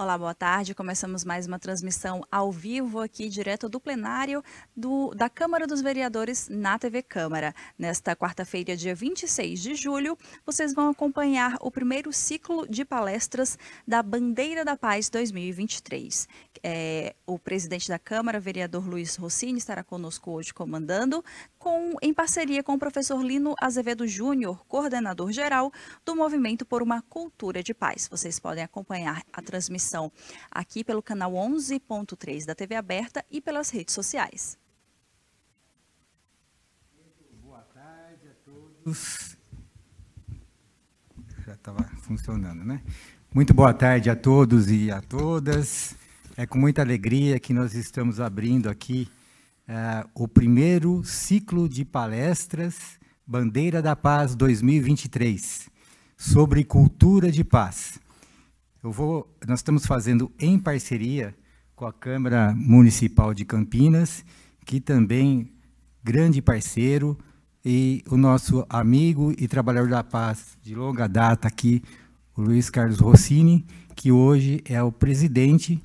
Olá, boa tarde. Começamos mais uma transmissão ao vivo aqui, direto do plenário do, da Câmara dos Vereadores na TV Câmara. Nesta quarta-feira, dia 26 de julho, vocês vão acompanhar o primeiro ciclo de palestras da Bandeira da Paz 2023. É, o presidente da Câmara, vereador Luiz Rossini, estará conosco hoje comandando, com, em parceria com o professor Lino Azevedo Júnior, coordenador geral do Movimento por uma Cultura de Paz. Vocês podem acompanhar a transmissão transmissão aqui pelo canal 11.3 da TV Aberta e pelas redes sociais. Boa tarde a todos. Já estava funcionando, né? Muito boa tarde a todos e a todas. É com muita alegria que nós estamos abrindo aqui uh, o primeiro ciclo de palestras Bandeira da Paz 2023 sobre cultura de paz. Eu vou, nós estamos fazendo em parceria com a Câmara Municipal de Campinas, que também grande parceiro e o nosso amigo e trabalhador da paz de longa data aqui, o Luiz Carlos Rossini, que hoje é o presidente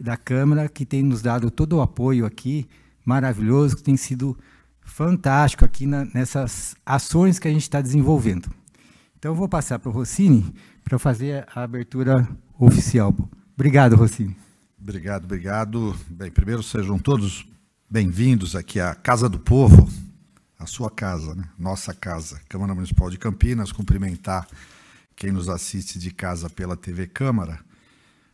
da Câmara, que tem nos dado todo o apoio aqui, maravilhoso, que tem sido fantástico aqui na, nessas ações que a gente está desenvolvendo. Então, eu vou passar para o Rossini para fazer a abertura oficial. Obrigado, Rocinho. Obrigado, obrigado. Bem, primeiro sejam todos bem-vindos aqui à Casa do Povo, a sua casa, né? nossa casa, Câmara Municipal de Campinas, cumprimentar quem nos assiste de casa pela TV Câmara.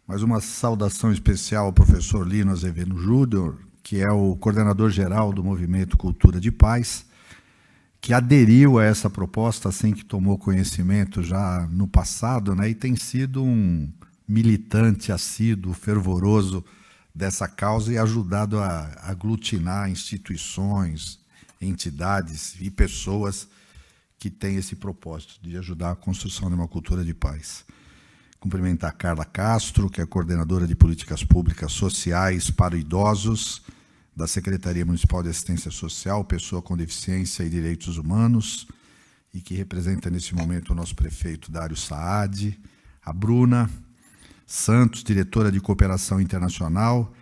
Mais uma saudação especial ao professor Lino Azevedo Júnior, que é o coordenador geral do Movimento Cultura de Paz, que aderiu a essa proposta assim que tomou conhecimento já no passado, né? E tem sido um militante assíduo, fervoroso dessa causa e ajudado a aglutinar instituições, entidades e pessoas que têm esse propósito de ajudar a construção de uma cultura de paz. Cumprimentar Carla Castro, que é coordenadora de políticas públicas sociais para idosos da Secretaria Municipal de Assistência Social, Pessoa com Deficiência e Direitos Humanos, e que representa nesse momento o nosso prefeito Dário Saad, a Bruna Santos, diretora de Cooperação Internacional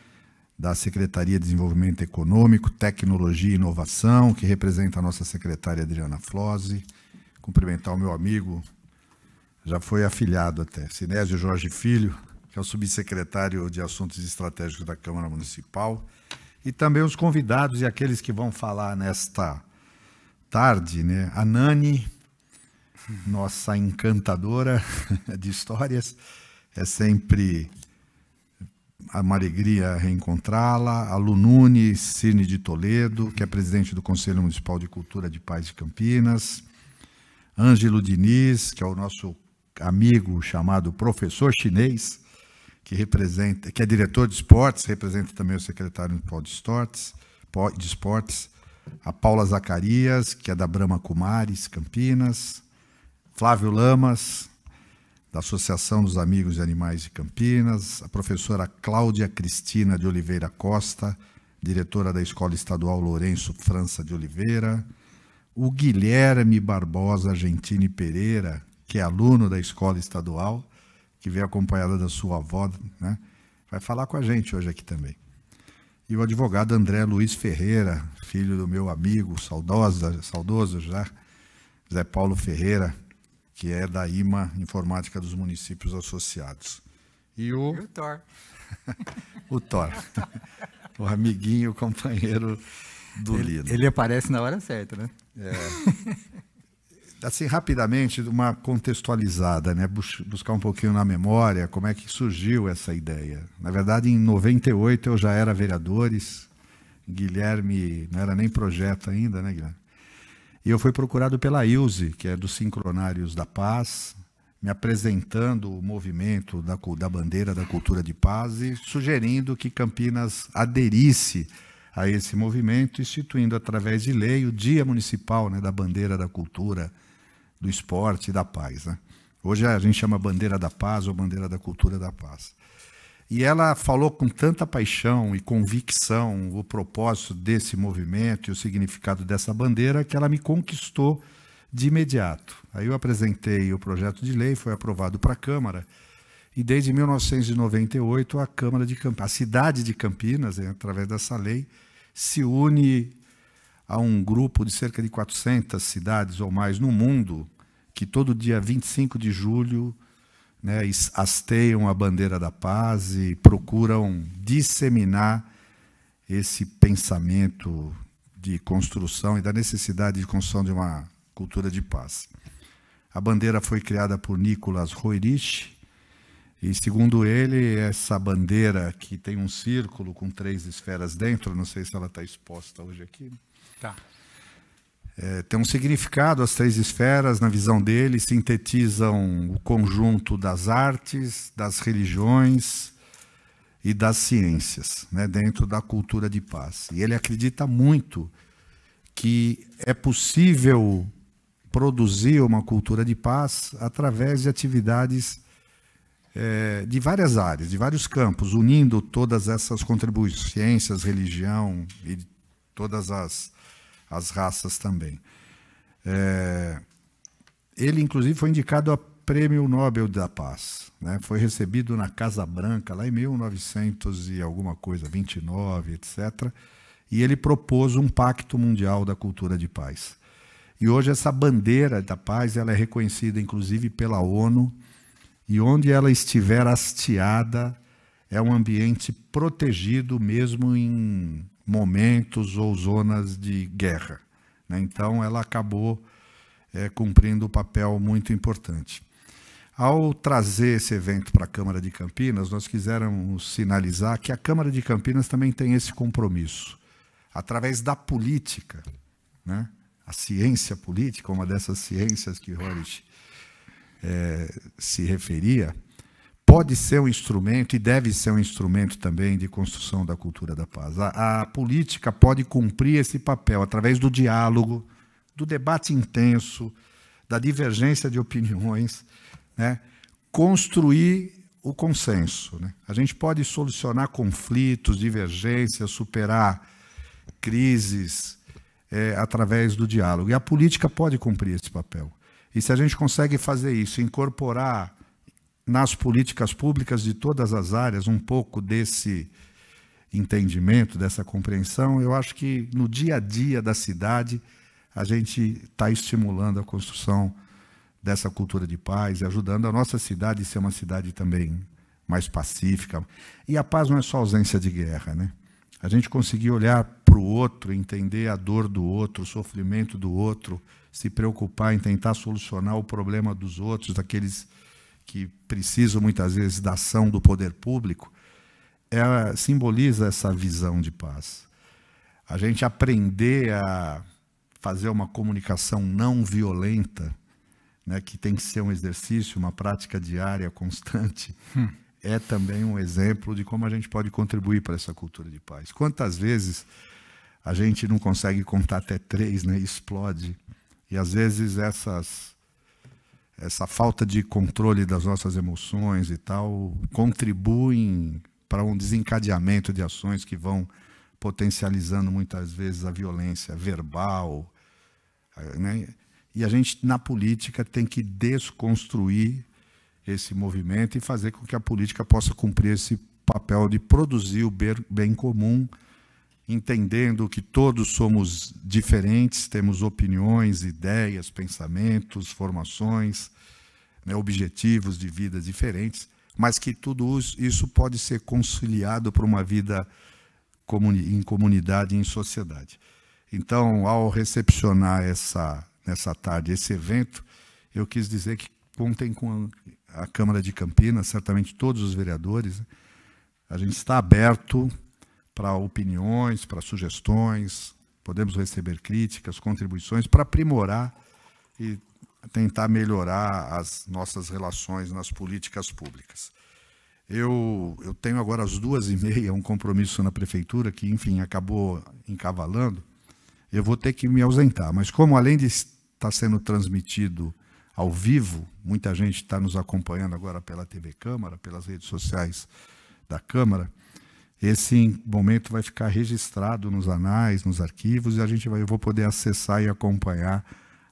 da Secretaria de Desenvolvimento Econômico, Tecnologia e Inovação, que representa a nossa secretária Adriana Flose, cumprimentar o meu amigo, já foi afiliado até, Sinésio Jorge Filho, que é o subsecretário de Assuntos Estratégicos da Câmara Municipal, e também os convidados e aqueles que vão falar nesta tarde, né? A Nani, nossa encantadora de histórias, é sempre uma alegria reencontrá-la. A Lunune Cine Cirne de Toledo, que é presidente do Conselho Municipal de Cultura de Paz de Campinas. Ângelo Diniz, que é o nosso amigo chamado professor chinês, que representa, que é diretor de esportes, representa também o secretário de esportes, de esportes, a Paula Zacarias, que é da Brahma Cumares, Campinas, Flávio Lamas, da Associação dos Amigos de Animais de Campinas, a professora Cláudia Cristina de Oliveira Costa, diretora da Escola Estadual Lourenço França de Oliveira, o Guilherme Barbosa Argentini Pereira, que é aluno da Escola Estadual, que vem acompanhada da sua avó, né? vai falar com a gente hoje aqui também. E o advogado André Luiz Ferreira, filho do meu amigo, saudosa, saudoso já, Zé Paulo Ferreira, que é da IMA Informática dos Municípios Associados. E o, e o Thor. o Thor. o amiguinho, o companheiro do ele, Lino. Ele aparece na hora certa, né? É. assim, rapidamente, uma contextualizada, né? buscar um pouquinho na memória como é que surgiu essa ideia. Na verdade, em 98 eu já era vereadores, Guilherme não era nem projeto ainda, né, Guilherme? E eu fui procurado pela Ilse, que é dos Sincronários da Paz, me apresentando o movimento da, da bandeira da cultura de paz e sugerindo que Campinas aderisse a esse movimento, instituindo através de lei o Dia Municipal né, da Bandeira da Cultura do esporte e da paz. Né? Hoje a gente chama bandeira da paz ou bandeira da cultura da paz. E ela falou com tanta paixão e convicção o propósito desse movimento e o significado dessa bandeira que ela me conquistou de imediato. Aí eu apresentei o projeto de lei, foi aprovado para a Câmara. E desde 1998 a Câmara de Camp... a cidade de Campinas, é, através dessa lei, se une a um grupo de cerca de 400 cidades ou mais no mundo que todo dia 25 de julho né, hasteiam a bandeira da paz e procuram disseminar esse pensamento de construção e da necessidade de construção de uma cultura de paz. A bandeira foi criada por Nicolas Roerich, e segundo ele, essa bandeira que tem um círculo com três esferas dentro, não sei se ela está exposta hoje aqui, Tá. É, tem um significado, as três esferas, na visão dele, sintetizam o conjunto das artes, das religiões e das ciências, né, dentro da cultura de paz. E ele acredita muito que é possível produzir uma cultura de paz através de atividades é, de várias áreas, de vários campos, unindo todas essas contribuições, ciências, religião e todas as as raças também. É, ele, inclusive, foi indicado a Prêmio Nobel da Paz. Né? Foi recebido na Casa Branca, lá em 1900 e alguma coisa, 29, etc. E ele propôs um pacto mundial da cultura de paz. E hoje essa bandeira da paz ela é reconhecida, inclusive, pela ONU. E onde ela estiver hasteada, é um ambiente protegido, mesmo em momentos ou zonas de guerra. Né? Então, ela acabou é, cumprindo um papel muito importante. Ao trazer esse evento para a Câmara de Campinas, nós quisermos sinalizar que a Câmara de Campinas também tem esse compromisso. Através da política, né? a ciência política, uma dessas ciências que Rorich é, se referia, pode ser um instrumento e deve ser um instrumento também de construção da cultura da paz. A, a, política pode cumprir esse papel através do diálogo, do debate intenso, da divergência de opiniões, né? construir o consenso. Né? A gente pode solucionar conflitos, divergências, superar crises é, através do diálogo. E a política pode cumprir esse papel. E se a gente consegue fazer isso, incorporar nas políticas públicas de todas as áreas um pouco desse entendimento, dessa compreensão, eu acho que no dia a dia da cidade a gente está estimulando a construção dessa cultura de paz e ajudando a nossa cidade a ser uma cidade também mais pacífica. E a paz não é só ausência de guerra, né? A gente conseguir olhar para o outro, entender a dor do outro, o sofrimento do outro, se preocupar em tentar solucionar o problema dos outros, daqueles que precisam muitas vezes da ação do poder público, ela é simboliza essa visão de paz. A gente aprender a fazer uma comunicação não violenta, né, que tem que ser um exercício, uma prática diária, constante, hum. é também um exemplo de como a gente pode contribuir para essa cultura de paz. Quantas vezes a gente não consegue contar até três, né, explode. E às vezes essas essa falta de controle das nossas emoções e tal contribuem para um desencadeamento de ações que vão potencializando muitas vezes a violência verbal. Eh, né? E a gente, na política, tem que desconstruir esse movimento e fazer com que a política possa cumprir esse papel de produzir o bem comum entendendo que todos somos diferentes, temos opiniões, ideias, pensamentos, formações, né, objetivos de vida diferentes, mas que tudo isso pode ser conciliado para uma vida comuni em comunidade, e em sociedade. Então, ao recepcionar essa nessa tarde esse evento, eu quis dizer que contem com a Câmara de Campinas, certamente todos os vereadores. Né? A gente está aberto para opiniões, para sugestões, podemos receber críticas, contribuições para aprimorar e tentar melhorar as nossas relações nas políticas públicas. Eu, eu tenho agora às duas e meia um compromisso na prefeitura que, enfim, acabou encavalando. Eu vou ter que me ausentar, mas como além de estar sendo transmitido ao vivo, muita gente está nos acompanhando agora pela TV Câmara, pelas redes sociais da Câmara, esse momento vai ficar registrado nos anais, nos arquivos, e a gente vai, eu vou poder acessar e acompanhar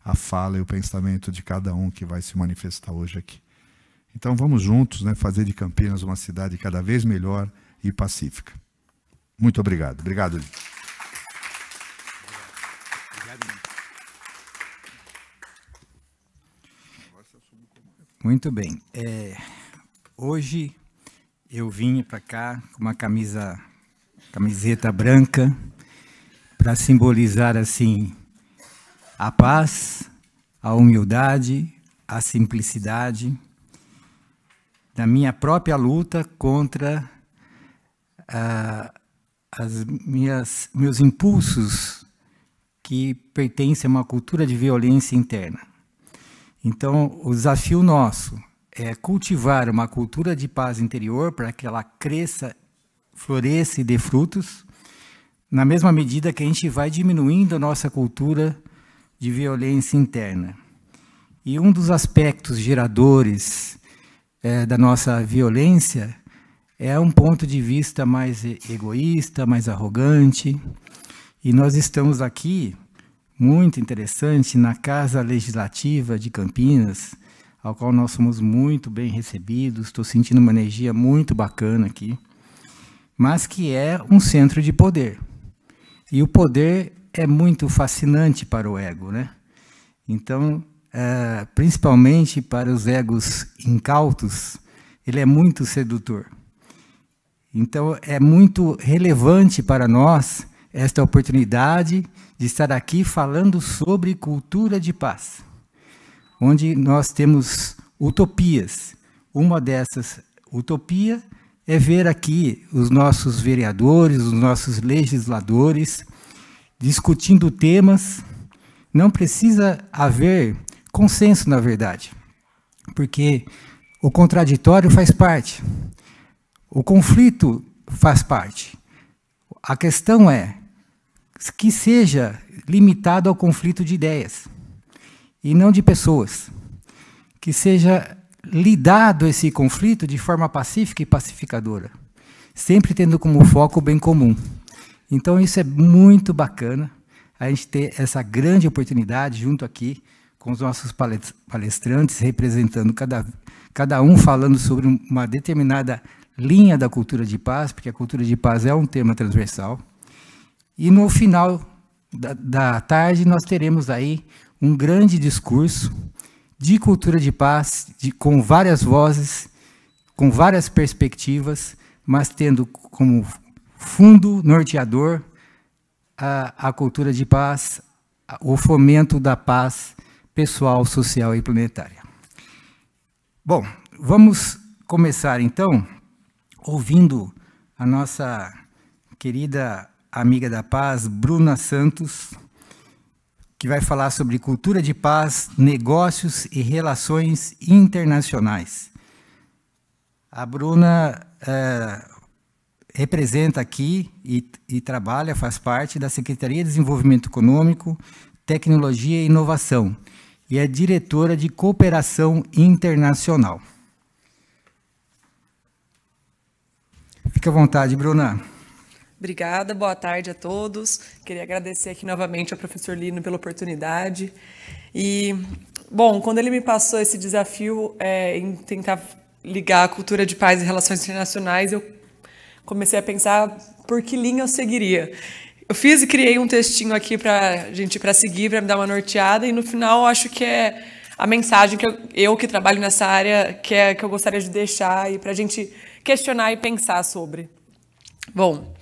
a fala e o pensamento de cada um que vai se manifestar hoje aqui. Então vamos juntos né, fazer de Campinas uma cidade cada vez melhor e pacífica. Muito obrigado. Obrigado. Muito bem. É, hoje eu vim para cá com uma camisa, camiseta branca para simbolizar assim a paz, a humildade, a simplicidade da minha própria luta contra ah, as minhas meus impulsos que pertencem a uma cultura de violência interna. Então, o desafio nosso é, cultivar uma cultura de paz interior para que ela cresça, floresça e dê frutos, na mesma medida que a gente vai diminuindo a nossa cultura de violência interna. E um dos aspectos geradores é, da nossa violência é um ponto de vista mais egoísta, mais arrogante. E nós estamos aqui, muito interessante, na Casa Legislativa de Campinas, ao qual nós somos muito bem recebidos. Estou sentindo uma energia muito bacana aqui, mas que é um centro de poder. E o poder é muito fascinante para o ego, né? Então, é, principalmente para os egos incautos, ele é muito sedutor. Então, é muito relevante para nós esta oportunidade de estar aqui falando sobre cultura de paz onde nós temos utopias. Uma dessas utopia é ver aqui os nossos vereadores, os nossos legisladores discutindo temas. Não precisa haver consenso, na verdade, porque o contraditório faz parte, o conflito faz parte. A questão é que seja limitado ao conflito de ideias e não de pessoas. Que seja lidado esse conflito de forma pacífica e pacificadora, sempre tendo como foco o bem comum. Então, isso é muito bacana, a gente ter essa grande oportunidade junto aqui com os nossos palestrantes, representando cada, cada um falando sobre uma determinada linha da cultura de paz, porque a cultura de paz é um tema transversal. E no final da, da tarde, nós teremos aí um grande discurso de cultura de paz, de, com várias vozes, com várias perspectivas, mas tendo como fundo norteador a, a cultura de paz, o fomento da paz pessoal, social e planetária. Bom, vamos começar então ouvindo a nossa querida amiga da paz, Bruna Santos, que vai falar sobre cultura de paz, negócios e relações internacionais. A Bruna é, representa aqui e, e trabalha, faz parte da Secretaria de Desenvolvimento Econômico, Tecnologia e Inovação e é diretora de Cooperação Internacional. Fique à vontade, Bruna. Obrigada, boa tarde a todos. Queria agradecer aqui novamente ao professor Lino pela oportunidade. E, bom, quando ele me passou esse desafio é, em tentar ligar a cultura de paz e relações internacionais, eu comecei a pensar por que linha eu seguiria. Eu fiz e criei um textinho aqui para gente para seguir, para me dar uma norteada e no final acho que é a mensagem que eu, eu que trabalho nessa área que é que eu gostaria de deixar e para a gente questionar e pensar sobre. Bom,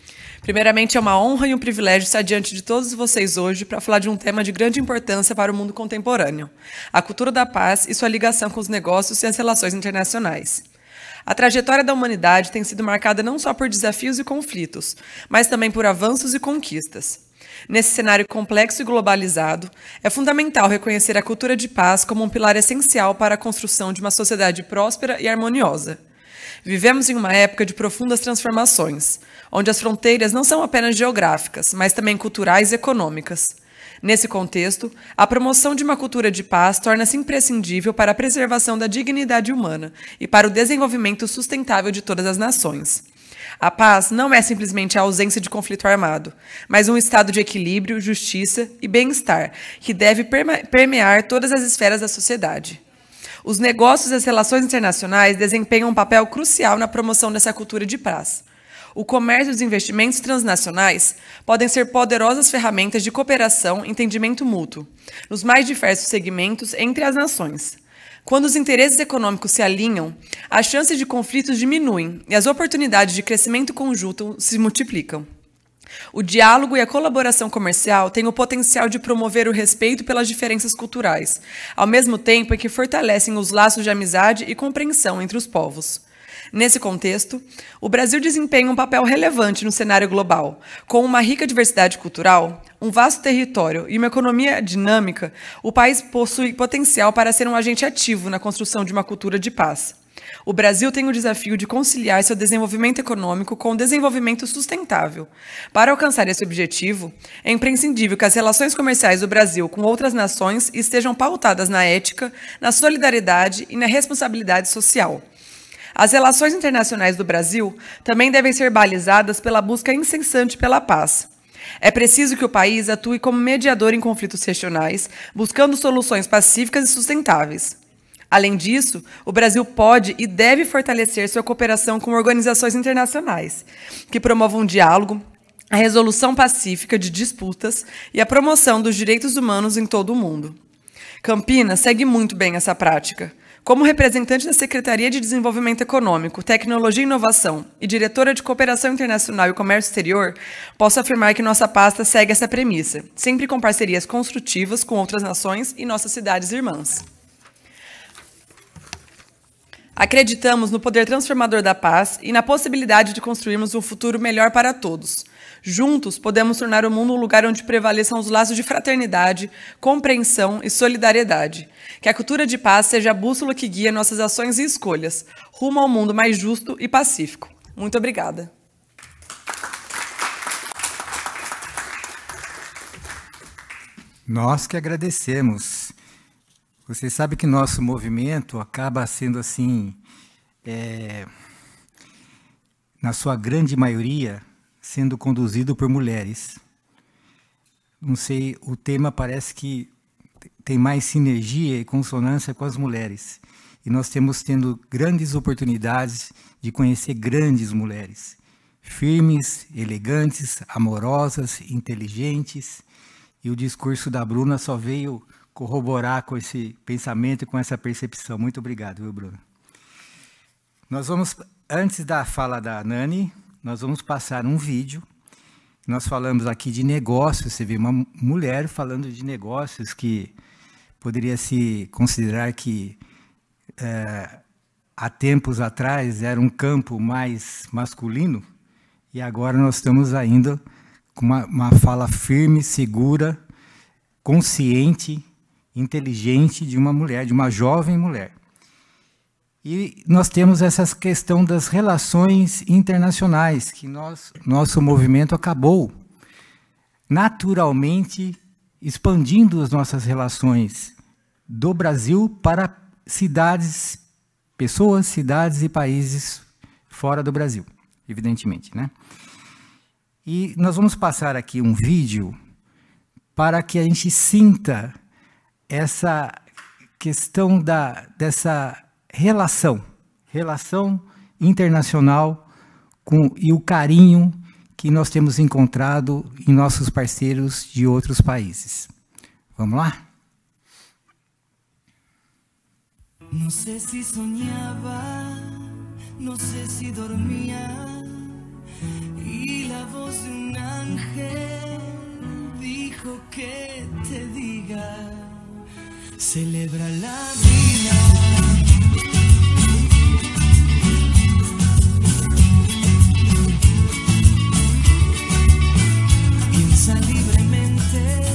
Primeiramente, é uma honra e um privilégio estar diante de todos vocês hoje para falar de um tema de grande importância para o mundo contemporâneo: a cultura da paz e sua ligação com os negócios e as relações internacionais. A trajetória da humanidade tem sido marcada não só por desafios e conflitos, mas também por avanços e conquistas. Nesse cenário complexo e globalizado, é fundamental reconhecer a cultura de paz como um pilar essencial para a construção de uma sociedade próspera e harmoniosa. Vivemos em uma época de profundas transformações, onde as fronteiras não são apenas geográficas, mas também culturais e econômicas. Nesse contexto, a promoção de uma cultura de paz torna-se imprescindível para a preservação da dignidade humana e para o desenvolvimento sustentável de todas as nações. A paz não é simplesmente a ausência de conflito armado, mas um estado de equilíbrio, justiça e bem-estar que deve permear todas as esferas da sociedade. Os negócios e as relações internacionais desempenham um papel crucial na promoção dessa cultura de paz. O comércio e os investimentos transnacionais podem ser poderosas ferramentas de cooperação e entendimento mútuo, nos mais diversos segmentos entre as nações. Quando os interesses econômicos se alinham, as chances de conflitos diminuem e as oportunidades de crescimento conjunto se multiplicam. O diálogo e a colaboração comercial têm o potencial de promover o respeito pelas diferenças culturais, ao mesmo tempo em que fortalecem os laços de amizade e compreensão entre os povos. Nesse contexto, o Brasil desempenha um papel relevante no cenário global. Com uma rica diversidade cultural, um vasto território e uma economia dinâmica, o país possui potencial para ser um agente ativo na construção de uma cultura de paz. O Brasil tem o desafio de conciliar seu desenvolvimento econômico com o desenvolvimento sustentável. Para alcançar esse objetivo, é imprescindível que as relações comerciais do Brasil com outras nações estejam pautadas na ética, na solidariedade e na responsabilidade social. As relações internacionais do Brasil também devem ser balizadas pela busca incessante pela paz. É preciso que o país atue como mediador em conflitos regionais, buscando soluções pacíficas e sustentáveis. Além disso, o Brasil pode e deve fortalecer sua cooperação com organizações internacionais, que promovam um diálogo, a resolução pacífica de disputas e a promoção dos direitos humanos em todo o mundo. Campinas segue muito bem essa prática. Como representante da Secretaria de Desenvolvimento Econômico, Tecnologia e Inovação e diretora de Cooperação Internacional e Comércio Exterior, posso afirmar que nossa pasta segue essa premissa, sempre com parcerias construtivas com outras nações e nossas cidades irmãs. Acreditamos no poder transformador da paz e na possibilidade de construirmos um futuro melhor para todos. Juntos, podemos tornar o mundo um lugar onde prevaleçam os laços de fraternidade, compreensão e solidariedade. Que a cultura de paz seja a bússola que guia nossas ações e escolhas, rumo ao mundo mais justo e pacífico. Muito obrigada. Nós que agradecemos. Você sabe que nosso movimento acaba sendo assim, é, na sua grande maioria, sendo conduzido por mulheres. Não sei, o tema parece que tem mais sinergia e consonância com as mulheres. E nós temos tendo grandes oportunidades de conhecer grandes mulheres, firmes, elegantes, amorosas, inteligentes. E o discurso da Bruna só veio corroborar com esse pensamento e com essa percepção. Muito obrigado, viu, Bruno? Nós vamos, antes da fala da Nani, nós vamos passar um vídeo. Nós falamos aqui de negócios, você vê uma mulher falando de negócios que poderia se considerar que é, há tempos atrás era um campo mais masculino e agora nós estamos ainda com uma, uma fala firme, segura, consciente inteligente de uma mulher, de uma jovem mulher. E nós temos essa questão das relações internacionais, que nós, nosso movimento acabou naturalmente expandindo as nossas relações do Brasil para cidades, pessoas, cidades e países fora do Brasil, evidentemente, né? E nós vamos passar aqui um vídeo para que a gente sinta essa questão da, dessa relação, relação internacional com, e o carinho que nós temos encontrado em nossos parceiros de outros países. Vamos lá? Não sei se sonhava, não sei se dormia, e a voz de um ángel dijo que te diga. celebra la vida. Piensa libremente,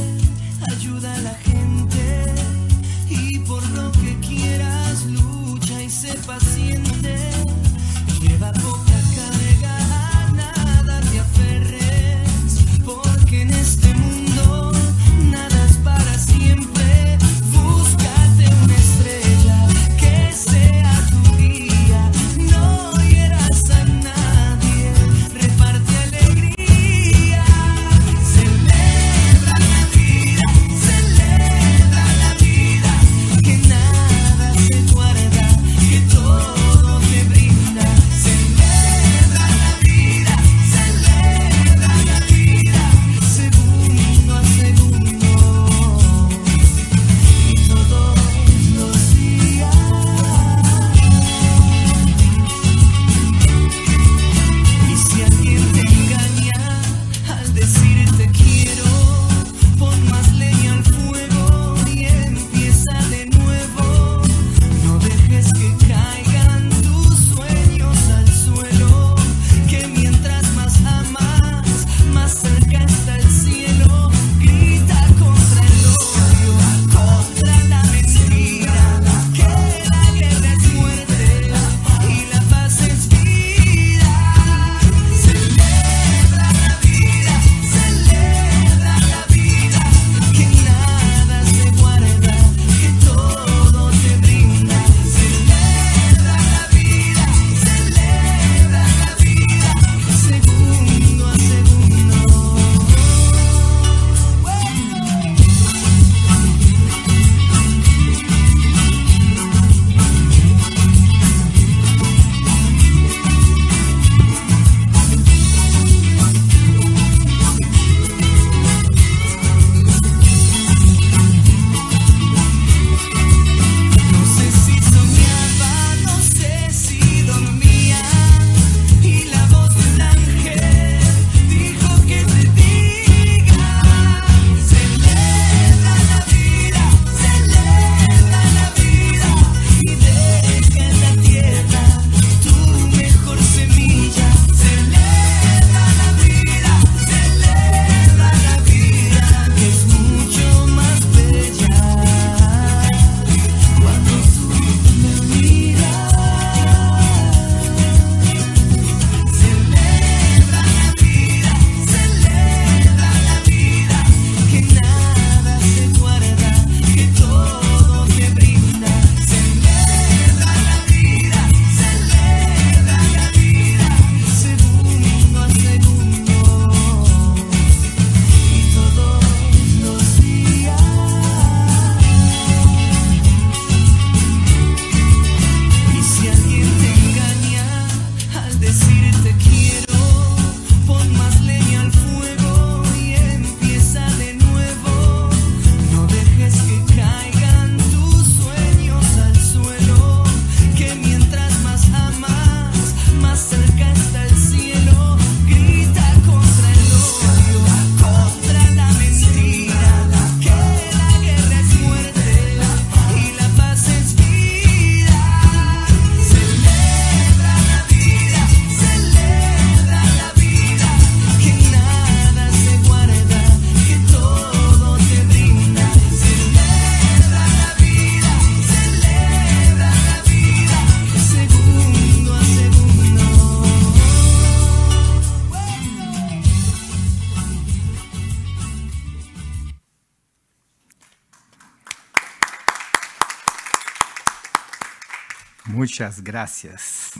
muitas graças.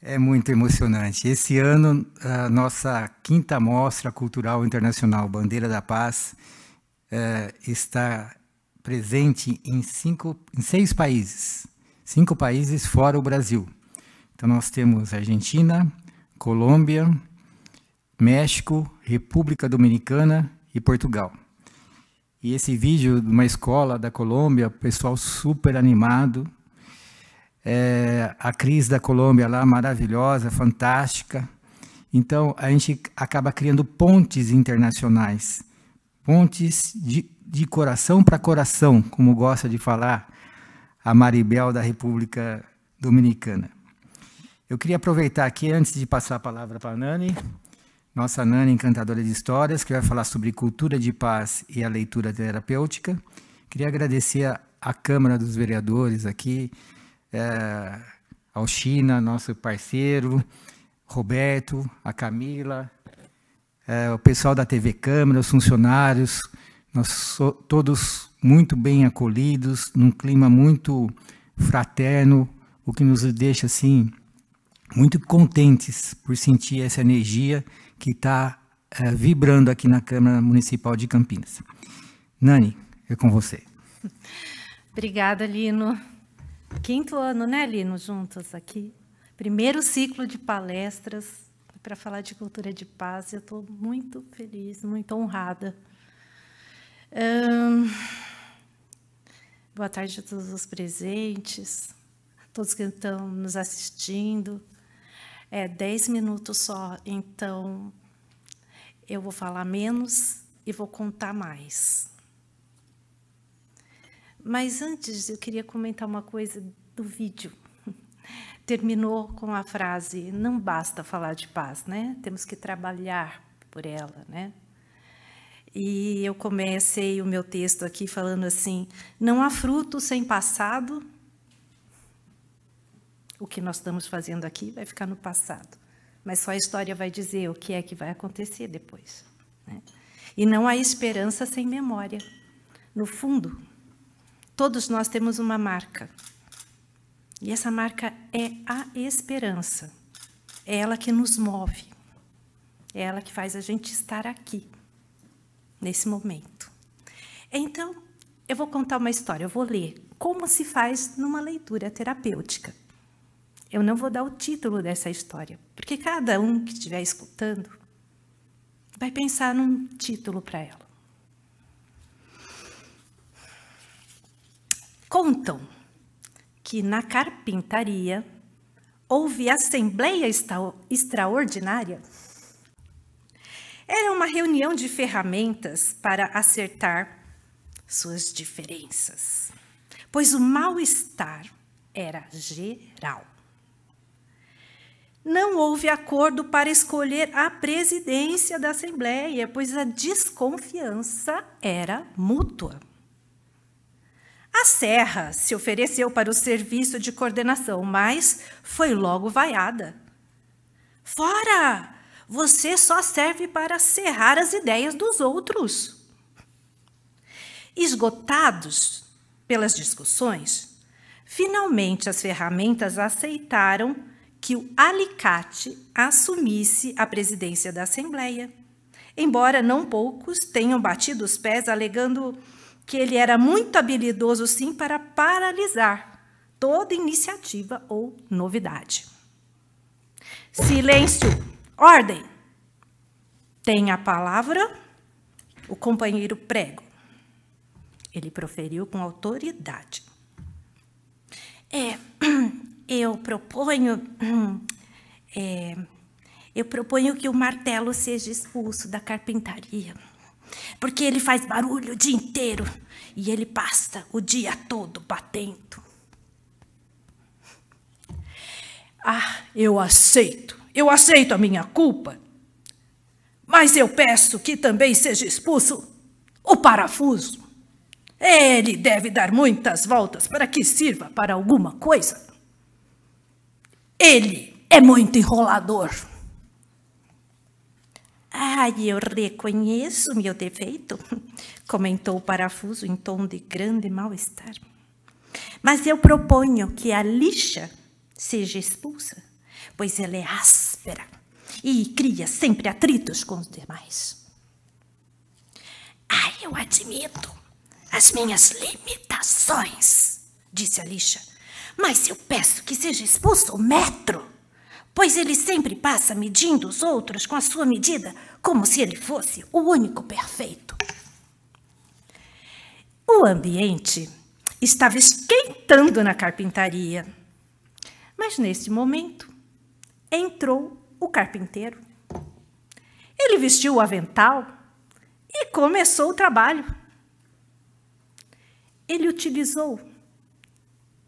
É muito emocionante. Esse ano, a nossa quinta Mostra Cultural Internacional Bandeira da Paz é, está presente em, cinco, em seis países, cinco países fora o Brasil. Então, nós temos Argentina, Colômbia, México, República Dominicana e Portugal. E esse vídeo de uma escola da Colômbia, pessoal super animado, é, a crise da Colômbia lá, maravilhosa, fantástica. Então, a gente acaba criando pontes internacionais, pontes de, de coração para coração, como gosta de falar a Maribel da República Dominicana. Eu queria aproveitar aqui, antes de passar a palavra para a Nani, nossa Nani encantadora de histórias, que vai falar sobre cultura de paz e a leitura terapêutica. Queria agradecer à Câmara dos Vereadores aqui, é, ao China, nosso parceiro, Roberto, a Camila, é, o pessoal da TV Câmara, os funcionários, nós so, todos muito bem acolhidos, num clima muito fraterno, o que nos deixa assim muito contentes por sentir essa energia que está é, vibrando aqui na Câmara Municipal de Campinas. Nani, é com você. Obrigada, Lino quinto ano, né, Lino, juntos aqui. Primeiro ciclo de palestras para falar de cultura de paz. Eu estou muito feliz, muito honrada. Hum, boa tarde a todos os presentes, todos que estão nos assistindo. É dez minutos só, então eu vou falar menos e vou contar mais. Mas antes, eu queria comentar uma coisa do vídeo. Terminou com a frase: não basta falar de paz, né? Temos que trabalhar por ela, né? E eu comecei o meu texto aqui falando assim: não há fruto sem passado. O que nós estamos fazendo aqui vai ficar no passado, mas só a história vai dizer o que é que vai acontecer depois. Né? E não há esperança sem memória. No fundo, Todos nós temos uma marca. E essa marca é a esperança. É ela que nos move. É ela que faz a gente estar aqui, nesse momento. Então, eu vou contar uma história, eu vou ler como se faz numa leitura terapêutica. Eu não vou dar o título dessa história, porque cada um que estiver escutando vai pensar num título para ela. Contam que na carpintaria houve assembleia extraordinária. Era uma reunião de ferramentas para acertar suas diferenças, pois o mal-estar era geral. Não houve acordo para escolher a presidência da Assembleia, pois a desconfiança era mútua. A Serra se ofereceu para o serviço de coordenação, mas foi logo vaiada. Fora! Você só serve para serrar as ideias dos outros. Esgotados pelas discussões, finalmente as ferramentas aceitaram que o alicate assumisse a presidência da Assembleia. Embora não poucos tenham batido os pés alegando que ele era muito habilidoso, sim, para paralisar toda iniciativa ou novidade. Silêncio, ordem. Tem a palavra o companheiro prego. Ele proferiu com autoridade. É, eu proponho. É, eu proponho que o martelo seja expulso da carpintaria porque ele faz barulho o dia inteiro e ele passa o dia todo batendo. Ah, eu aceito, eu aceito a minha culpa, mas eu peço que também seja expulso o parafuso. Ele deve dar muitas voltas para que sirva para alguma coisa. Ele é muito enrolador. Ah, eu reconheço meu defeito, comentou o parafuso em tom de grande mal-estar. Mas eu proponho que a lixa seja expulsa, pois ela é áspera e cria sempre atritos com os demais. Ah, eu admito as minhas limitações, disse a lixa, mas eu peço que seja expulso o metro pois ele sempre passa medindo os outros com a sua medida, como se ele fosse o único perfeito. O ambiente estava esquentando na carpintaria. Mas nesse momento, entrou o carpinteiro. Ele vestiu o avental e começou o trabalho. Ele utilizou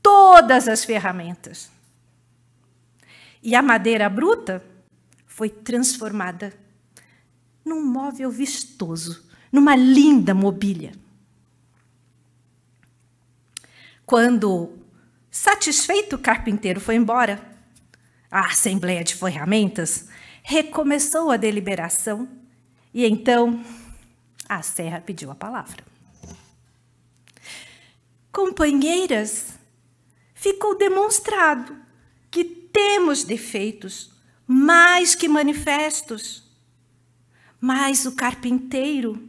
todas as ferramentas e a madeira bruta foi transformada num móvel vistoso, numa linda mobília. Quando satisfeito o carpinteiro foi embora, a assembleia de ferramentas recomeçou a deliberação e então a serra pediu a palavra. Companheiras, ficou demonstrado que temos defeitos mais que manifestos, mas o carpinteiro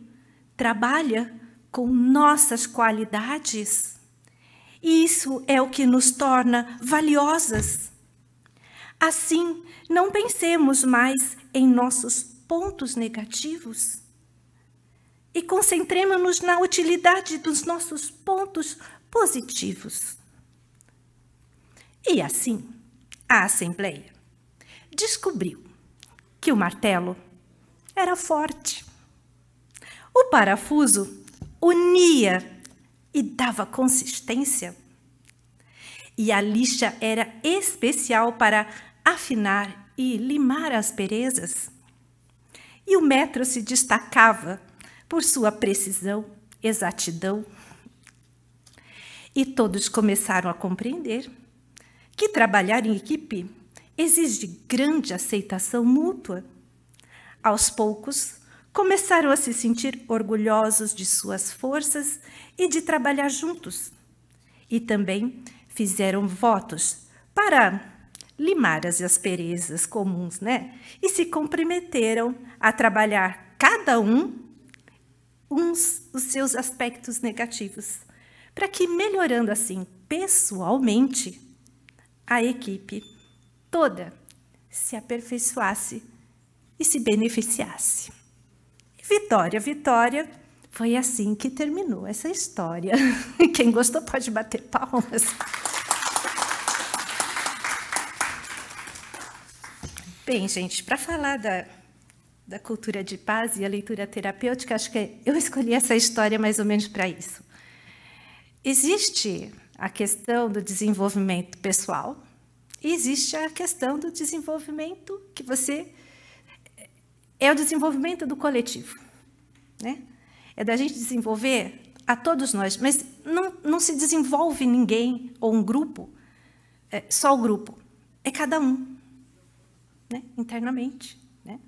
trabalha com nossas qualidades. Isso é o que nos torna valiosas. Assim, não pensemos mais em nossos pontos negativos e concentremos-nos na utilidade dos nossos pontos positivos. E assim, a Assembleia descobriu que o martelo era forte. O parafuso unia e dava consistência. E a lixa era especial para afinar e limar perezas, E o metro se destacava por sua precisão, exatidão. E todos começaram a compreender que trabalhar em equipe exige grande aceitação mútua. Aos poucos, começaram a se sentir orgulhosos de suas forças e de trabalhar juntos. E também fizeram votos para limar as asperezas comuns, né? E se comprometeram a trabalhar cada um uns os seus aspectos negativos, para que melhorando assim pessoalmente a equipe toda se aperfeiçoasse e se beneficiasse. Vitória, vitória. Foi assim que terminou essa história. Quem gostou pode bater palmas. Bem, gente, para falar da, da cultura de paz e a leitura terapêutica, acho que eu escolhi essa história mais ou menos para isso. Existe a questão do desenvolvimento pessoal e existe a questão do desenvolvimento que você é o desenvolvimento do coletivo, né? É da gente desenvolver a todos nós, mas não, não se desenvolve ninguém ou um grupo, é, só o grupo, é cada um, né? internamente. Né?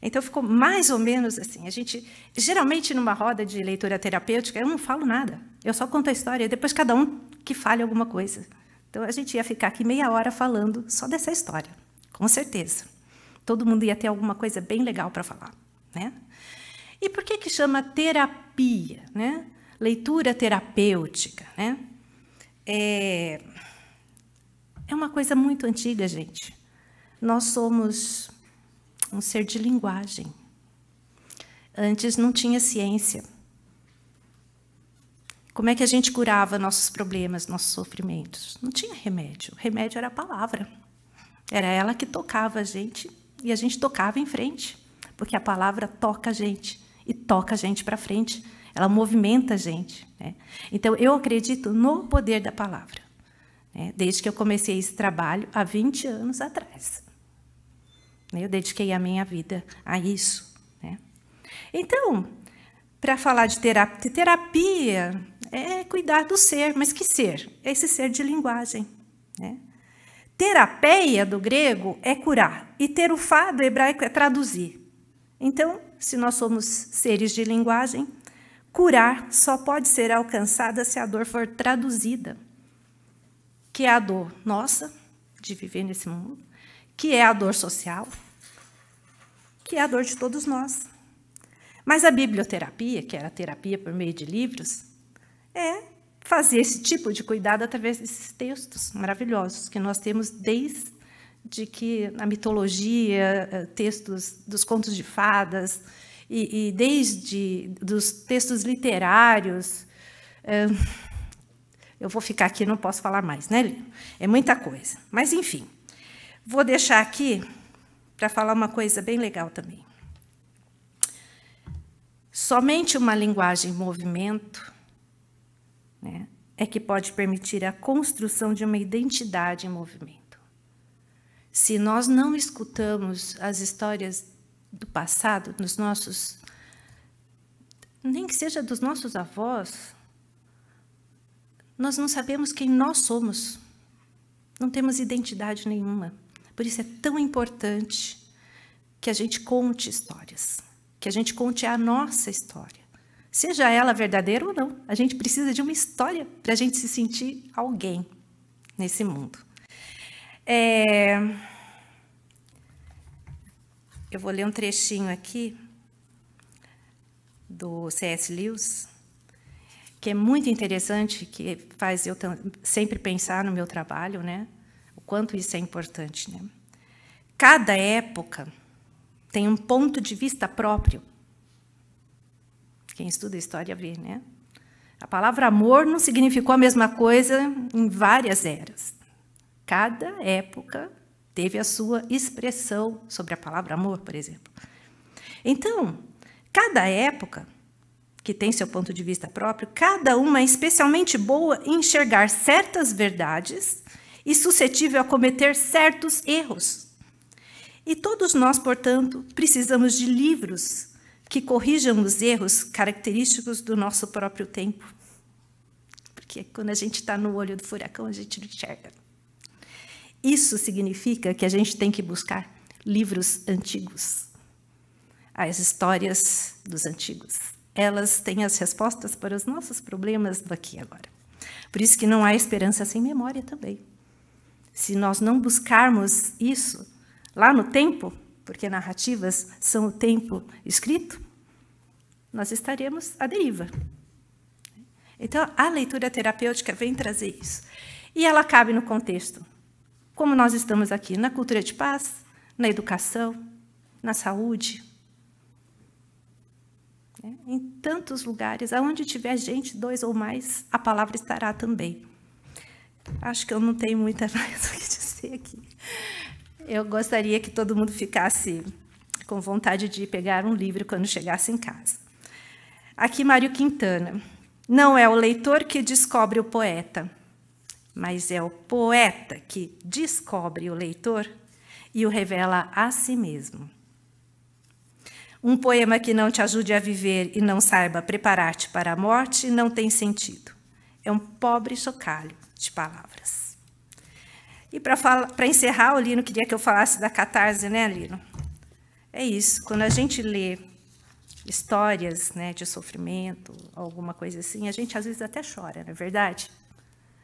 Então ficou mais ou menos assim. A gente geralmente numa roda de leitura terapêutica eu não falo nada, eu só conto a história. Depois cada um que fale alguma coisa. Então a gente ia ficar aqui meia hora falando só dessa história, com certeza. Todo mundo ia ter alguma coisa bem legal para falar, né? E por que que chama terapia, né? Leitura terapêutica, né? É, é uma coisa muito antiga, gente. Nós somos um ser de linguagem. Antes não tinha ciência. Como é que a gente curava nossos problemas, nossos sofrimentos? Não tinha remédio. O remédio era a palavra. Era ela que tocava a gente e a gente tocava em frente, porque a palavra toca a gente e toca a gente para frente. Ela movimenta a gente. Né? Então, eu acredito no poder da palavra, né? desde que eu comecei esse trabalho há 20 anos atrás. Né? Eu dediquei a minha vida a isso. Né? Então, para falar de terapia, terapia é cuidar do ser, mas que ser? É esse ser de linguagem. Né? Terapeia do grego é curar, e terufá do hebraico é traduzir. Então, se nós somos seres de linguagem, curar só pode ser alcançada se a dor for traduzida. Que é a dor nossa, de viver nesse mundo, que é a dor social, que é a dor de todos nós. Mas a biblioterapia, que era a terapia por meio de livros, é fazer esse tipo de cuidado através desses textos maravilhosos que nós temos desde que a mitologia, eh, textos dos contos de fadas, e, e desde dos textos literários. É, eu vou ficar aqui, não posso falar mais, né, Lino? É muita coisa. Mas, enfim, vou deixar aqui para falar uma coisa bem legal também. Somente uma linguagem em movimento né, é que pode permitir a construção de uma identidade em movimento. Se nós não escutamos as histórias do passado, dos nossos, nem que seja dos nossos avós, nós não sabemos quem nós somos. Não temos identidade nenhuma. Por isso é tão importante que a gente conte histórias, que a gente conte a nossa história seja ela verdadeira ou não. A gente precisa de uma história para a gente se sentir alguém nesse mundo. É... Eu vou ler um trechinho aqui do C.S. Lewis, que é muito interessante, que faz eu sempre pensar no meu trabalho, né? O quanto isso é importante, né? Cada época tem um ponto de vista próprio quem estuda história vê, né? A palavra amor não significou a mesma coisa em várias eras. Cada época teve a sua expressão sobre a palavra amor, por exemplo. Então, cada época que tem seu ponto de vista próprio, cada uma é especialmente boa em enxergar certas verdades e suscetível a cometer certos erros. E todos nós, portanto, precisamos de livros que corrijam os erros característicos do nosso próprio tempo. Porque quando a gente está no olho do furacão, a gente não enxerga. Isso significa que a gente tem que buscar livros antigos, as histórias dos antigos. Elas têm as respostas para os nossos problemas do aqui e agora. Por isso que não há esperança sem memória também. Se nós não buscarmos isso lá no tempo, porque narrativas são o tempo escrito, nós estaremos à deriva. Então, a leitura terapêutica vem trazer isso. E ela cabe no contexto. Como nós estamos aqui, na cultura de paz, na educação, na saúde, né, em tantos lugares, aonde tiver gente, dois ou mais, a palavra estará também. Acho que eu não tenho muita mais o que dizer aqui eu gostaria que todo mundo ficasse com vontade de pegar um livro quando chegasse em casa. Aqui, Mário Quintana. Não é o leitor que descobre o poeta, mas é o poeta que descobre o leitor e o revela a si mesmo. Um poema que não te ajude a viver e não saiba preparar-te para a morte não tem sentido. É um pobre chocalho de palavras. E para encerrar, o Lino queria que eu falasse da catarse, né, Lino? É isso. Quando a gente lê histórias né, de sofrimento, alguma coisa assim, a gente às vezes até chora, não é verdade?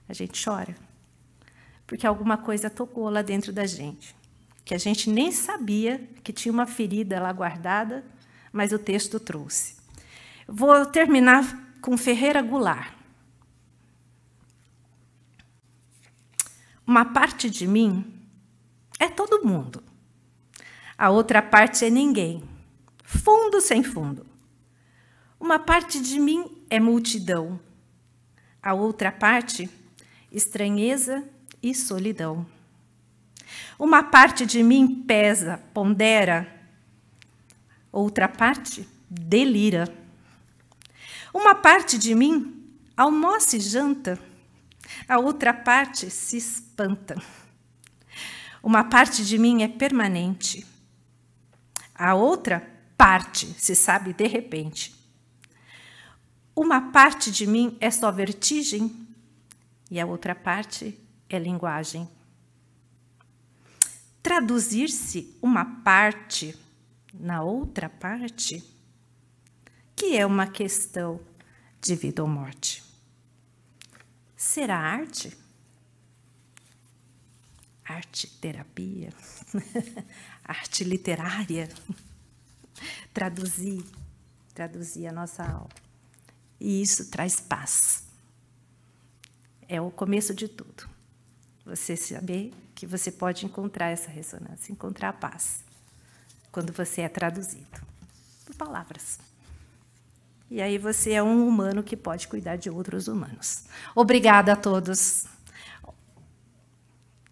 A gente chora. Porque alguma coisa tocou lá dentro da gente. Que a gente nem sabia que tinha uma ferida lá guardada, mas o texto trouxe. Vou terminar com Ferreira Goulart. Uma parte de mim é todo mundo. A outra parte é ninguém. Fundo sem fundo. Uma parte de mim é multidão. A outra parte, estranheza e solidão. Uma parte de mim pesa, pondera. Outra parte delira. Uma parte de mim almoça e janta a outra parte se espanta. Uma parte de mim é permanente. A outra parte se sabe de repente. Uma parte de mim é só vertigem e a outra parte é linguagem. Traduzir-se uma parte na outra parte, que é uma questão de vida ou morte será arte? Arte terapia? arte literária? traduzir, traduzir a nossa aula. E isso traz paz. É o começo de tudo. Você saber que você pode encontrar essa ressonância, encontrar a paz quando você é traduzido por palavras. E aí você é um humano que pode cuidar de outros humanos. Obrigada a todos.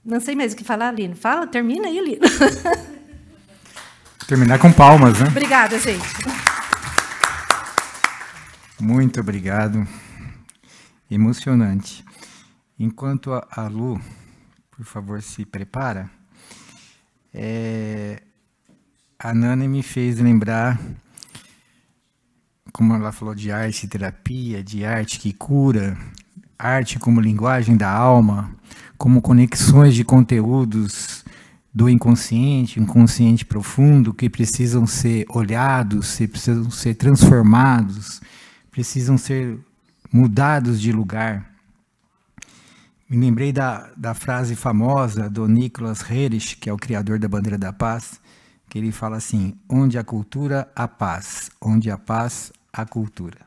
Não sei mais o que falar, Lino. Fala, termina aí, Lino. Terminar com palmas, né? Obrigada, gente. Muito obrigado. Emocionante. Enquanto a Lu, por favor, se prepara, é, a Nana me fez lembrar como ela falou de arte terapia, de arte que cura, arte como linguagem da alma, como conexões de conteúdos do inconsciente, inconsciente profundo, que precisam ser olhados, que precisam ser transformados, precisam ser mudados de lugar. Me lembrei da, da frase famosa do Nicholas Herrich, que é o criador da Bandeira da Paz, que ele fala assim: onde a cultura, a paz, onde a paz, à cultura.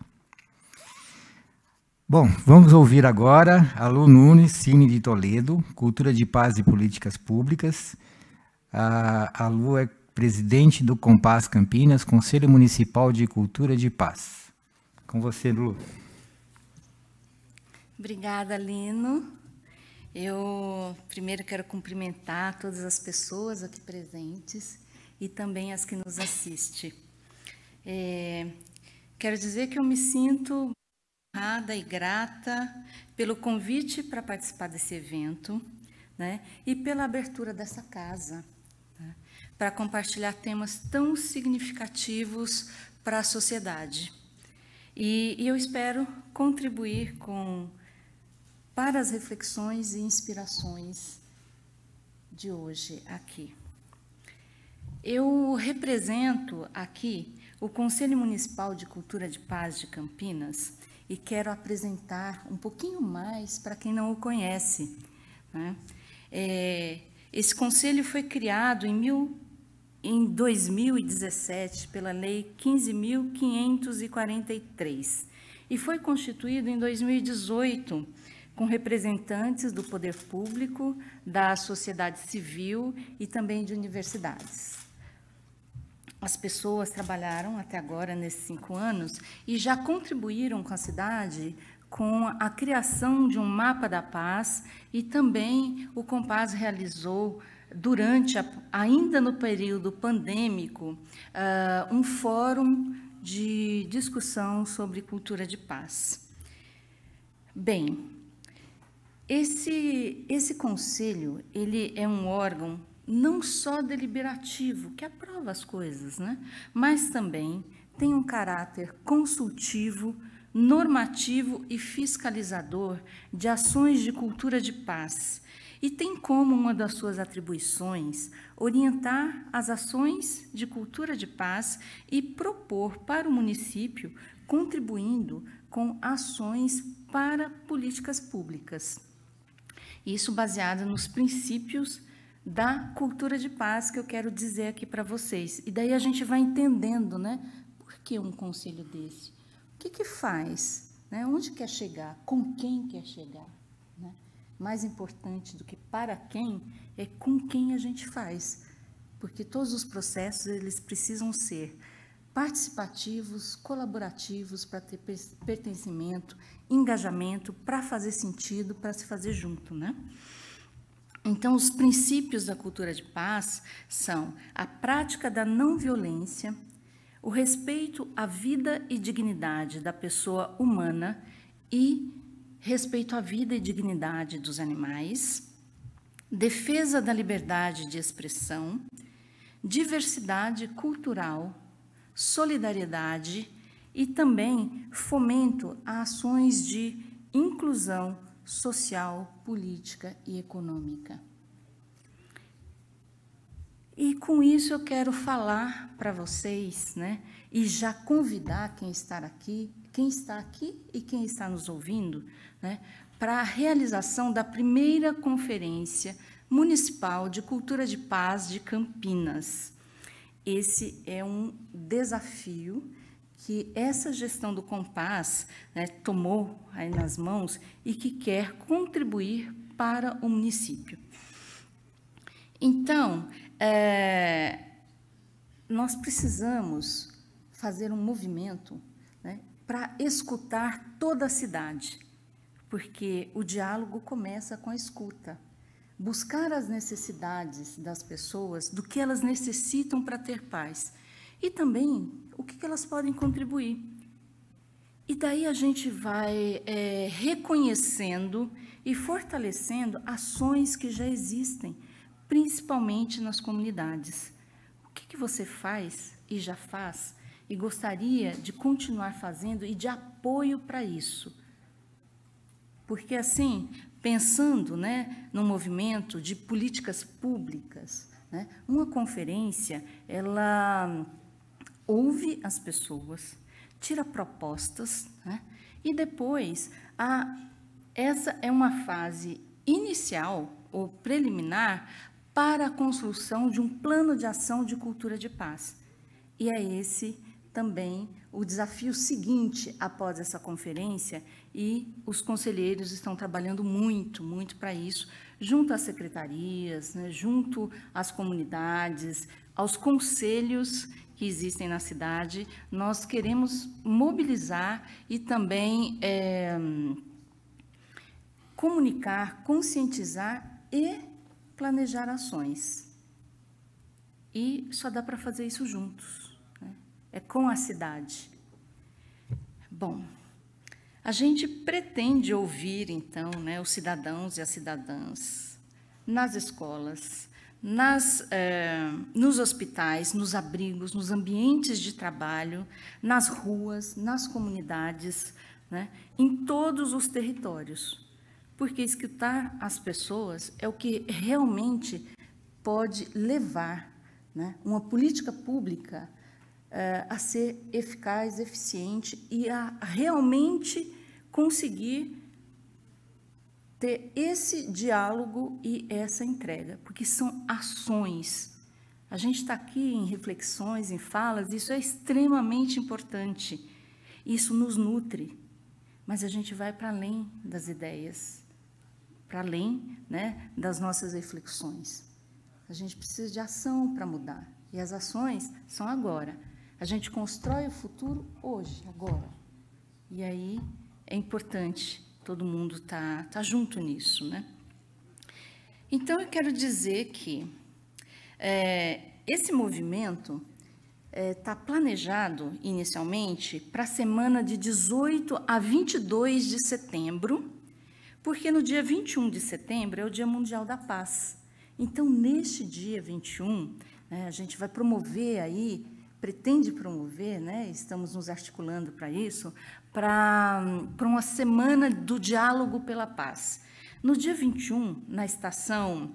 Bom, vamos ouvir agora a Lu Nunes, Cine de Toledo, Cultura de Paz e Políticas Públicas. A, a Lu é presidente do Compás Campinas, Conselho Municipal de Cultura de Paz. Com você, Lu. Obrigada, Lino. Eu primeiro quero cumprimentar todas as pessoas aqui presentes e também as que nos assistem. É, Quero dizer que eu me sinto honrada e grata pelo convite para participar desse evento né, e pela abertura dessa casa né, para compartilhar temas tão significativos para a sociedade. E, e eu espero contribuir com para as reflexões e inspirações de hoje aqui. Eu represento aqui o Conselho Municipal de Cultura de Paz de Campinas e quero apresentar um pouquinho mais para quem não o conhece. Né? É, esse conselho foi criado em, mil, em 2017 pela Lei 15.543 e foi constituído em 2018 com representantes do poder público, da sociedade civil e também de universidades as pessoas trabalharam até agora, nesses cinco anos, e já contribuíram com a cidade com a criação de um mapa da paz e também o Compaz realizou durante, a, ainda no período pandêmico, uh, um fórum de discussão sobre cultura de paz. Bem, esse, esse conselho ele é um órgão não só deliberativo, que aprova as coisas, né? mas também tem um caráter consultivo, normativo e fiscalizador de ações de cultura de paz e tem como uma das suas atribuições orientar as ações de cultura de paz e propor para o município, contribuindo com ações para políticas públicas. Isso baseado nos princípios da cultura de paz que eu quero dizer aqui para vocês. E daí a gente vai entendendo, né? Por que um conselho desse? O que, que faz? Né? Onde quer chegar? Com quem quer chegar? Né? Mais importante do que para quem é com quem a gente faz, porque todos os processos eles precisam ser participativos, colaborativos para ter pertencimento, engajamento, para fazer sentido, para se fazer junto, né? Então, os princípios da cultura de paz são a prática da não violência, o respeito à vida e dignidade da pessoa humana e respeito à vida e dignidade dos animais, defesa da liberdade de expressão, diversidade cultural, solidariedade e também fomento a ações de inclusão social, política e econômica. E com isso eu quero falar para vocês, né? E já convidar quem está aqui, quem está aqui e quem está nos ouvindo, né, para a realização da primeira conferência municipal de cultura de paz de Campinas. Esse é um desafio que essa gestão do Compass né, tomou aí nas mãos e que quer contribuir para o município. Então, é, nós precisamos fazer um movimento né, para escutar toda a cidade, porque o diálogo começa com a escuta. Buscar as necessidades das pessoas, do que elas necessitam para ter paz e também o que, elas podem contribuir. E daí a gente vai é, reconhecendo e fortalecendo ações que já existem, principalmente nas comunidades. O que, que você faz e já faz e gostaria de continuar fazendo e de apoio para isso? Porque assim, pensando né, no movimento de políticas públicas, né, uma conferência, ela ouve as pessoas, tira propostas, né? e depois a, essa é uma fase inicial ou preliminar para a construção de um plano de ação de cultura de paz. E é esse também o desafio seguinte após essa conferência, e os conselheiros estão trabalhando muito, muito para isso, junto às secretarias, né, junto às comunidades, aos conselhos que existem na cidade, nós queremos mobilizar e também é, comunicar, conscientizar e planejar ações. E só dá para fazer isso juntos. Né? É com a cidade. Bom, a gente pretende ouvir, então, né, os cidadãos e as cidadãs nas escolas, nas, eh, nos hospitais, nos abrigos, nos ambientes de trabalho, nas ruas, nas comunidades, né, em todos os territórios. Porque escutar as pessoas é o que realmente pode levar né, uma política pública eh, a ser eficaz, eficiente e a realmente conseguir ter esse diálogo e essa entrega, porque são ações. A gente está aqui em reflexões, em falas, isso é extremamente importante. Isso nos nutre, mas a gente vai para além das ideias, para além né, das nossas reflexões. A gente precisa de ação para mudar, e as ações são agora. A gente constrói o futuro hoje, agora. E aí é importante todo mundo está tá junto nisso, né? Então eu quero dizer que é, esse movimento está é, tá planejado inicialmente para a semana de 18 a 22 de setembro, porque no dia 21 de setembro é o Dia Mundial da Paz. Então, neste dia 21, né, a gente vai promover aí pretende promover, né, estamos nos articulando para isso, para uma semana do diálogo pela paz. No dia 21, na estação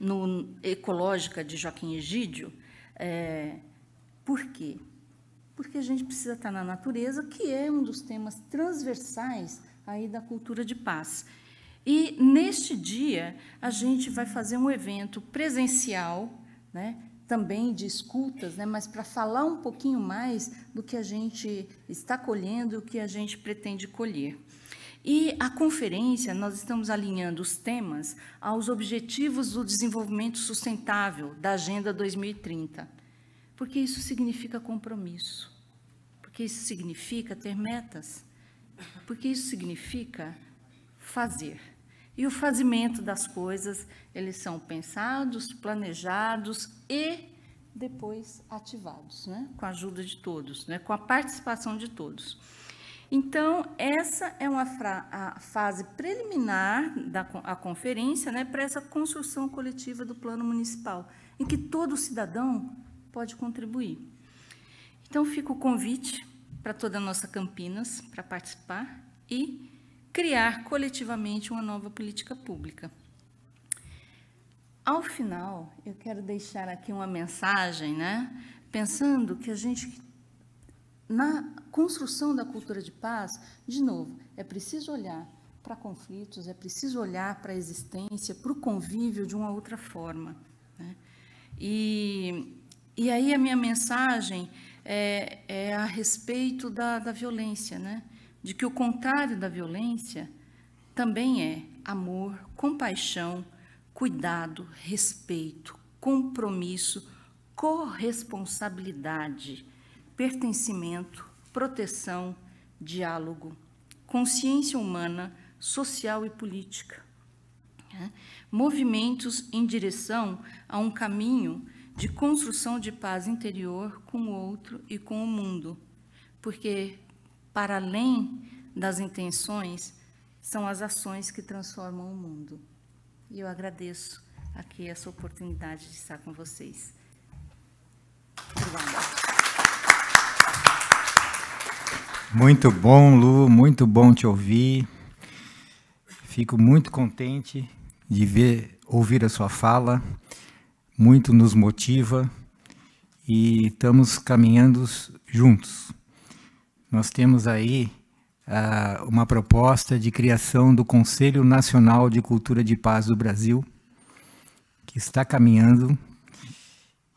no, ecológica de Joaquim Egídio, é, por quê? Porque a gente precisa estar na natureza, que é um dos temas transversais aí da cultura de paz. E neste dia a gente vai fazer um evento presencial, né, também de escutas, né, mas para falar um pouquinho mais do que a gente está colhendo, o que a gente pretende colher. E a conferência, nós estamos alinhando os temas aos objetivos do desenvolvimento sustentável da Agenda 2030, porque isso significa compromisso, porque isso significa ter metas, porque isso significa fazer. E o fazimento das coisas, eles são pensados, planejados e depois ativados, né? com a ajuda de todos, né? com a participação de todos. Então, essa é uma fase preliminar da a conferência né, para essa construção coletiva do plano municipal, em que todo cidadão pode contribuir. Então, fica o convite para toda a nossa Campinas para participar e criar coletivamente uma nova política pública. Ao final, eu quero deixar aqui uma mensagem, né? Pensando que a gente na construção da cultura de paz, de novo, é preciso olhar para conflitos, é preciso olhar para a existência, para o convívio de uma outra forma. Né? E, e aí a minha mensagem é, é a respeito da, da violência, né? de que o contrário da violência também é amor, compaixão, cuidado, respeito, compromisso, corresponsabilidade, pertencimento, proteção, diálogo, consciência humana, social e política. É? Movimentos em direção a um caminho de construção de paz interior com o outro e com o mundo, porque para além das intenções, são as ações que transformam o mundo. E eu agradeço aqui essa oportunidade de estar com vocês. Obrigada. Muito bom, Lu, muito bom te ouvir. Fico muito contente de ver, ouvir a sua fala. Muito nos motiva e estamos caminhando juntos nós temos aí uh, uma proposta de criação do Conselho Nacional de Cultura de Paz do Brasil, que está caminhando,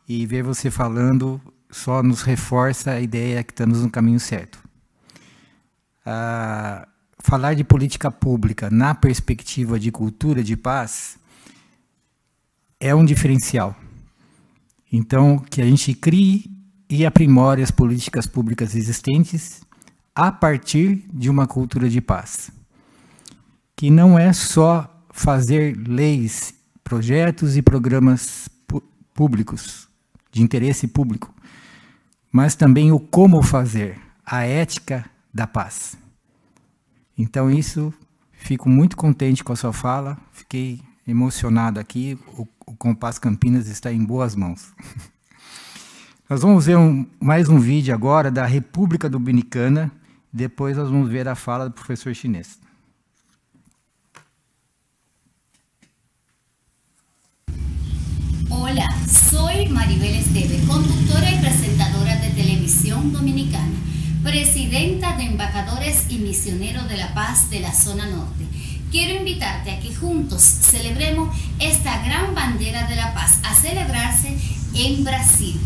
e ver você falando só nos reforça a ideia que estamos no caminho certo. Uh, falar de política pública na perspectiva de cultura de paz é um diferencial. Então, que a gente crie e aprimore as políticas públicas existentes a partir de uma cultura de paz. Que não é só fazer leis, projetos e programas públicos, de interesse público, mas também o como fazer, a ética da paz. Então, isso, fico muito contente com a sua fala, fiquei emocionado aqui, o, o Compass Campinas está em boas mãos. Nós vamos ver um, mais um vídeo agora da República Dominicana, Depois vamos a ver la fala del profesor chinês. Hola, soy Maribel Esteve, conductora y presentadora de televisión dominicana, presidenta de Embajadores y Misioneros de la Paz de la Zona Norte. Quiero invitarte a que juntos celebremos esta gran bandera de la paz a celebrarse en Brasil.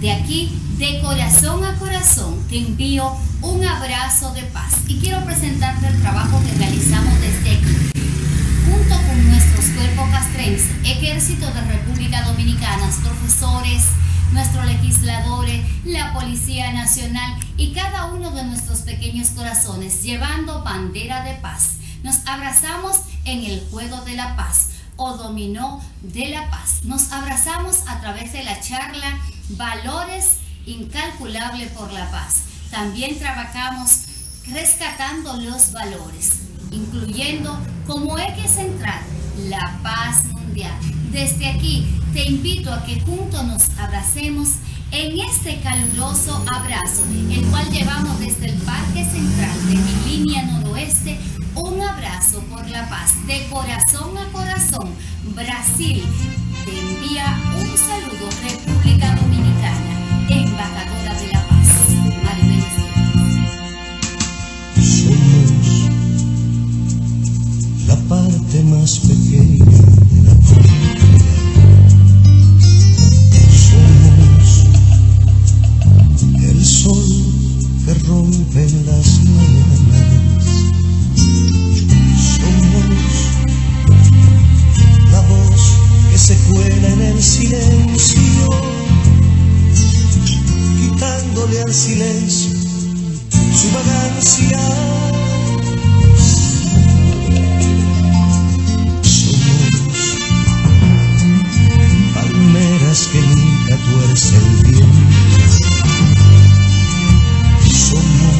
De aquí de corazón a corazón te envío un abrazo de paz y quiero presentarte el trabajo que realizamos desde aquí, junto con nuestros cuerpos castrenses, Ejército de República Dominicana, profesores, nuestros legisladores, la Policía Nacional y cada uno de nuestros pequeños corazones llevando bandera de paz. Nos abrazamos en el juego de la paz o dominó de la paz. Nos abrazamos a través de la charla Valores incalculable por la paz. También trabajamos rescatando los valores, incluyendo como eje central la paz mundial. Desde aquí te invito a que juntos nos abracemos en este caluroso abrazo, el cual llevamos desde el Parque Central de mi línea noroeste, un abrazo por la paz, de corazón a corazón. Brasil te envía un saludo, República Dominicana la paz. Somos la parte más pequeña de la vida Somos el sol que rompe las nubes Somos la voz que se cuela en el silencio dándole al silencio su vagancia. Somos palmeras que nunca tuerce el viento. Somos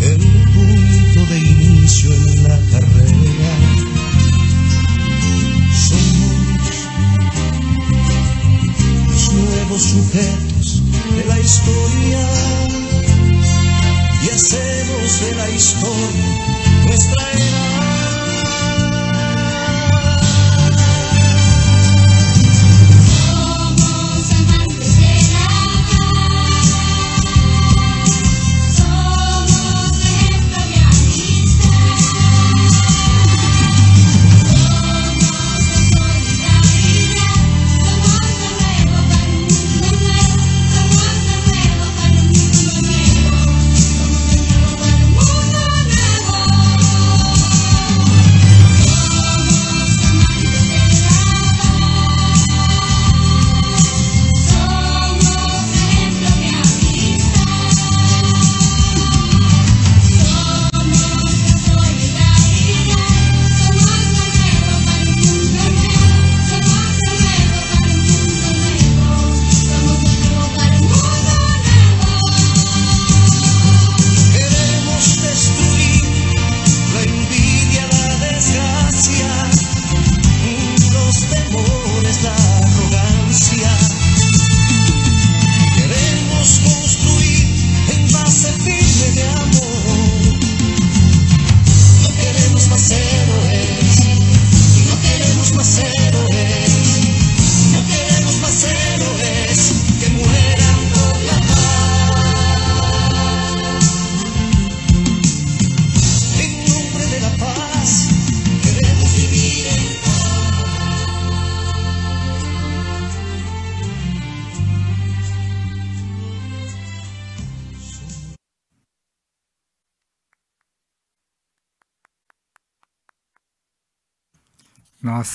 el punto de inicio en la carrera. Somos los nuevos sujetos historia y hacemos de la historia nuestra era.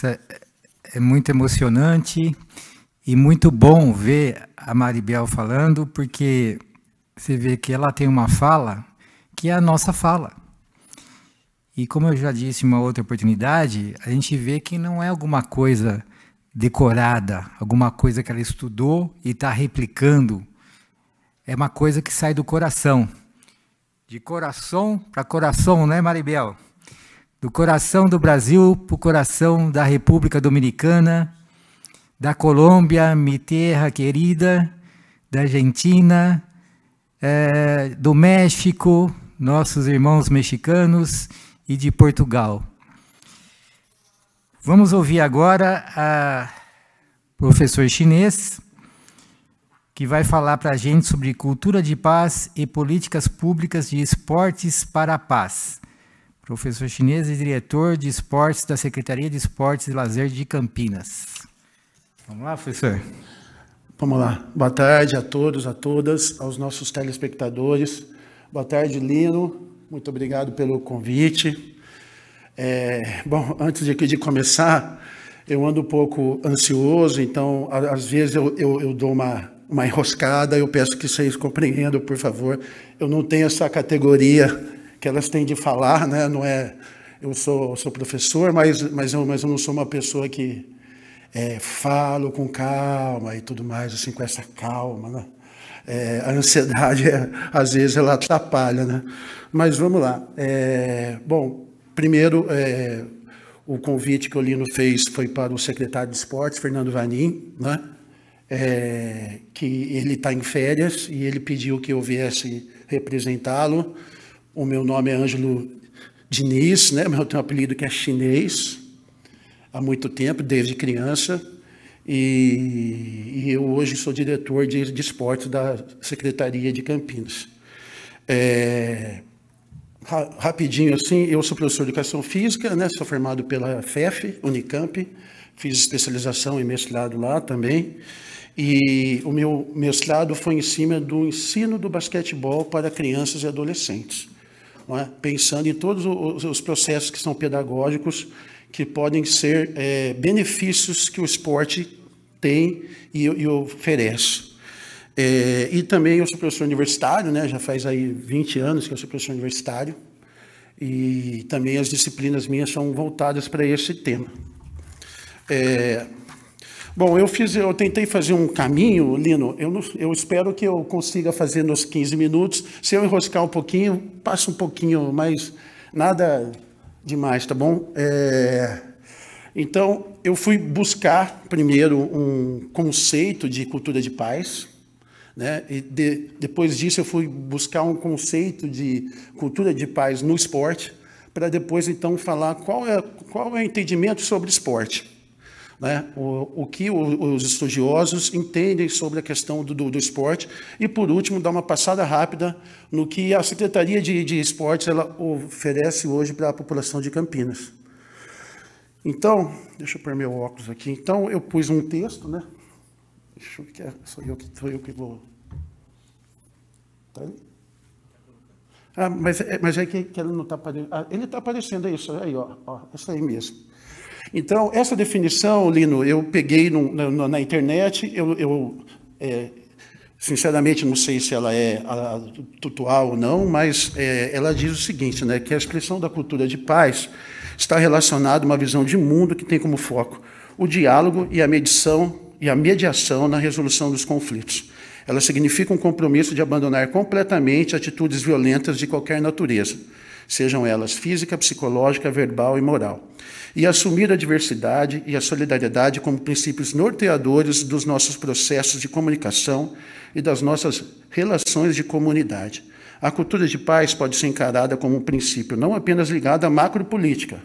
Nossa, é muito emocionante e muito bom ver a Maribel falando, porque você vê que ela tem uma fala que é a nossa fala. E como eu já disse em uma outra oportunidade, a gente vê que não é alguma coisa decorada, alguma coisa que ela estudou e está replicando. É uma coisa que sai do coração. De coração para coração, né, Maribel? do coração do Brasil para o coração da República Dominicana, da Colômbia, minha terra querida, da Argentina, é, do México, nossos irmãos mexicanos e de Portugal. Vamos ouvir agora a professor chinês, que vai falar para a gente sobre cultura de paz e políticas públicas de esportes para a paz professor chinês e diretor de esportes da Secretaria de Esportes e Lazer de Campinas. Vamos lá, professor. Vamos lá. Boa tarde a todos, a todas, aos nossos telespectadores. Boa tarde, Lino. Muito obrigado pelo convite. É, bom, antes de, de, começar, eu ando um pouco ansioso, então às vezes eu, eu, eu dou uma, uma enroscada, eu peço que vocês compreendam, por favor. Eu não tenho essa categoria que elas têm de falar, né? Não é, eu sou, sou professor, mas, mas, eu, mas eu não sou uma pessoa que é, falo com calma e tudo mais, assim, com essa calma, né? É, a ansiedade, é, às vezes, ela atrapalha, né? Mas vamos lá. É, bom, primeiro, é, o convite que o Lino fez foi para o secretário de esportes, Fernando Vanim, né? É, que ele está em férias e ele pediu que eu viesse representá-lo. O meu nome é Ângelo Diniz, né? eu tenho um apelido que é chinês há muito tempo, desde criança. E, e eu hoje sou diretor de, de esportes da Secretaria de Campinas. É, ra, rapidinho assim, eu sou professor de educação física, né? Sou formado pela FEF, Unicamp, fiz especialização e mestrado lá também. E o meu mestrado foi em cima do ensino do basquetebol para crianças e adolescentes é? pensando em todos os, os processos que são pedagógicos, que podem ser é, benefícios que o esporte tem e, e oferece. É, e também eu sou professor universitário, né? já faz aí 20 anos que eu sou professor universitário, e também as disciplinas minhas são voltadas para esse tema. É, Bom, eu fiz, eu tentei fazer um caminho, Lino. Eu, eu espero que eu consiga fazer nos 15 minutos. Se eu enroscar um pouquinho, passa um pouquinho, mas nada demais, tá bom? É... Então, eu fui buscar primeiro um conceito de cultura de paz, né? E de, depois disso eu fui buscar um conceito de cultura de paz no esporte, para depois então falar qual é qual é o entendimento sobre esporte né, o, o, que o, os estudiosos entendem sobre a questão do, do, do, esporte e, por último, dar uma passada rápida no que a Secretaria de, de Esportes ela oferece hoje para a população de Campinas. Então, deixa eu pôr meu óculos aqui. Então, eu pus um texto, né? Deixa eu, ver, é, sou, eu que, sou eu que vou... Tá ali? Ah, mas, é, mas é que, que ele não está aparecendo. Ah, ele está aparecendo, é isso aí, ó, ó, isso aí mesmo. Então, essa definição, Lino, eu peguei no, na, na, internet, eu, eu é, sinceramente não sei se ela é tutual ou não, mas é, ela diz o seguinte, né, que a expressão da cultura de paz está relacionada a uma visão de mundo que tem como foco o diálogo e a medição e a mediação na resolução dos conflitos. Ela significa um compromisso de abandonar completamente atitudes violentas de qualquer natureza sejam elas física, psicológica, verbal e moral. E assumir a diversidade e a solidariedade como princípios norteadores dos nossos processos de comunicação e das nossas relações de comunidade. A cultura de paz pode ser encarada como um princípio não apenas ligado à macropolítica,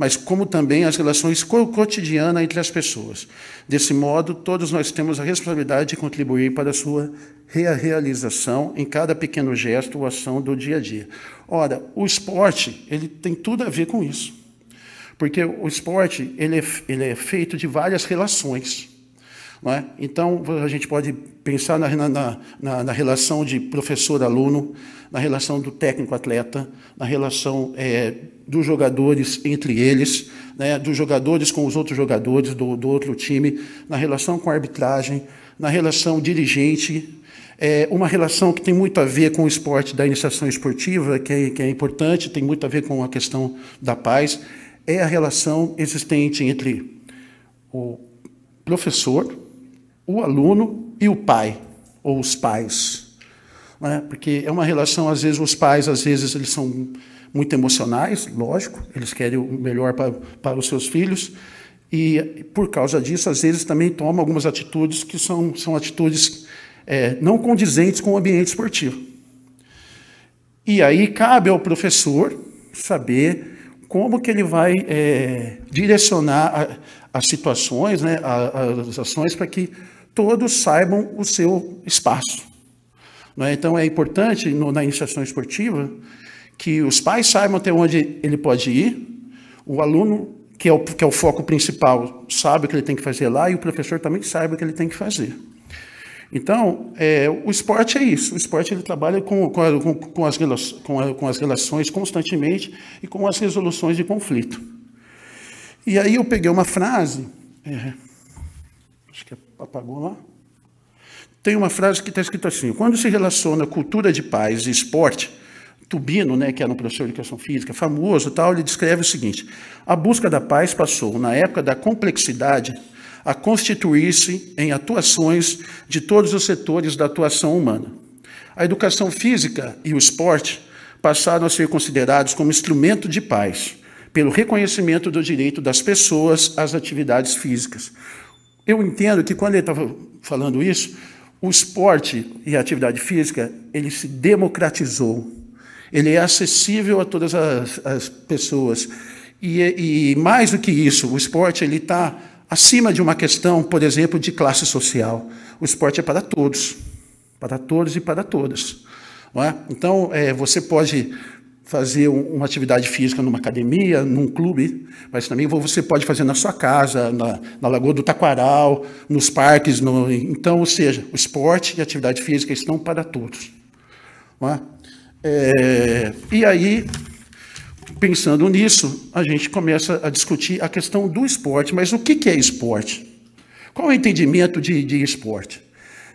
mas como também as relações cotidianas entre as pessoas. Desse modo, todos nós temos a responsabilidade de contribuir para a sua realização em cada pequeno gesto ou ação do dia a dia. Ora, o esporte ele tem tudo a ver com isso, porque o esporte ele é, ele é feito de várias relações. É? Então, a gente pode pensar na, na, na, na relação de professor-aluno, na relação do técnico-atleta, na relação é, dos jogadores entre eles, né, dos jogadores com os outros jogadores do, do, outro time, na relação com a arbitragem, na relação dirigente. É uma relação que tem muito a ver com o esporte da iniciação esportiva, que é, que é importante, tem muito a ver com a questão da paz, é a relação existente entre o professor, o aluno e o pai, ou os pais. Né? Porque é uma relação, às vezes, os pais, às vezes, eles são muito emocionais, lógico, eles querem o melhor para, para os seus filhos, e por causa disso, às vezes, também tomam algumas atitudes que são, são atitudes é, não condizentes com o ambiente esportivo. E aí cabe ao professor saber como que ele vai é, direcionar as situações, né, a, as ações para que todos saibam o seu espaço. É? Então, é importante no, na iniciação esportiva que os pais saibam até onde ele pode ir, o aluno, que é o, que é o foco principal, sabe o que ele tem que fazer lá e o professor também sabe o que ele tem que fazer. Então, é, o esporte é isso. O esporte ele trabalha com, com, com, as, a, com, as, relações constantemente e com as resoluções de conflito. E aí eu peguei uma frase, é, acho que é Apagou lá? Tem uma frase que está escrita assim: quando se relaciona cultura de paz e esporte, Tubino, né, que era um professor de educação física famoso, tal, ele descreve o seguinte: a busca da paz passou, na época da complexidade, a constituir-se em atuações de todos os setores da atuação humana. A educação física e o esporte passaram a ser considerados como instrumento de paz, pelo reconhecimento do direito das pessoas às atividades físicas eu entendo que quando ele estava tá falando isso, o esporte e a atividade física, ele se democratizou. Ele é acessível a todas as, as pessoas. E, e, mais do que isso, o esporte ele está acima de uma questão, por exemplo, de classe social. O esporte é para todos, para todos e para todas. É? Então, é, você pode fazer uma atividade física numa academia, num clube, mas também você pode fazer na sua casa, na, na Lagoa do Taquaral, nos parques. No, então, ou seja, o esporte e a atividade física estão para todos. É? é, e aí, pensando nisso, a gente começa a discutir a questão do esporte, mas o que, que é esporte? Qual é o entendimento de, de esporte?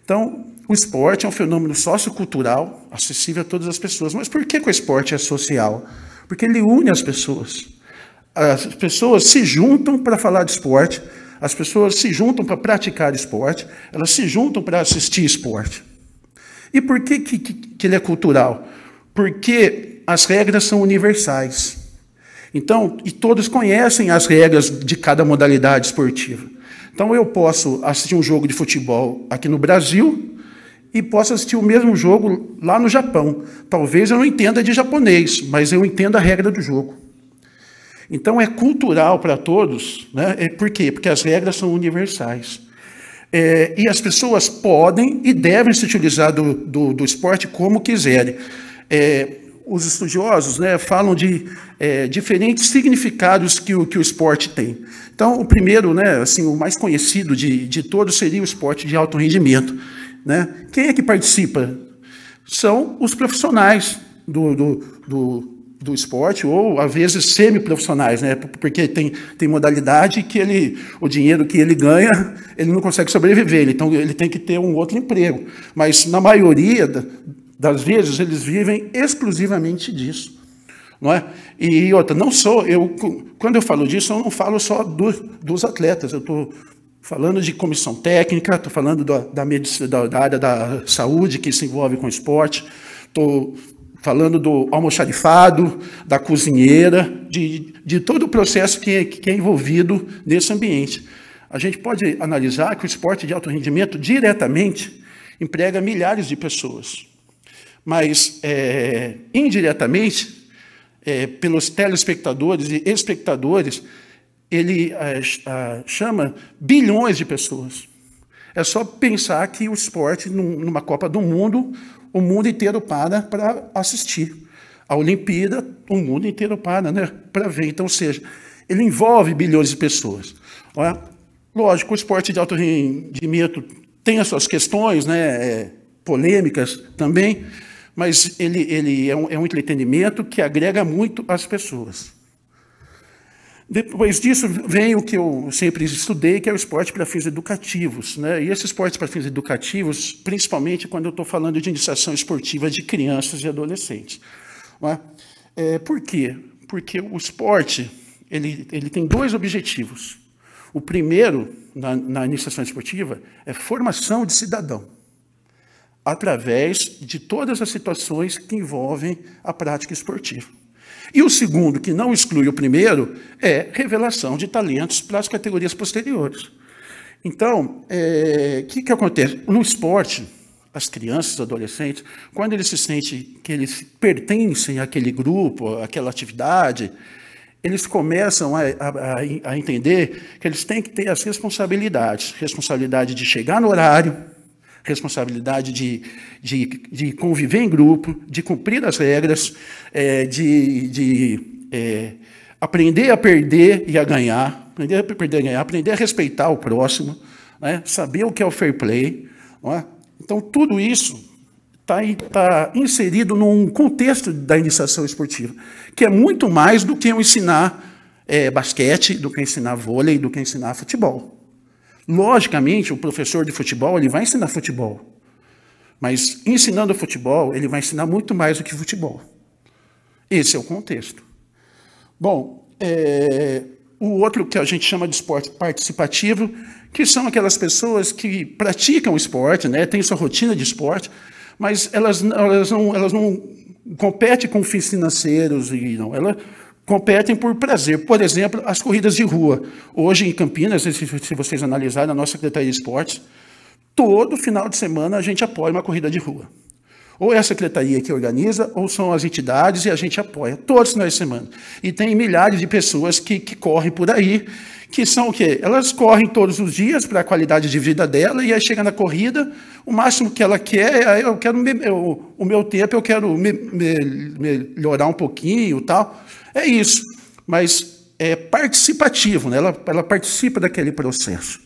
Então, o esporte é um fenômeno sociocultural acessível a todas as pessoas. Mas por que, que o esporte é social? Porque ele une as pessoas. As pessoas se juntam para falar de esporte, as pessoas se juntam para praticar esporte, elas se juntam para assistir esporte. E por que, que, que ele é cultural? Porque as regras são universais. Então, e todos conhecem as regras de cada modalidade esportiva. Então, eu posso assistir um jogo de futebol aqui no Brasil, e possa assistir o mesmo jogo lá no Japão. Talvez eu não entenda de japonês, mas eu entendo a regra do jogo. Então é cultural para todos, né? É, por quê? Porque as regras são universais. É, e as pessoas podem e devem se utilizar do, do, do esporte como quiserem. É, os estudiosos né, falam de é, diferentes significados que o, que o esporte tem. Então, o primeiro, né, assim, o mais conhecido de, de todos seria o esporte de alto rendimento. Né? Quem é que participa? São os profissionais do, do, do, do esporte, ou às vezes semiprofissionais, né? porque tem, tem modalidade que ele, o dinheiro que ele ganha, ele não consegue sobreviver, então ele tem que ter um outro emprego. Mas na maioria das vezes eles vivem exclusivamente disso. Não é? E outra, não sou eu. Quando eu falo disso, eu não falo só do, dos atletas, eu estou falando de comissão técnica, estou falando da, da, medicina, da, área da saúde que se envolve com esporte, estou falando do almoxarifado, da cozinheira, de, de todo o processo que é, que é envolvido nesse ambiente. A gente pode analisar que o esporte de alto rendimento diretamente emprega milhares de pessoas, mas é, indiretamente, é, pelos telespectadores e espectadores, ele eh, ah, chama bilhões de pessoas. É só pensar que o esporte, numa Copa do Mundo, o mundo inteiro para para assistir. A Olimpíada, o mundo inteiro para né, para ver. Então, seja, ele envolve bilhões de pessoas. Olha, lógico, o esporte de alto rendimento tem as suas questões né, é, polêmicas também, mas ele, ele é um, é um entretenimento que agrega muito às pessoas. Depois disso vem o que eu sempre estudei, que é o esporte para fins educativos. Né? E esse esporte para fins educativos, principalmente quando eu estou falando de iniciação esportiva de crianças e adolescentes. É? é, por quê? Porque o esporte ele, ele tem dois objetivos. O primeiro, na, na iniciação esportiva, é formação de cidadão, através de todas as situações que envolvem a prática esportiva. E o segundo, que não exclui o primeiro, é revelação de talentos para as categorias posteriores. Então, o é, que, que acontece? No esporte, as crianças, adolescentes, quando eles se sentem que eles pertencem àquele grupo, àquela atividade, eles começam a, a, a entender que eles têm que ter as responsabilidades. Responsabilidade de chegar no horário, responsabilidade de, de, de conviver em grupo, de cumprir as regras, é, de, de é, aprender a perder e a ganhar, aprender a perder e ganhar, aprender a respeitar o próximo, né? saber o que é o fair play. É? Então, tudo isso está tá inserido num contexto da iniciação esportiva, que é muito mais do que eu ensinar é, basquete, do que ensinar vôlei, do que ensinar futebol. Logicamente, o professor de futebol ele vai ensinar futebol, mas ensinando futebol ele vai ensinar muito mais do que futebol. Esse é o contexto. Bom, é, o outro que a gente chama de esporte participativo, que são aquelas pessoas que praticam esporte, né, têm sua rotina de esporte, mas elas, elas, não, elas não competem com fins financeiros e não. Ela, competem por prazer. Por exemplo, as corridas de rua. Hoje em Campinas, se vocês analisarem, na nossa Secretaria de Esportes, todo final de semana a gente apoia uma corrida de rua. Ou é a secretaria que organiza, ou são as entidades e a gente apoia todos os finais de semana. E tem milhares de pessoas que, que correm por aí, que são o quê? Elas correm todos os dias para a qualidade de vida dela, e aí chega na corrida, o máximo que ela quer é ah, eu quero eu, o meu tempo, eu quero me, me, melhorar um pouquinho tal. É isso, mas é participativo, né? ela, ela participa daquele processo.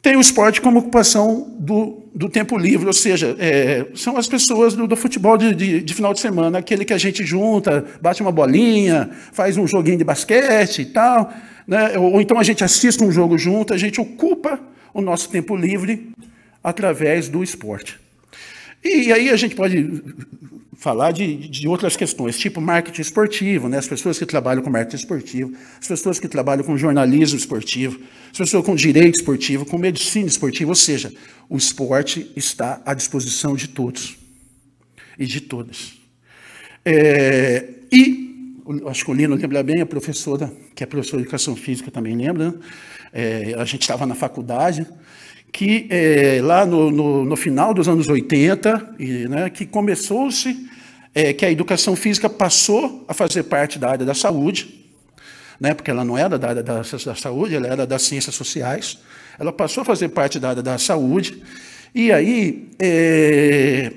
Tem o esporte como ocupação do, do tempo livre, ou seja, é, são as pessoas do, do futebol de, de, de, final de semana, aquele que a gente junta, bate uma bolinha, faz um joguinho de basquete e tal, né? ou, ou então a gente assiste um jogo junto, a gente ocupa o nosso tempo livre através do esporte. E aí a gente pode falar de, de outras questões, tipo marketing esportivo, né? as pessoas que trabalham com marketing esportivo, as pessoas que trabalham com jornalismo esportivo, as pessoas com direito esportivo, com medicina esportiva, ou seja, o esporte está à disposição de todos e de todas. É, e, acho que o Lino lembra bem, a professora, que é professora de educação física também lembra, né? é, a gente estava na faculdade, que é, lá no, no, no, final dos anos 80, e, né, que começou-se, é, que a educação física passou a fazer parte da área da saúde, né, porque ela não era da área da, da saúde, ela era das ciências sociais, ela passou a fazer parte da área da saúde, e aí é,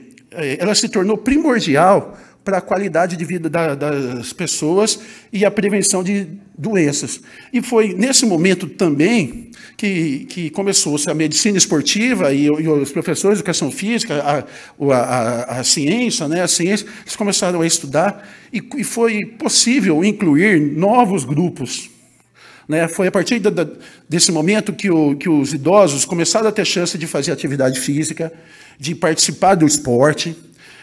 ela se tornou primordial para a qualidade de vida da, das pessoas e a prevenção de doenças. E foi nesse momento também que, que começou-se a medicina esportiva e, e, os professores de educação física, a, a, a, a ciência, né, a ciência, eles começaram a estudar e, e foi possível incluir novos grupos né? Foi a partir da, da, desse momento que, o, que, os idosos começaram a ter chance de fazer atividade física, de participar do esporte,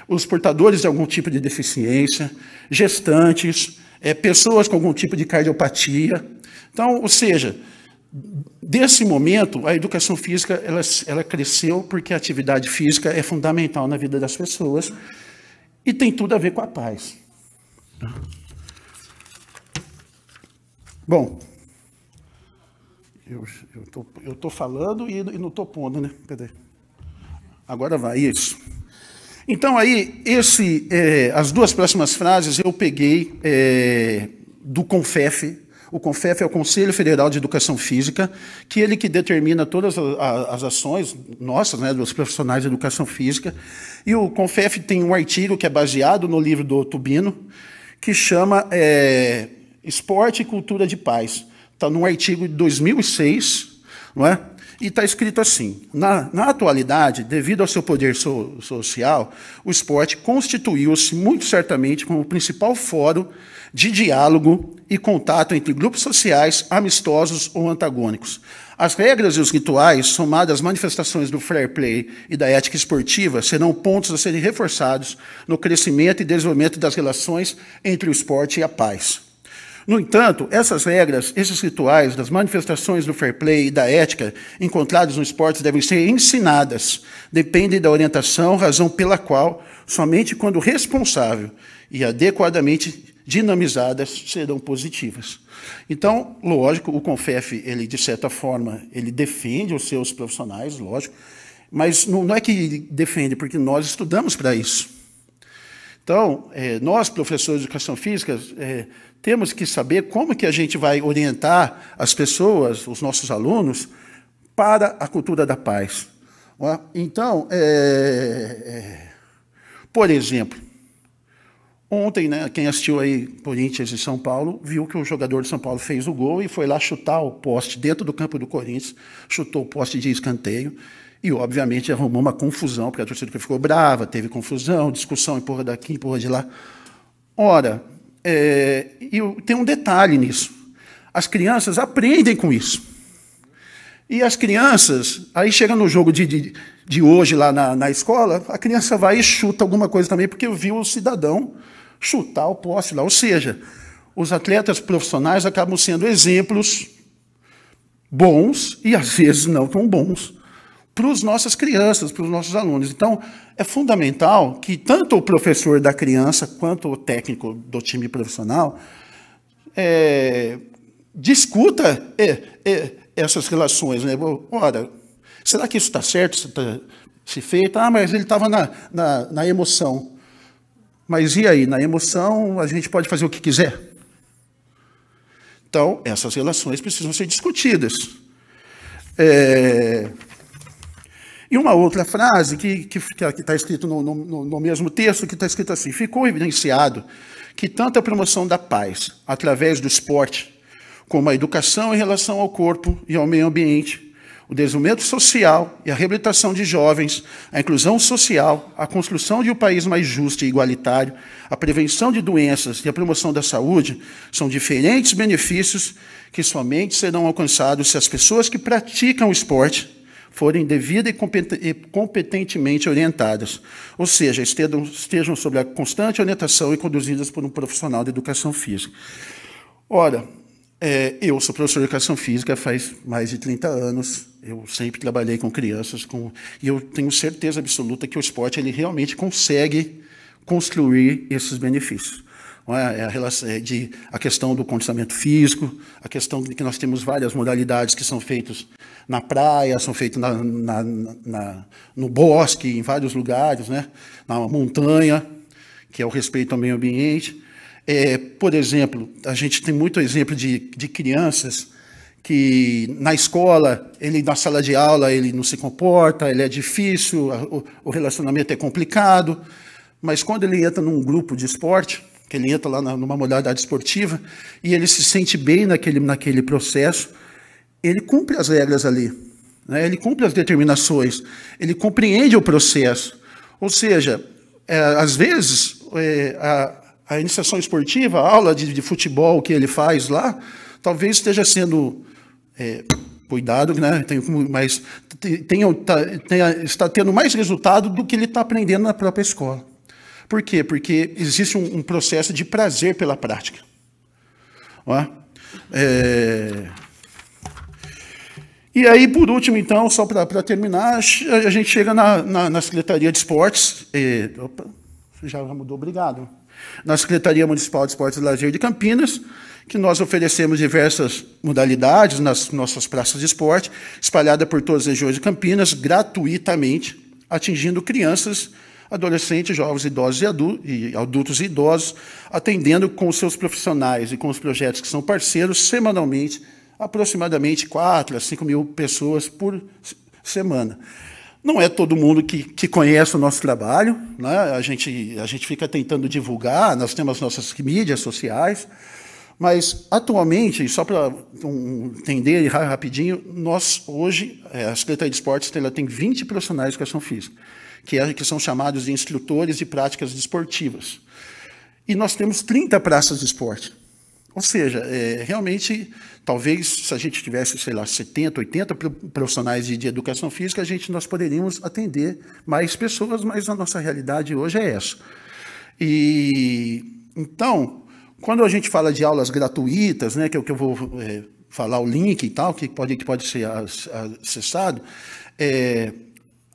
os portadores de algum tipo de deficiência, gestantes, é, pessoas com algum tipo de cardiopatia. Então, ou seja, desse momento, a educação física ela, ela cresceu porque a atividade física é fundamental na vida das pessoas e tem tudo a ver com a paz. Bom, eu estou eu tô falando e, e não estou pondo, né? Peraí. Agora vai, isso. Então, aí, esse, é, as duas próximas frases eu peguei é, do CONFEF. O CONFEF é o Conselho Federal de Educação Física, que ele que determina todas as ações nossas, né, dos profissionais de educação física. E o CONFEF tem um artigo que é baseado no livro do Tubino, que chama é, Esporte e Cultura de Paz. Está num artigo de 2006, não é? E está escrito assim: na, na, atualidade, devido ao seu poder so, social, o esporte constituiu-se muito certamente como o principal fórum de diálogo e contato entre grupos sociais amistosos ou antagônicos. As regras e os rituais, somadas às manifestações do fair play e da ética esportiva, serão pontos a serem reforçados no crescimento e desenvolvimento das relações entre o esporte e a paz. No entanto, essas regras, esses rituais das manifestações do fair play e da ética encontrados no esporte devem ser ensinadas, dependem da orientação, razão pela qual, somente quando responsável e adequadamente dinamizadas, serão positivas. Então, lógico, o CONFEF, ele, de certa forma, ele defende os seus profissionais, lógico, mas não é que defende, porque nós estudamos para isso. Então, é, nós, professores de educação física, é, temos que saber como que a gente vai orientar as pessoas, os nossos alunos, para a cultura da paz. Então, é, é, por exemplo, ontem, né, quem assistiu aí Corinthians e São Paulo, viu que o jogador de São Paulo fez o gol e foi lá chutar o poste dentro do campo do Corinthians, chutou o poste de escanteio e, obviamente, arrumou uma confusão, porque a torcida ficou brava, teve confusão, discussão, empurra daqui, empurra de lá. Ora, é, e tem um detalhe nisso. As crianças aprendem com isso. E as crianças, aí chega no jogo de, de, de hoje lá na, na, escola, a criança vai e chuta alguma coisa também, porque viu o cidadão chutar o poste lá. Ou seja, os atletas profissionais acabam sendo exemplos bons e às vezes não tão bons para as nossas crianças, para os nossos alunos. Então, é fundamental que tanto o professor da criança quanto o técnico do time profissional é, discuta é, é, essas relações. Né? Ora, será que isso está certo? Se, tá, se feito? Ah, mas ele estava na, na, na emoção. Mas e aí? Na emoção, a gente pode fazer o que quiser? Então, essas relações precisam ser discutidas. É, e uma outra frase que está que, que tá escrito no, no, no mesmo texto, que está escrito assim, ficou evidenciado que tanto a promoção da paz através do esporte, como a educação em relação ao corpo e ao meio ambiente, o desenvolvimento social e a reabilitação de jovens, a inclusão social, a construção de um país mais justo e igualitário, a prevenção de doenças e a promoção da saúde são diferentes benefícios que somente serão alcançados se as pessoas que praticam o esporte forem devida e competentemente orientadas, ou seja, estejam, estejam sob a constante orientação e conduzidas por um profissional de educação física. Ora, é, eu sou professor de educação física faz mais de 30 anos. Eu sempre trabalhei com crianças com, e eu tenho certeza absoluta que o esporte ele realmente consegue construir esses benefícios. É? é? a, é de, a questão do condicionamento físico, a questão de que nós temos várias modalidades que são feitas na praia, são feitas na, na, na, no bosque, em vários lugares, né? na montanha, que é o respeito ao meio ambiente. É, por exemplo, a gente tem muito exemplo de, de crianças que na escola, ele na sala de aula, ele não se comporta, ele é difícil, o, o relacionamento é complicado, mas quando ele entra num grupo de esporte, que ele entra lá numa modalidade esportiva e ele se sente bem naquele, naquele processo, ele cumpre as regras ali, né? ele cumpre as determinações, ele compreende o processo. Ou seja, é, às vezes, é, a, a, iniciação esportiva, a aula de, de, futebol que ele faz lá, talvez esteja sendo. É, cuidado, né? Tem, mas tá, está tendo mais resultado do que ele está aprendendo na própria escola. Por quê? Porque existe um, um processo de prazer pela prática. Ó, é... E aí, por último, então, só para terminar, a gente chega na, na, na Secretaria de Esportes. E, opa, já mudou, obrigado. Na Secretaria Municipal de Esportes e Lazer de Campinas, que nós oferecemos diversas modalidades nas nossas praças de esporte, espalhada por todas as regiões de Campinas, gratuitamente, atingindo crianças adolescentes, jovens, idosos e adultos e idosos, atendendo com seus profissionais e com os projetos que são parceiros semanalmente, aproximadamente 4 a 5 mil pessoas por semana. Não é todo mundo que, que conhece o nosso trabalho, né? a, gente, a gente fica tentando divulgar, nós temos nossas mídias sociais, mas atualmente, só para um, entender rapidinho, nós hoje, eh, a Secretaria de Esportes ela tem 20 profissionais de educação física que, é, que são chamados de instrutores e práticas desportivas. E nós temos 30 praças de esporte. Ou seja, é, realmente, talvez se a gente tivesse, sei lá, 70, 80 profissionais de, de, educação física, a gente, nós poderíamos atender mais pessoas, mas a nossa realidade hoje é essa. E então, quando a gente fala de aulas gratuitas, né, que é o que eu vou é, falar o link e tal, que pode, que pode ser acessado, é,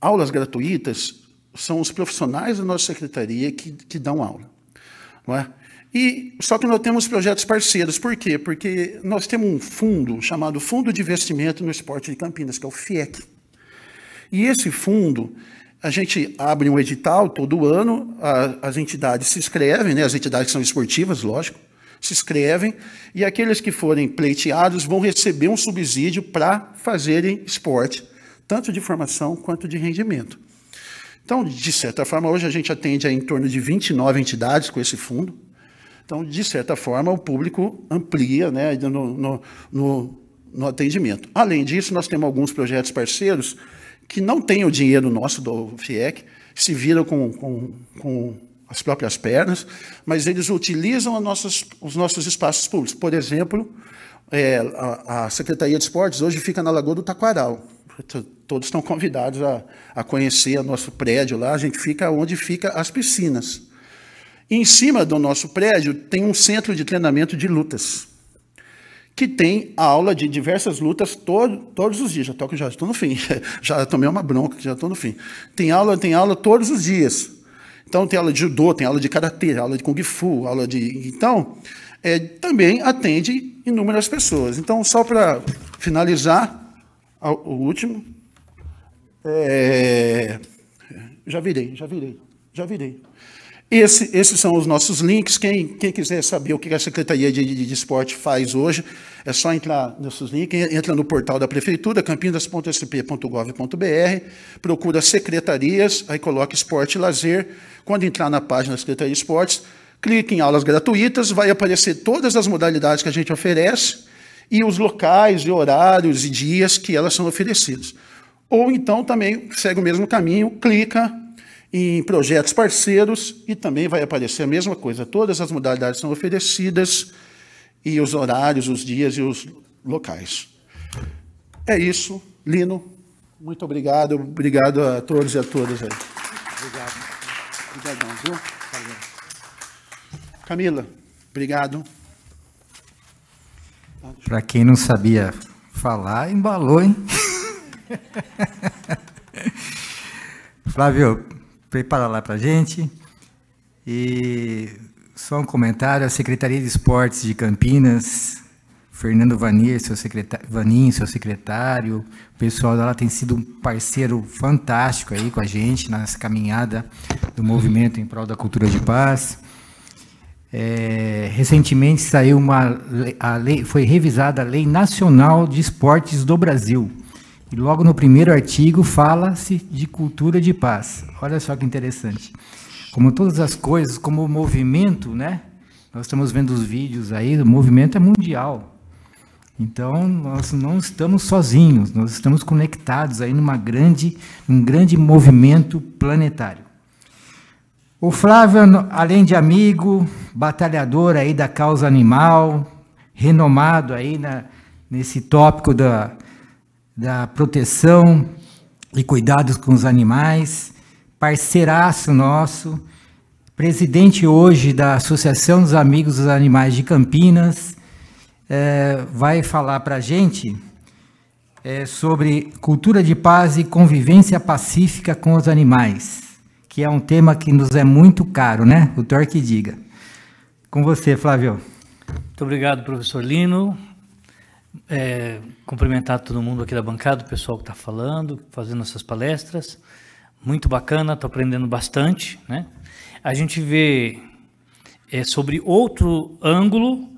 aulas gratuitas são os profissionais da nossa secretaria que, que dão aula. Não é? E só que nós temos projetos parceiros. Por quê? Porque nós temos um fundo chamado Fundo de Investimento no Esporte de Campinas, que é o FIEC. E esse fundo, a gente abre um edital todo ano, a, as entidades se inscrevem, né? as entidades são esportivas, lógico, se inscrevem, e aqueles que forem pleiteados vão receber um subsídio para fazerem esporte tanto de formação quanto de rendimento. Então, de certa forma, hoje a gente atende a em torno de 29 entidades com esse fundo. Então, de certa forma, o público amplia né, no, no, no, no atendimento. Além disso, nós temos alguns projetos parceiros que não têm o dinheiro nosso do FIEC, se viram com, com, com as próprias pernas, mas eles utilizam nossas, os nossos espaços públicos. Por exemplo, é, a, a Secretaria de Esportes hoje fica na Lagoa do Taquaral todos estão convidados a, a conhecer o nosso prédio lá. A gente fica onde fica as piscinas. E em cima do nosso prédio tem um centro de treinamento de lutas, que tem aula de diversas lutas todo, todos os dias. Já toco, já estou no fim. Já tomei uma bronca, já estou no fim. Tem aula, tem aula todos os dias. Então tem aula de judô, tem aula de karatê, aula de kung fu, aula de então é, também atende inúmeras pessoas. Então só para finalizar o último. É... Já virei, já virei, já virei. Esse, esses são os nossos links. Quem, quem, quiser saber o que a Secretaria de, de, de, Esporte faz hoje, é só entrar nesses links, entra no portal da Prefeitura, campinas.sp.gov.br, procura secretarias, aí coloca esporte e lazer. Quando entrar na página da Secretaria de Esportes, clique em aulas gratuitas, vai aparecer todas as modalidades que a gente oferece e os locais e horários e dias que elas são oferecidas. Ou então também segue o mesmo caminho, clica em projetos parceiros e também vai aparecer a mesma coisa. Todas as modalidades são oferecidas e os horários, os dias e os locais. É isso, Lino. Muito obrigado, obrigado a todos e a todas aí. Obrigado. Obrigadão, viu? Valeu. Camila, obrigado. Para quem não sabia falar, embalou, hein? Flávio, prepara lá para gente. E só um comentário: a Secretaria de Esportes de Campinas, Fernando Vanir, seu secretário, Vaninho, seu secretário, o pessoal dela tem sido um parceiro fantástico aí com a gente nessa caminhada do movimento em prol da cultura de paz. É, recentemente saiu uma a lei, foi revisada a Lei Nacional de Esportes do Brasil. E logo no primeiro artigo fala-se de cultura de paz. Olha só que interessante. Como todas as coisas, como o movimento, né? Nós estamos vendo os vídeos aí, o movimento é mundial. Então, nós não estamos sozinhos, nós estamos conectados aí numa grande, num grande movimento planetário. O Flávio, além de amigo, batalhador aí da causa animal, renomado aí na, nesse tópico da, da proteção e cuidados com os animais, parceiraço nosso, presidente hoje da Associação dos Amigos dos Animais de Campinas, é, vai falar para a gente é, sobre cultura de paz e convivência pacífica com os animais que é um tema que nos é muito caro, né? O Torque diga. Com você, Flávio. Muito obrigado, professor Lino. É, cumprimentar todo mundo aqui da bancada, o pessoal que está falando, fazendo essas palestras. Muito bacana, estou aprendendo bastante. Né? A gente vê é, sobre outro ângulo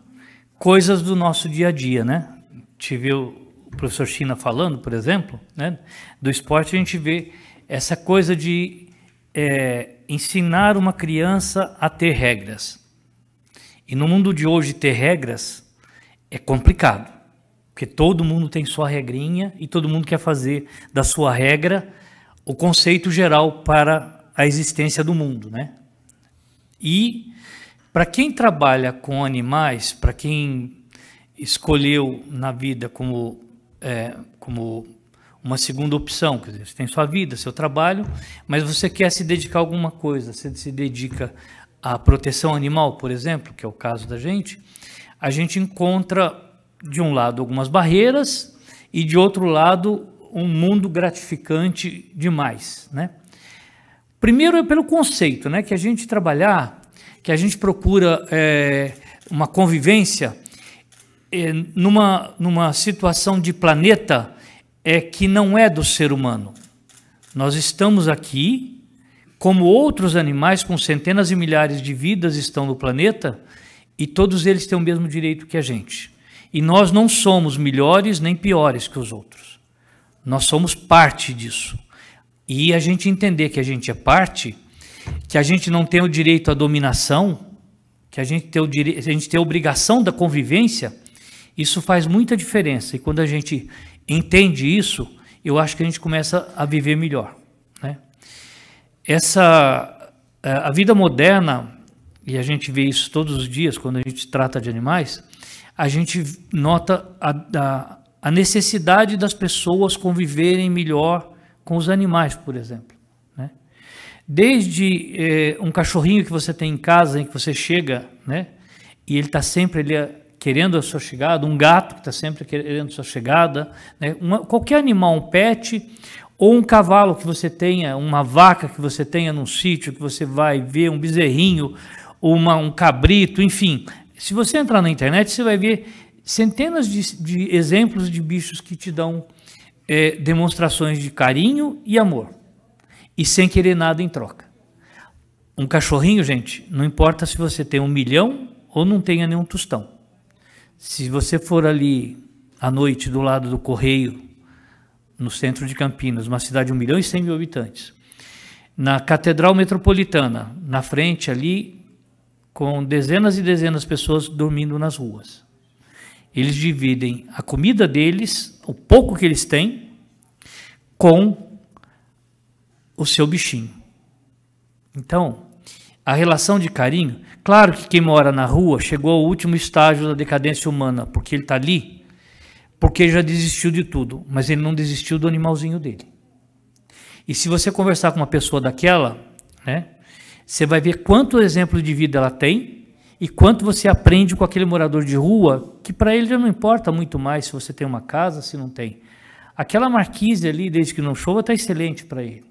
coisas do nosso dia a dia. Né? Tive o professor China falando, por exemplo, né? do esporte, a gente vê essa coisa de é, ensinar uma criança a ter regras. E no mundo de hoje, ter regras é complicado, porque todo mundo tem sua regrinha e todo mundo quer fazer da sua regra o conceito geral para a existência do mundo, né? E para quem trabalha com animais, para quem escolheu na vida como, é, como uma segunda opção, quer dizer, você tem sua vida, seu trabalho, mas você quer se dedicar a alguma coisa, você se dedica à proteção animal, por exemplo, que é o caso da gente, a gente encontra de um lado algumas barreiras e de outro lado um mundo gratificante demais, né? Primeiro é pelo conceito, né, que a gente trabalhar, que a gente procura é, uma convivência é, numa, numa situação de planeta é que não é do ser humano. Nós estamos aqui, como outros animais com centenas e milhares de vidas estão no planeta, e todos eles têm o mesmo direito que a gente. E nós não somos melhores nem piores que os outros. Nós somos parte disso. E a gente entender que a gente é parte, que a gente não tem o direito à dominação, que a gente tem, o dire... a gente tem a obrigação da convivência, isso faz muita diferença. E quando a gente entende isso, eu acho que a gente começa a viver melhor. Né? Essa, eh, a vida moderna, e a gente vê isso todos os dias quando a gente trata de animais, a gente nota a, a, a necessidade das pessoas conviverem melhor com os animais, por exemplo. Né? Desde eh, um cachorrinho que você tem em casa, em que você chega, né? e ele está sempre ali querendo a sua chegada, um gato que está sempre querendo a sua chegada, né? Uma, qualquer animal, um pet ou um cavalo que você tenha, uma vaca que você tenha num sítio que você vai ver, um bezerrinho, uma, um cabrito, enfim. Se você entrar na internet, você vai ver centenas de, de exemplos de bichos que te dão é, demonstrações de carinho e amor, e sem querer nada em troca. Um cachorrinho, gente, não importa se você tem um milhão ou não tenha nenhum tostão. Se você for ali à noite do lado do Correio, no centro de Campinas, uma cidade de 1 milhão e 100 mil habitantes, na Catedral Metropolitana, na frente ali, com dezenas e dezenas de pessoas dormindo nas ruas. Eles dividem a comida deles, o pouco que eles têm, com o seu bichinho. Então, a relação de carinho, claro que quem mora na rua chegou ao último estágio da decadência humana, porque ele está ali, porque já desistiu de tudo, mas ele não desistiu do animalzinho dele. E se você conversar com uma pessoa daquela, né, você vai ver quanto exemplo de vida ela tem e quanto você aprende com aquele morador de rua, que para ele já não importa muito mais se você tem uma casa, se não tem. Aquela marquise ali, desde que não chova, está excelente para ele.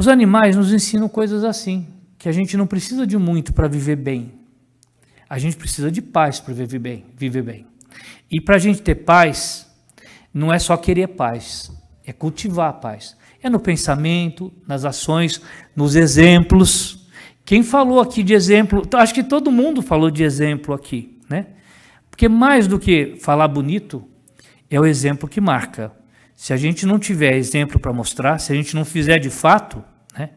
Os animais nos ensinam coisas assim, que a gente não precisa de muito para viver bem. A gente precisa de paz para viver bem, viver bem. E para a gente ter paz, não é só querer paz, é cultivar a paz. É no pensamento, nas ações, nos exemplos. Quem falou aqui de exemplo? Acho que todo mundo falou de exemplo aqui, né? Porque mais do que falar bonito, é o exemplo que marca. Se a gente não tiver exemplo para mostrar, se a gente não fizer de fato, né?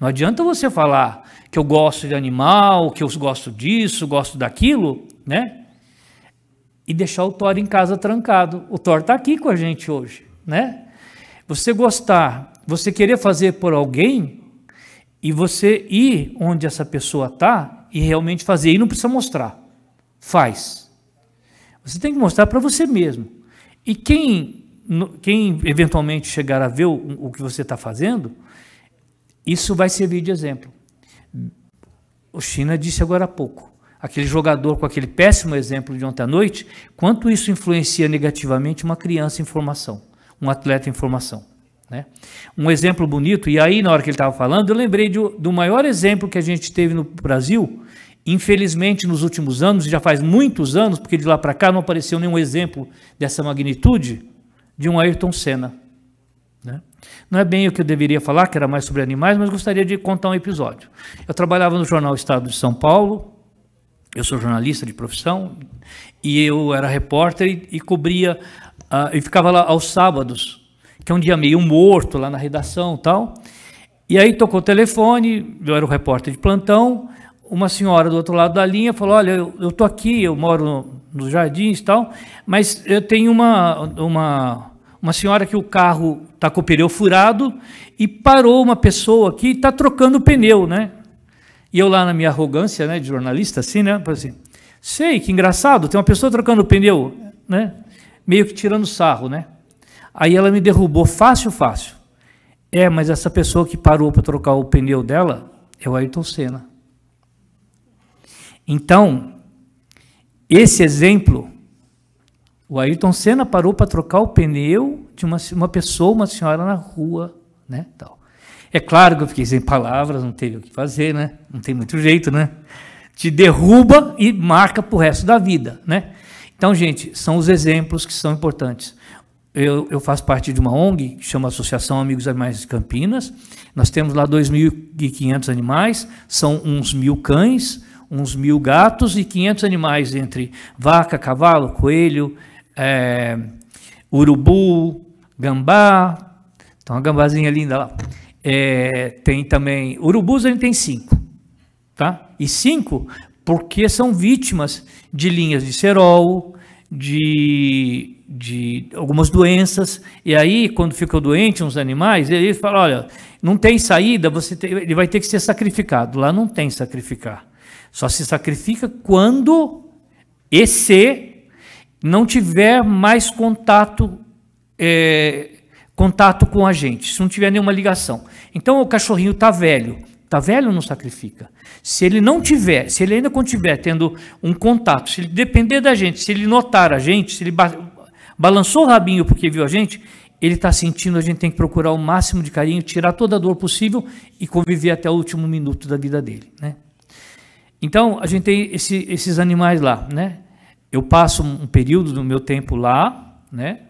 não adianta você falar que eu gosto de animal, que eu gosto disso, gosto daquilo, né? E deixar o Thor em casa trancado. O Thor está aqui com a gente hoje, né? Você gostar, você querer fazer por alguém e você ir onde essa pessoa está e realmente fazer. E não precisa mostrar, faz. Você tem que mostrar para você mesmo. E quem quem eventualmente chegar a ver o, o que você está fazendo, isso vai servir de exemplo. O China disse agora há pouco, aquele jogador com aquele péssimo exemplo de ontem à noite, quanto isso influencia negativamente uma criança em formação, um atleta em formação. Né? Um exemplo bonito, e aí na hora que ele estava falando, eu lembrei de, do maior exemplo que a gente teve no Brasil, infelizmente nos últimos anos, já faz muitos anos, porque de lá para cá não apareceu nenhum exemplo dessa magnitude, de um Ayrton Senna. Né? Não é bem o que eu deveria falar, que era mais sobre animais, mas gostaria de contar um episódio. Eu trabalhava no jornal Estado de São Paulo, eu sou jornalista de profissão, e eu era repórter e, e cobria, uh, e ficava lá aos sábados, que é um dia meio morto lá na redação tal. E aí tocou o telefone, eu era o repórter de plantão, uma senhora do outro lado da linha falou: Olha, eu, eu tô aqui, eu moro nos jardins e tal, mas eu tenho uma, uma, uma senhora que o carro está com o pneu furado e parou uma pessoa aqui e está trocando o pneu, né? E eu lá na minha arrogância né, de jornalista, assim, né? Assim, Sei, que engraçado, tem uma pessoa trocando o pneu, né? Meio que tirando sarro, né? Aí ela me derrubou fácil, fácil. É, mas essa pessoa que parou para trocar o pneu dela é o Ayrton Senna. Então, esse exemplo, o Ayrton Senna parou para trocar o pneu de uma, uma pessoa, uma senhora na rua, né? Tal. É claro que eu fiquei sem palavras, não teve o que fazer, né? Não tem muito jeito, né? Te derruba e marca o resto da vida, né? Então, gente, são os exemplos que são importantes. Eu, eu, faço parte de uma ONG que chama Associação Amigos Animais de Campinas. Nós temos lá 2.500 animais, são uns mil cães, uns mil gatos e 500 animais, entre vaca, cavalo, coelho, é, urubu, gambá. Então, uma gambazinha linda lá. É, tem também. Urubus ele tem cinco, tá? E cinco porque são vítimas de linhas de cerol, de, de algumas doenças. E aí, quando ficam doentes uns animais, ele fala: olha, não tem saída, você tem, ele vai ter que ser sacrificado. Lá não tem sacrificar. Só se sacrifica quando e se não tiver mais contato, é, contato com a gente, se não tiver nenhuma ligação. Então o cachorrinho está velho. Está velho não sacrifica. Se ele não tiver, se ele ainda continuar tendo um contato, se ele depender da gente, se ele notar a gente, se ele ba balançou o rabinho porque viu a gente, ele está sentindo, a gente tem que procurar o máximo de carinho, tirar toda a dor possível e conviver até o último minuto da vida dele. Né? Então, a gente tem esse, esses animais lá, né? Eu passo um período do meu tempo lá, né?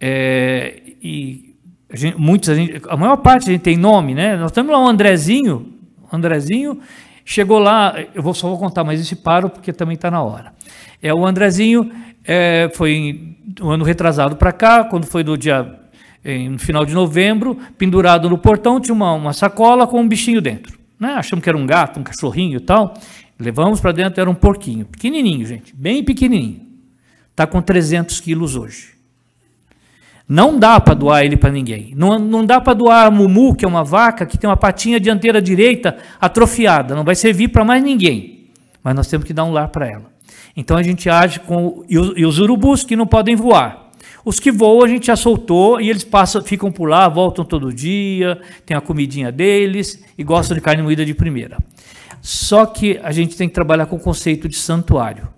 É, e a gente, muitos, a, gente, a maior parte a gente tem nome, né? Nós temos lá o Andrezinho, Andrezinho chegou lá, eu vou, só vou contar, mas esse paro porque também está na hora. É o Andrezinho, é, foi um ano retrasado para cá, quando foi dia em, é, no final de novembro, pendurado no portão, tinha uma, uma sacola com um bichinho dentro. Né? Achamos que era um gato, um cachorrinho e tal. Levamos para dentro, era um porquinho, pequenininho, gente, bem pequenininho. Está com 300 quilos hoje. Não dá para doar ele para ninguém. Não, não dá para doar a Mumu, que é uma vaca que tem uma patinha dianteira direita atrofiada. Não vai servir para mais ninguém. Mas nós temos que dar um lar para ela. Então a gente age com. E os, e os, urubus que não podem voar. Os que voam a gente já soltou e eles passam, ficam por lá, voltam todo dia, tem a comidinha deles e gostam de carne moída de primeira. Só que a gente tem que trabalhar com o conceito de santuário.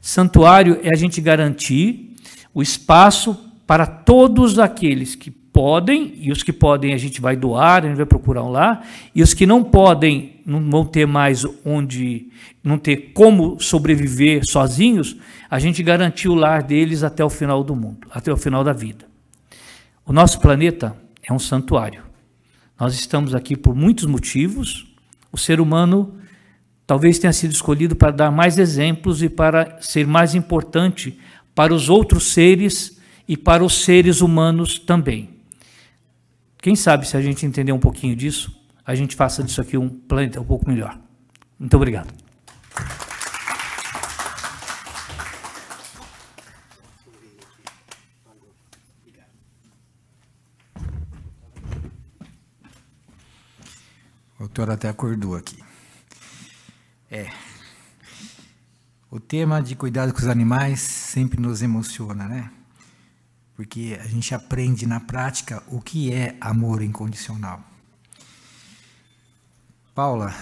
Santuário é a gente garantir o espaço para todos aqueles que podem, e os que podem a gente vai doar, a gente vai procurar um lá, e os que não podem, não vão ter mais onde, não ter como sobreviver sozinhos, a gente garantir o lar deles até o final do mundo, até o final da vida. O nosso planeta é um santuário. Nós estamos aqui por muitos motivos, o ser humano talvez tenha sido escolhido para dar mais exemplos e para ser mais importante para os outros seres e para os seres humanos também. Quem sabe se a gente entender um pouquinho disso, a gente faça disso aqui um planeta um pouco melhor. Muito obrigado. O autor até acordou aqui. É. O tema de cuidado com os animais sempre nos emociona, né? Porque a gente aprende na prática o que é amor incondicional. Paula,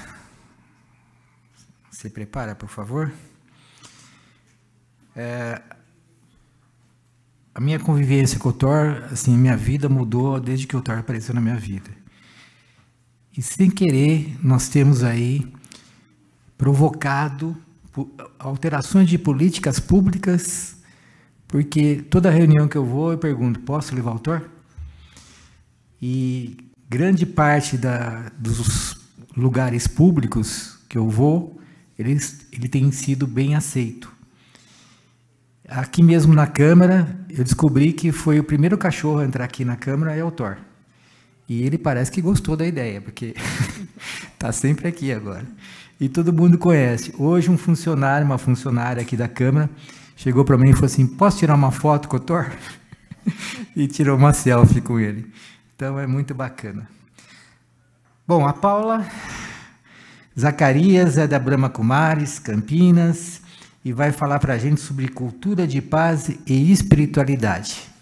se prepara, por favor. É, a minha convivência com o Thor, assim, minha vida mudou desde que o Thor apareceu na minha vida. E sem querer, nós temos aí provocado alterações de políticas públicas, porque toda reunião que eu vou, eu pergunto: posso levar o autor? E grande parte da, dos lugares públicos que eu vou, ele tem sido bem aceito. Aqui mesmo na Câmara, eu descobri que foi o primeiro cachorro a entrar aqui na Câmara é o Thor. E ele parece que gostou da ideia, porque está sempre aqui agora. E todo mundo conhece. Hoje, um funcionário, uma funcionária aqui da Câmara, chegou para mim e falou assim: Posso tirar uma foto, Cotor? e tirou uma selfie com ele. Então, é muito bacana. Bom, a Paula Zacarias é da Brahma Kumaris, Campinas, e vai falar para a gente sobre cultura de paz e espiritualidade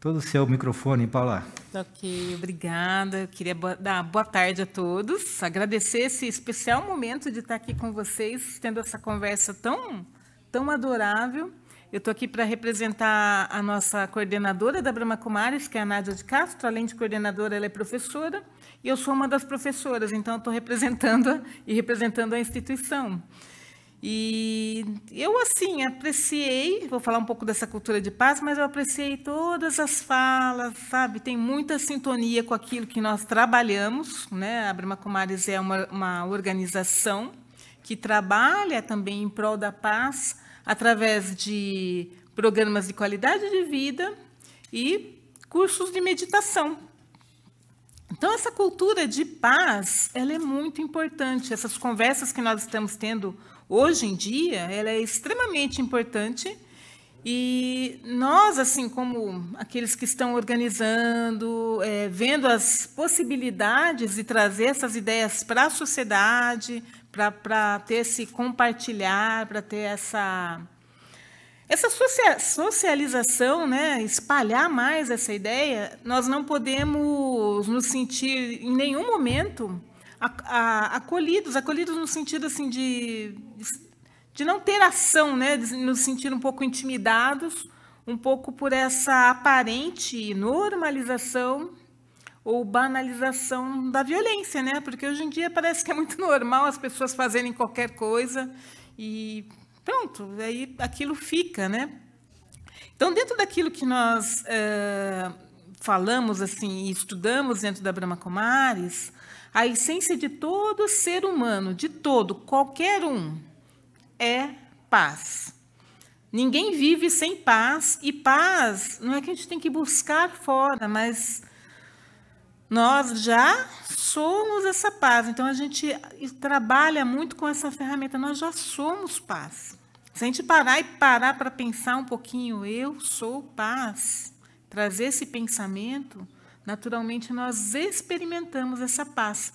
todo o seu microfone, Paula. Ok, obrigada. Eu queria dar boa tarde a todos. Agradecer esse especial momento de estar aqui com vocês, tendo essa conversa tão, tão adorável. Eu estou aqui para representar a nossa coordenadora da Brahma Kumaris, que é a Nádia de Castro. Além de coordenadora, ela é professora. E eu sou uma das professoras, então estou representando e representando a instituição. E eu, assim, apreciei, vou falar um pouco dessa cultura de paz, mas eu apreciei todas as falas, sabe? Tem muita sintonia com aquilo que nós trabalhamos, né? A Brima Comares é uma, uma organização que trabalha também em prol da paz através de programas de qualidade de vida e cursos de meditação. Então, essa cultura de paz, ela é muito importante. Essas conversas que nós estamos tendo hoje em dia, ela é extremamente importante. E nós, assim como aqueles que estão organizando, é, vendo as possibilidades de trazer essas ideias para a sociedade, para ter esse compartilhar, para ter essa, essa socialização, né, espalhar mais essa ideia, nós não podemos nos sentir em nenhum momento acolhidos, acolhidos no sentido assim de, de não ter ação, né, de nos sentir um pouco intimidados, um pouco por essa aparente normalização ou banalização da violência, né? Porque hoje em dia parece que é muito normal as pessoas fazerem qualquer coisa e pronto, aí aquilo fica, né? Então, dentro daquilo que nós é, falamos assim, e estudamos dentro da Brahma Kumaris, a essência de todo ser humano, de todo, qualquer um, é paz. Ninguém vive sem paz, e paz não é que a gente tem que buscar fora, mas nós já somos essa paz. Então a gente trabalha muito com essa ferramenta, nós já somos paz. Se a gente parar e parar para pensar um pouquinho, eu sou paz, trazer esse pensamento, Naturalmente, nós experimentamos essa paz.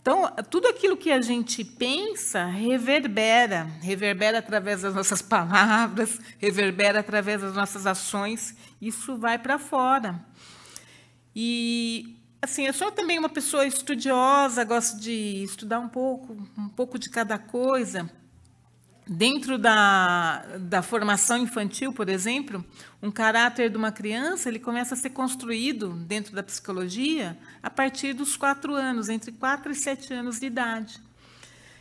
Então, tudo aquilo que a gente pensa reverbera, reverbera através das nossas palavras, reverbera através das nossas ações, isso vai para fora. E assim, eu sou também uma pessoa estudiosa, gosto de estudar um pouco, um pouco de cada coisa. Dentro da, da formação infantil, por exemplo, um caráter de uma criança ele começa a ser construído dentro da psicologia a partir dos quatro anos, entre quatro e sete anos de idade.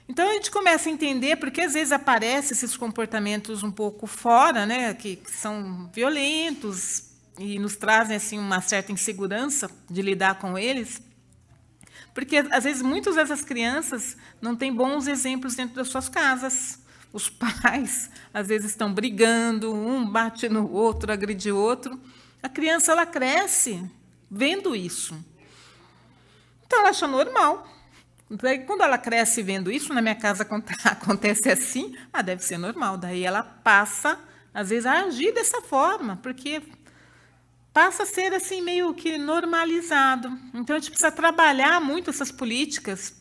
Então a gente começa a entender porque às vezes aparecem esses comportamentos um pouco fora, né, que, que são violentos e nos trazem assim uma certa insegurança de lidar com eles. Porque às vezes muitas dessas crianças não têm bons exemplos dentro das suas casas. Os pais, às vezes, estão brigando, um bate no outro, agride o outro. A criança ela cresce vendo isso. Então, ela acha normal. Então, quando ela cresce vendo isso, na minha casa acontece assim, ah, deve ser normal. Daí ela passa, às vezes, a agir dessa forma, porque passa a ser assim meio que normalizado. Então a gente precisa trabalhar muito essas políticas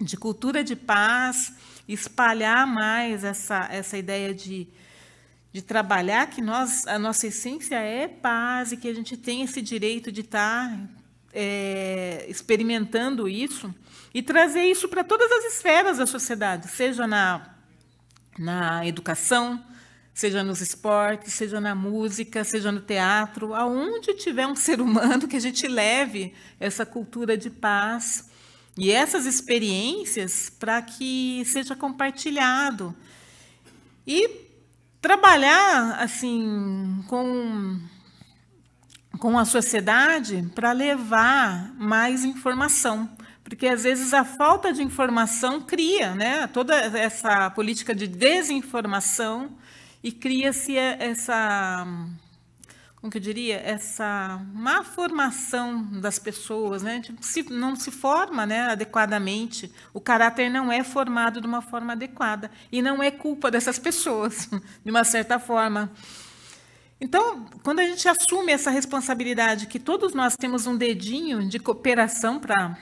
de cultura de paz, espalhar mais essa, essa ideia de, de trabalhar, que nós, a nossa essência é paz e que a gente tem esse direito de estar tá, é, experimentando isso e trazer isso para todas as esferas da sociedade, seja na, na educação, seja nos esportes, seja na música, seja no teatro, aonde tiver um ser humano que a gente leve essa cultura de paz e essas experiências para que seja compartilhado. E trabalhar assim com com a sociedade para levar mais informação, porque às vezes a falta de informação cria, né, toda essa política de desinformação e cria-se essa como que eu diria, essa má formação das pessoas, né? Tipo, se, não se forma né, adequadamente, o caráter não é formado de uma forma adequada e não é culpa dessas pessoas, de uma certa forma. Então, quando a gente assume essa responsabilidade que todos nós temos um dedinho de cooperação para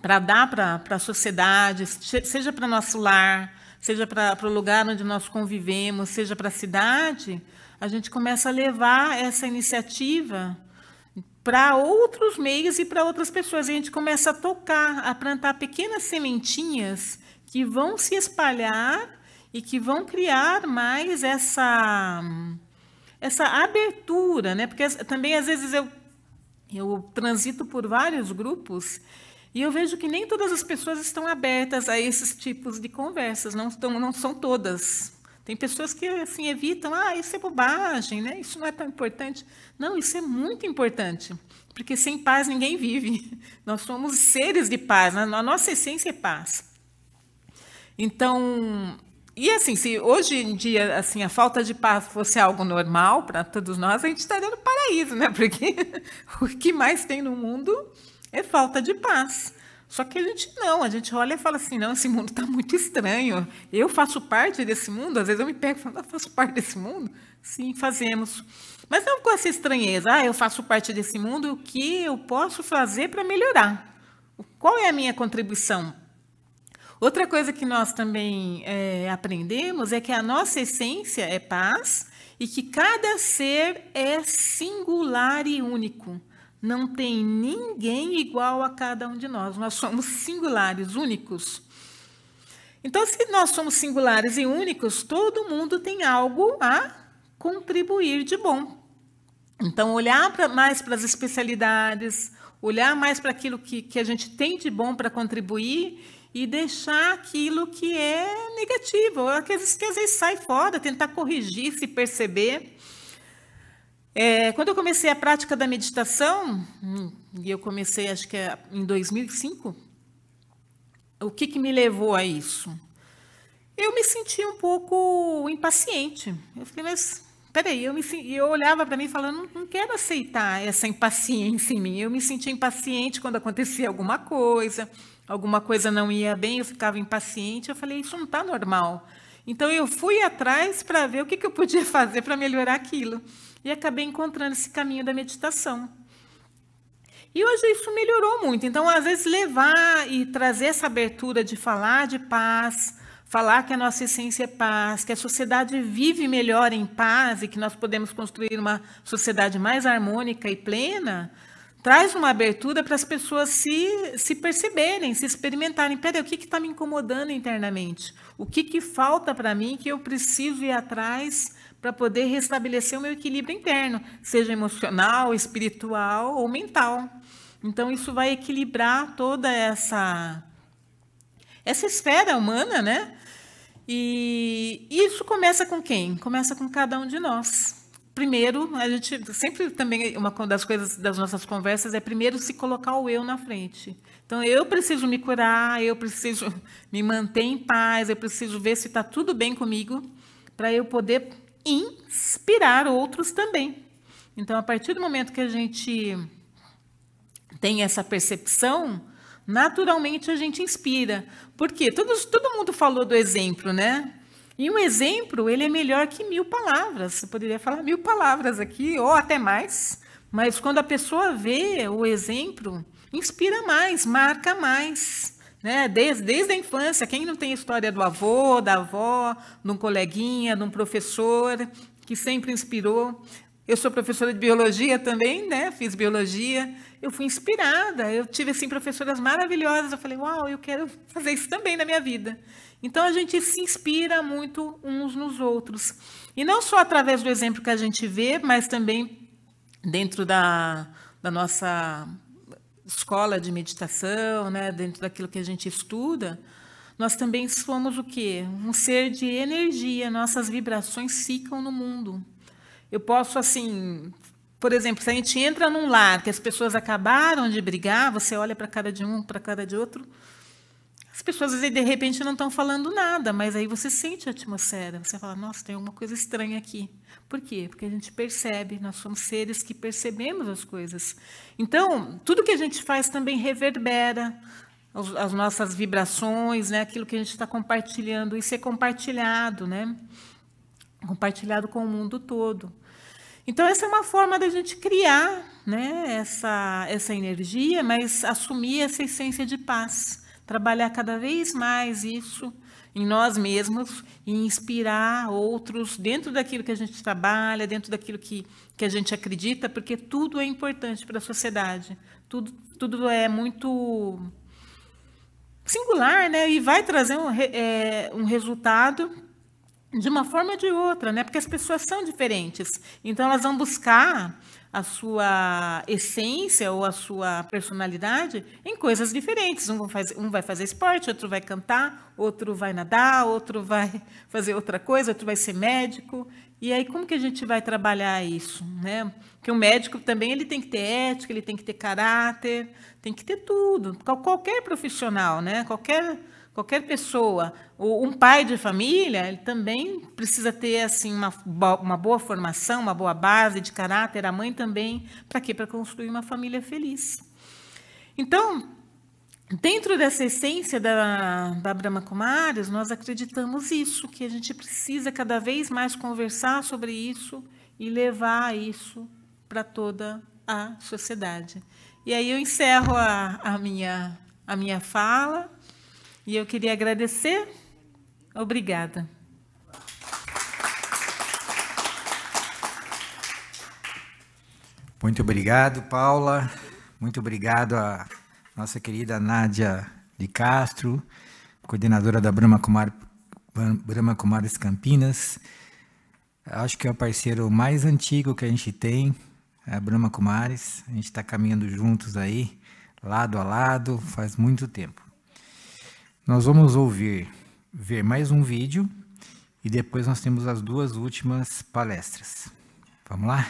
para dar para a sociedade, seja para nosso lar, seja para o lugar onde nós convivemos, seja para a cidade, a gente começa a levar essa iniciativa para outros meios e para outras pessoas. E a gente começa a tocar, a plantar pequenas sementinhas que vão se espalhar e que vão criar mais essa essa abertura, né? Porque também às vezes eu eu transito por vários grupos e eu vejo que nem todas as pessoas estão abertas a esses tipos de conversas, não estão, não são todas. Tem pessoas que assim evitam, ah, isso é bobagem, né? Isso não é tão importante. Não, isso é muito importante, porque sem paz ninguém vive. Nós somos seres de paz, né? a nossa essência é paz. Então, e assim, se hoje em dia assim a falta de paz fosse algo normal para todos nós, a gente estaria no paraíso, né? Porque o que mais tem no mundo é falta de paz. Só que a gente não, a gente olha e fala assim, não, esse mundo está muito estranho. Eu faço parte desse mundo, às vezes eu me pego e falo, ah, faço parte desse mundo? Sim, fazemos. Mas não com essa estranheza, ah, eu faço parte desse mundo, o que eu posso fazer para melhorar? Qual é a minha contribuição? Outra coisa que nós também é, aprendemos é que a nossa essência é paz e que cada ser é singular e único. Não tem ninguém igual a cada um de nós. Nós somos singulares, únicos. Então, se nós somos singulares e únicos, todo mundo tem algo a contribuir de bom. Então, olhar pra, mais para as especialidades, olhar mais para aquilo que, que a gente tem de bom para contribuir e deixar aquilo que é negativo, que às vezes sai fora, tentar corrigir, se perceber. É, quando eu comecei a prática da meditação, hum, e eu comecei acho que é em 2005, o que, que me levou a isso? Eu me senti um pouco impaciente. Eu falei, mas peraí, eu, me, eu olhava para mim falando, não, quero aceitar essa impaciência em mim. Eu me sentia impaciente quando acontecia alguma coisa, alguma coisa não ia bem, eu ficava impaciente. Eu falei, isso não está normal. Então eu fui atrás para ver o que, que eu podia fazer para melhorar aquilo e acabei encontrando esse caminho da meditação. E hoje isso melhorou muito. Então, às vezes, levar e trazer essa abertura de falar de paz, falar que a nossa essência é paz, que a sociedade vive melhor em paz e que nós podemos construir uma sociedade mais harmônica e plena, traz uma abertura para as pessoas se, se perceberem, se experimentarem. Peraí, o que está me incomodando internamente? O que, que falta para mim que eu preciso ir atrás para poder restabelecer o meu equilíbrio interno, seja emocional, espiritual ou mental? Então, isso vai equilibrar toda essa, essa esfera humana, né? E isso começa com quem? Começa com cada um de nós primeiro, a gente sempre também, uma das coisas das nossas conversas é primeiro se colocar o eu na frente. Então, eu preciso me curar, eu preciso me manter em paz, eu preciso ver se está tudo bem comigo, para eu poder inspirar outros também. Então, a partir do momento que a gente tem essa percepção, naturalmente a gente inspira. Porque todo, todo mundo falou do exemplo, né? E um exemplo, ele é melhor que mil palavras. Você poderia falar mil palavras aqui, ou até mais, mas quando a pessoa vê o exemplo, inspira mais, marca mais. Né? Desde, desde a infância, quem não tem história do avô, da avó, de um coleguinha, de um professor que sempre inspirou? Eu sou professora de biologia também, né? Fiz biologia. Eu fui inspirada. Eu tive assim professoras maravilhosas. Eu falei, uau, eu quero fazer isso também na minha vida. Então a gente se inspira muito uns nos outros. E não só através do exemplo que a gente vê, mas também dentro da, da nossa escola de meditação, né, dentro daquilo que a gente estuda, nós também somos o quê? Um ser de energia, nossas vibrações ficam no mundo. Eu posso, assim, por exemplo, se a gente entra num lar que as pessoas acabaram de brigar, você olha para a cara de um, para a cara de outro, as pessoas, às vezes, de repente, não estão falando nada, mas aí você sente a atmosfera. Você fala, nossa, tem alguma coisa estranha aqui. Por quê? Porque a gente percebe, nós somos seres que percebemos as coisas. Então, tudo que a gente faz também reverbera as nossas vibrações, né? aquilo que a gente está compartilhando. Isso é compartilhado, né? compartilhado com o mundo todo. Então, essa é uma forma da gente criar né, essa, essa energia, mas assumir essa essência de paz trabalhar cada vez mais isso em nós mesmos e inspirar outros dentro daquilo que a gente trabalha, dentro daquilo que, que a gente acredita, porque tudo é importante para a sociedade. Tudo, tudo é muito singular, né? E vai trazer um, é, um resultado de uma forma ou de outra, né? Porque as pessoas são diferentes. Então elas vão buscar a sua essência ou a sua personalidade em coisas diferentes. Um vai, fazer, um vai fazer esporte, outro vai cantar, outro vai nadar, outro vai fazer outra coisa, outro vai ser médico. E aí como que a gente vai trabalhar isso, né? que o médico também ele tem que ter ética, ele tem que ter caráter, tem que ter tudo. Qualquer profissional, né? Qualquer qualquer pessoa um pai de família ele também precisa ter assim uma, uma boa formação, uma boa base de caráter. A mãe também, para quê? Para construir uma família feliz. Então, dentro dessa essência da, da Brahma Kumaris, nós acreditamos isso, que a gente precisa cada vez mais conversar sobre isso e levar isso para toda a sociedade. E aí eu encerro a, a, minha, a minha fala e eu queria agradecer Obrigada. Muito obrigado, Paula. Muito obrigado a nossa querida Nádia de Castro, coordenadora da Brahma, Kumar, Brahma Kumaris Campinas. Acho que é o parceiro mais antigo que a gente tem, é a Brahma Kumaris. A gente está caminhando juntos aí, lado a lado, faz muito tempo. Nós vamos ouvir ver mais um vídeo e depois nós temos as duas últimas palestras. Vamos lá?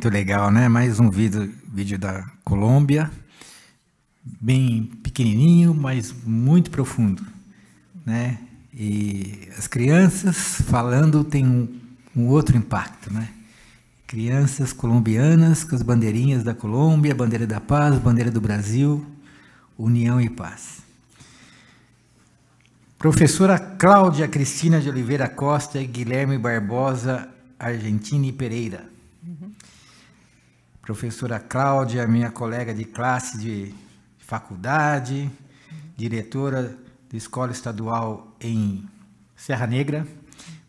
Muito legal, né? Mais um vídeo, vídeo da Colômbia, bem pequenininho, mas muito profundo, né? E as crianças falando tem um, um outro impacto, né? Crianças colombianas com as bandeirinhas da Colômbia, bandeira da paz, bandeira do Brasil, união e paz. Professora Cláudia Cristina de Oliveira Costa e Guilherme Barbosa Argentini Pereira professora Cláudia, minha colega de classe de faculdade, diretora da Escola Estadual em Serra Negra,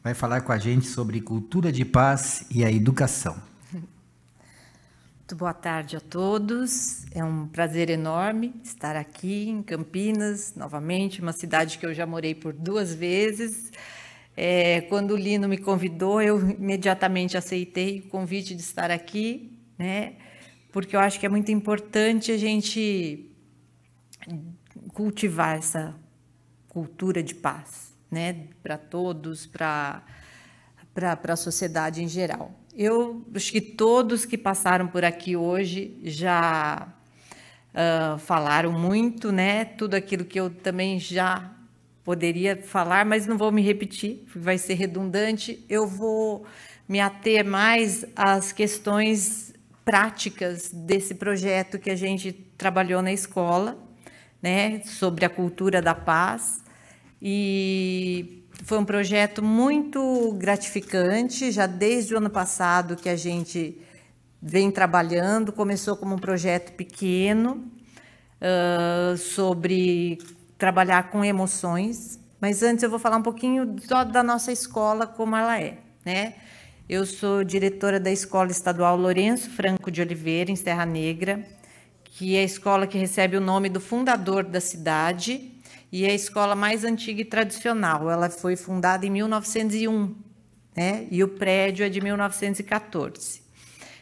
vai falar com a gente sobre cultura de paz e a educação. Muito boa tarde a todos. É um prazer enorme estar aqui em Campinas, novamente, uma cidade que eu já morei por duas vezes. É, quando o Lino me convidou, eu imediatamente aceitei o convite de estar aqui né? Porque eu acho que é muito importante a gente cultivar essa cultura de paz, né? Para todos, para para a sociedade em geral. Eu acho que todos que passaram por aqui hoje já uh, falaram muito, né? Tudo aquilo que eu também já poderia falar, mas não vou me repetir, vai ser redundante. Eu vou me ater mais às questões práticas desse projeto que a gente trabalhou na escola, né, sobre a cultura da paz. E foi um projeto muito gratificante, já desde o ano passado que a gente vem trabalhando. Começou como um projeto pequeno, uh, sobre trabalhar com emoções. Mas antes eu vou falar um pouquinho só da nossa escola, como ela é, né? Eu sou diretora da Escola Estadual Lourenço Franco de Oliveira, em Serra Negra, que é a escola que recebe o nome do fundador da cidade e é a escola mais antiga e tradicional. Ela foi fundada em 1901, né? E o prédio é de 1914.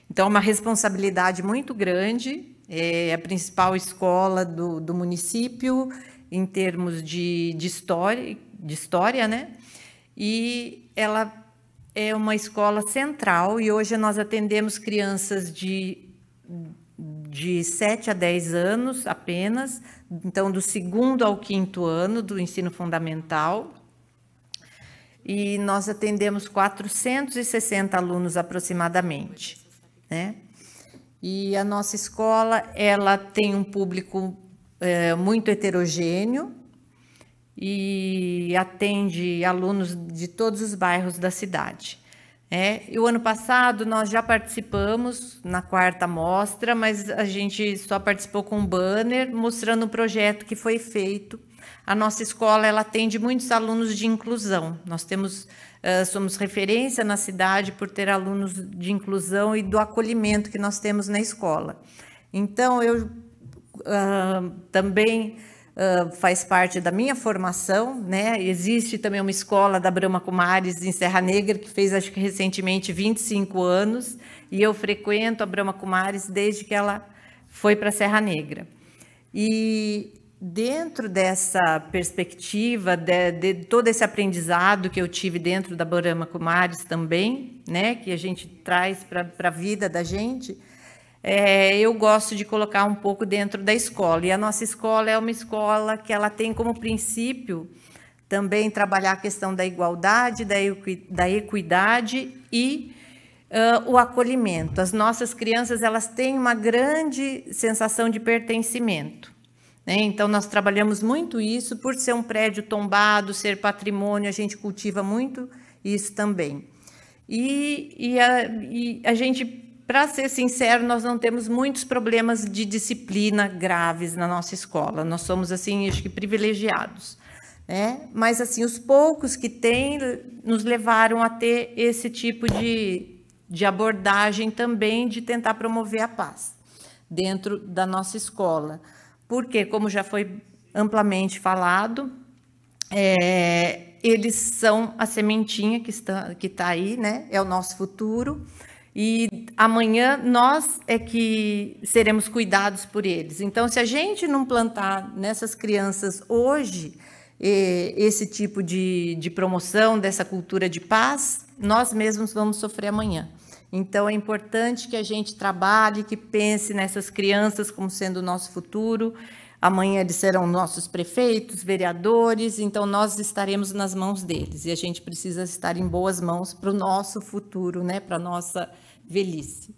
Então, é uma responsabilidade muito grande. É a principal escola do, do município em termos de, de história, de história, né? E ela é uma escola central e hoje nós atendemos crianças de, de 7 a 10 anos apenas, então do segundo ao quinto ano do ensino fundamental. E nós atendemos 460 alunos aproximadamente, né? E a nossa escola, ela tem um público é, muito heterogêneo, e atende alunos de todos os bairros da cidade. É, e o ano passado nós já participamos na quarta mostra, mas a gente só participou com um banner mostrando um projeto que foi feito. A nossa escola ela atende muitos alunos de inclusão. Nós temos uh, somos referência na cidade por ter alunos de inclusão e do acolhimento que nós temos na escola. Então eu uh, também faz parte da minha formação, né? Existe também uma escola da Brahma Kumaris em Serra Negra, que fez, acho que recentemente, 25 anos, e eu frequento a Brahma Kumaris desde que ela foi para Serra Negra. E dentro dessa perspectiva, de, de, todo esse aprendizado que eu tive dentro da Brahma Kumaris também, né, que a gente traz para a vida da gente, é, eu gosto de colocar um pouco dentro da escola. E a nossa escola é uma escola que ela tem como princípio também trabalhar a questão da igualdade, da, equi da equidade e uh, o acolhimento. As nossas crianças elas têm uma grande sensação de pertencimento. Né? Então, nós trabalhamos muito isso, por ser um prédio tombado, ser patrimônio, a gente cultiva muito isso também. E, e, a, e a gente para ser sincero, nós não temos muitos problemas de disciplina graves na nossa escola. Nós somos assim, acho que privilegiados, né? Mas assim, os poucos que tem nos levaram a ter esse tipo de de abordagem também de tentar promover a paz dentro da nossa escola. Porque, como já foi amplamente falado, é, eles são a sementinha que está, que está aí, né? é o nosso futuro. E amanhã nós é que seremos cuidados por eles. Então, se a gente não plantar nessas crianças hoje eh, esse tipo de, de promoção dessa cultura de paz, nós mesmos vamos sofrer amanhã. Então, é importante que a gente trabalhe, que pense nessas crianças como sendo o nosso futuro. Amanhã eles serão nossos prefeitos, vereadores, então nós estaremos nas mãos deles e a gente precisa estar em boas mãos para o nosso futuro, né? Para nossa velhice.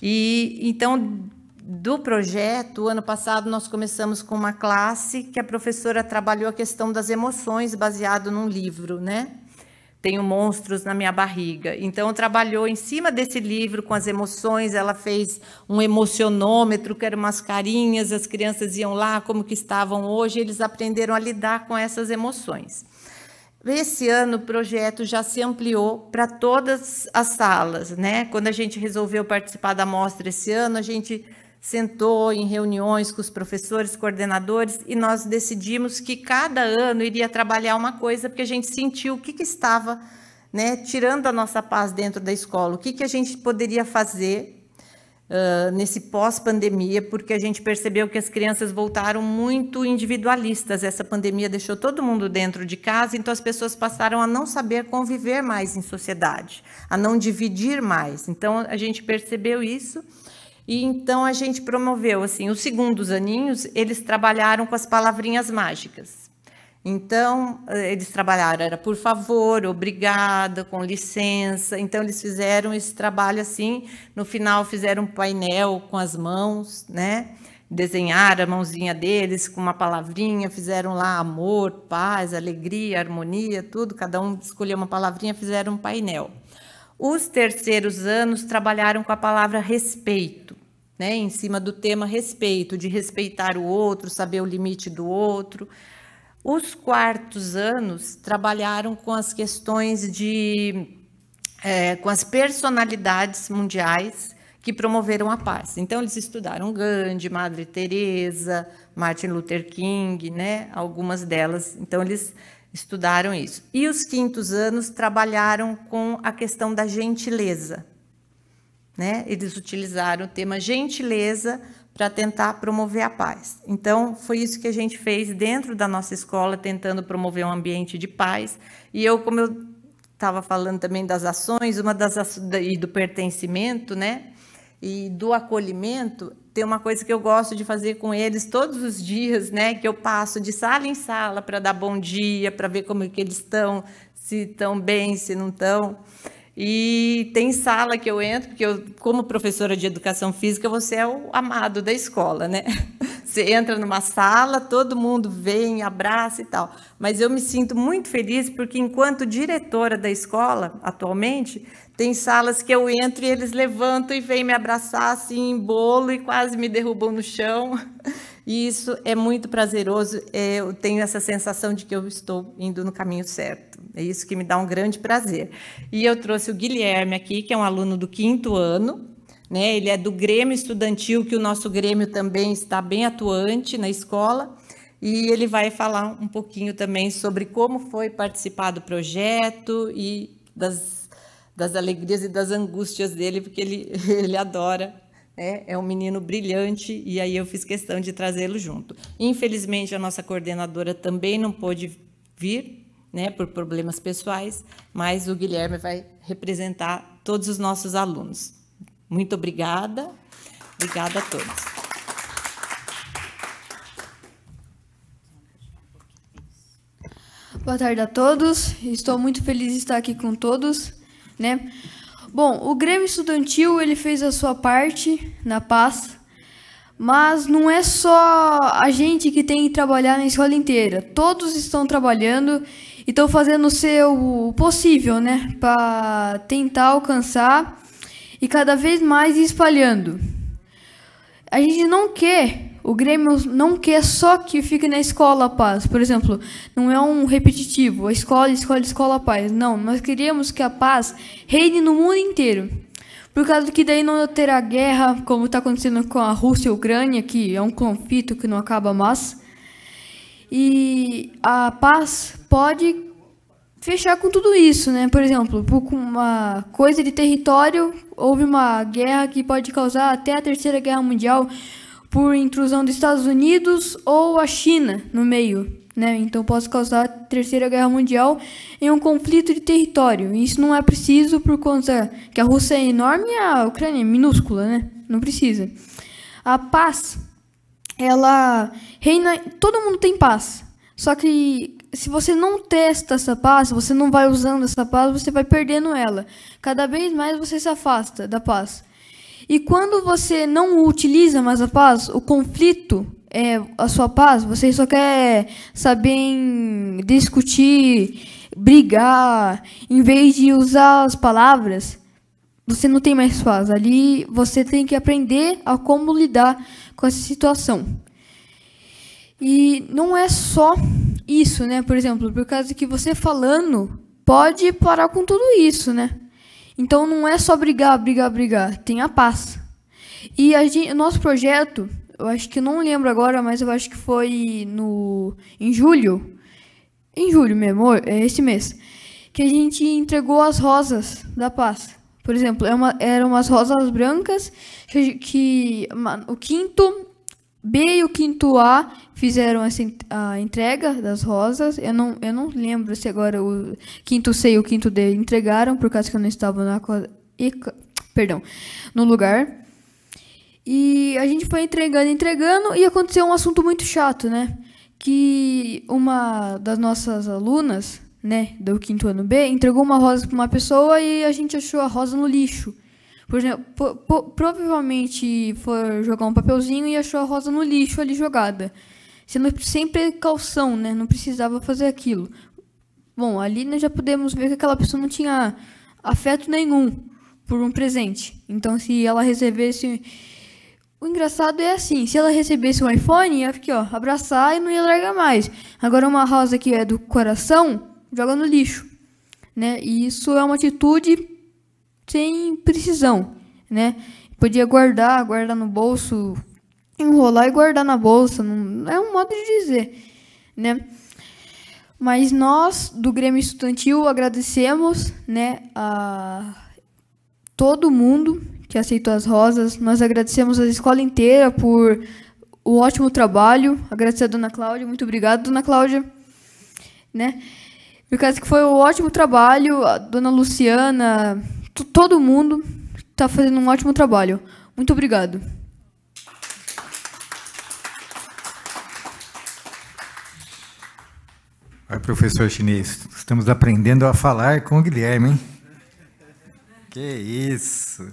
E então do projeto, ano passado nós começamos com uma classe que a professora trabalhou a questão das emoções baseado num livro, né? Tenho monstros na minha barriga. Então trabalhou em cima desse livro com as emoções, ela fez um emocionômetro, que eram umas carinhas, as crianças iam lá como que estavam hoje, eles aprenderam a lidar com essas emoções. Esse ano o projeto já se ampliou para todas as salas, né? Quando a gente resolveu participar da mostra esse ano, a gente sentou em reuniões com os professores, coordenadores e nós decidimos que cada ano iria trabalhar uma coisa, porque a gente sentiu o que, que estava né, tirando a nossa paz dentro da escola, o que, que a gente poderia fazer nesse pós-pandemia, porque a gente percebeu que as crianças voltaram muito individualistas. Essa pandemia deixou todo mundo dentro de casa, então as pessoas passaram a não saber conviver mais em sociedade, a não dividir mais. Então a gente percebeu isso. E então a gente promoveu assim, os segundos aninhos, eles trabalharam com as palavrinhas mágicas. Então, eh, eles trabalharam, era por favor, obrigada, com licença. Então, eles fizeram esse trabalho assim. No final, fizeram um painel com as mãos, né? Desenharam a mãozinha deles com uma palavrinha, fizeram lá amor, paz, alegria, harmonia, tudo. Cada um escolheu uma palavrinha, fizeram um painel. Os terceiros anos trabalharam com a palavra respeito, né? Em cima do tema respeito, de respeitar o outro, saber o limite do outro. Os quartos anos trabalharam com as questões de. É, com as personalidades mundiais que promoveram a paz. Então eles estudaram Gandhi, Madre Teresa, Martin Luther King, né? Algumas delas. Então eles estudaram isso. E os quintos anos trabalharam com a questão da gentileza, né? Eles utilizaram o tema gentileza para tentar promover a paz. Então, foi isso que a gente fez dentro da nossa escola, tentando promover um ambiente de paz. E eu, como eu estava falando também das ações, uma das e do pertencimento, né? E do acolhimento, tem uma coisa que eu gosto de fazer com eles todos os dias, né? Que eu passo de sala em sala para dar bom dia, para ver como é que eles estão, se estão bem, se não estão. E tem sala que eu entro, porque eu, como professora de educação física, você é o amado da escola, né? Você entra numa sala, todo mundo vem, abraça e tal. Mas eu me sinto muito feliz porque, enquanto diretora da escola, atualmente, tem salas que eu entro e eles levantam e vêm me abraçar assim, em bolo e quase me derrubam no chão. E isso é muito prazeroso. É, eu tenho essa sensação de que eu estou indo no caminho certo. É isso que me dá um grande prazer. E eu trouxe o Guilherme aqui, que é um aluno do quinto ano. Né? Ele é do Grêmio Estudantil, que o nosso Grêmio também está bem atuante na escola. E ele vai falar um pouquinho também sobre como foi participar do projeto e das, das alegrias e das angústias dele, porque ele, ele adora é, É um menino brilhante e aí eu fiz questão de trazê-lo junto. Infelizmente, a nossa coordenadora também não pôde vir, né, por problemas pessoais, mas o Guilherme vai representar todos os nossos alunos. Muito obrigada. Obrigada a todos. Boa tarde a todos. Estou muito feliz de estar aqui com todos, né? Bom, o Grêmio Estudantil ele fez a sua parte na paz, mas não é só a gente que tem que trabalhar na escola inteira. Todos estão trabalhando e estão fazendo o seu possível, né, para tentar alcançar e cada vez mais espalhando. A gente não quer o Grêmio não quer só que fique na escola a paz. Por exemplo, não é um repetitivo, a escola, escola, escola, a paz. Não, nós queremos que a paz reine no mundo inteiro. Por causa que daí não terá guerra, como está acontecendo com a Rússia e a Ucrânia, que é um conflito que não acaba mais. E a paz pode fechar com tudo isso, né? Por exemplo, por uma coisa de território, houve uma guerra que pode causar até a Terceira Guerra Mundial, por intrusão dos Estados Unidos ou a China no meio, né? Então pode causar a terceira guerra mundial em um conflito de território. Isso não é preciso por conta que a Rússia é enorme e a Ucrânia é minúscula, né? Não precisa. A paz, ela reina. Todo mundo tem paz. Só que se você não testa essa paz, você não vai usando essa paz, você vai perdendo ela. Cada vez mais você se afasta da paz. E quando você não utiliza mais a paz, o conflito é a sua paz, você só quer saber discutir, brigar, em vez de usar as palavras, você não tem mais paz. Ali você tem que aprender a como lidar com essa situação. E não é só isso, né? Por exemplo, por causa que você falando pode parar com tudo isso, né? Então não é só brigar, brigar, brigar. Tem a paz. E a gente, nosso projeto, eu acho que não lembro agora, mas eu acho que foi no em julho, em julho mesmo, é esse mês, que a gente entregou as rosas da paz. Por exemplo, é uma, eram umas rosas brancas que, que uma, o quinto B e o quinto A fizeram essa, a entrega das rosas. Eu não, eu não lembro se agora o quinto C e o quinto D entregaram, por causa que eu não estava na perdão, no lugar. E a gente foi entregando, entregando, e aconteceu um assunto muito chato, né? Que uma das nossas alunas, né, do quinto ano B, entregou uma rosa para uma pessoa e a gente achou a rosa no lixo. Por exemplo, po, provavelmente foi jogar um papelzinho e achou a rosa no lixo ali jogada. Sendo sempre calção, né? Não precisava fazer aquilo. Bom, ali nós já podemos ver que aquela pessoa não tinha afeto nenhum por um presente. Então, se ela recebesse. O engraçado é assim: se ela recebesse um iPhone, ia aqui, ó, abraçar e não ia largar mais. Agora, uma rosa que é do coração, joga no lixo. Né? E isso é uma atitude sem precisão, né? Podia guardar, guardar no bolso, enrolar e guardar na bolsa, não, é um modo de dizer, né? Mas nós do Grêmio Estudantil agradecemos, né, a todo mundo que aceitou as rosas. Nós agradecemos a escola inteira por o ótimo trabalho. Agradecer a Dona Cláudia, muito obrigado, Dona Cláudia, né? Por causa que foi um ótimo trabalho, a Dona Luciana, todo mundo está fazendo um ótimo trabalho. Muito obrigado. Oi, professor chinês. Estamos aprendendo a falar com o Guilherme, hein? Que isso!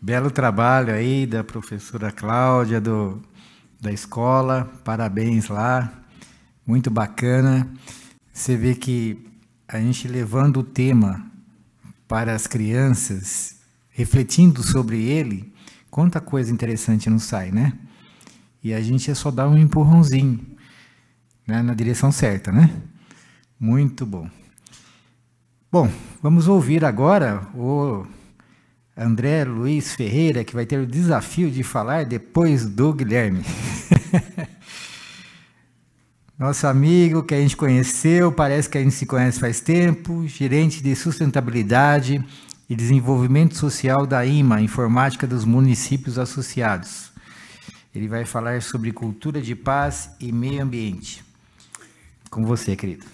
Belo trabalho aí da professora Cláudia, do, da escola. Parabéns lá. Muito bacana. Você vê que a gente levando o tema para as crianças, refletindo sobre ele, quanta coisa interessante não sai, né? E a gente é só dar um empurrãozinho né, na direção certa, né? Muito bom. Bom, vamos ouvir agora o André Luiz Ferreira, que vai ter o desafio de falar depois do Guilherme. Nosso amigo que a gente conheceu, parece que a gente se conhece faz tempo, gerente de sustentabilidade e desenvolvimento social da IMA, Informática dos Municípios Associados. Ele vai falar sobre cultura de paz e meio ambiente. Com você, querido.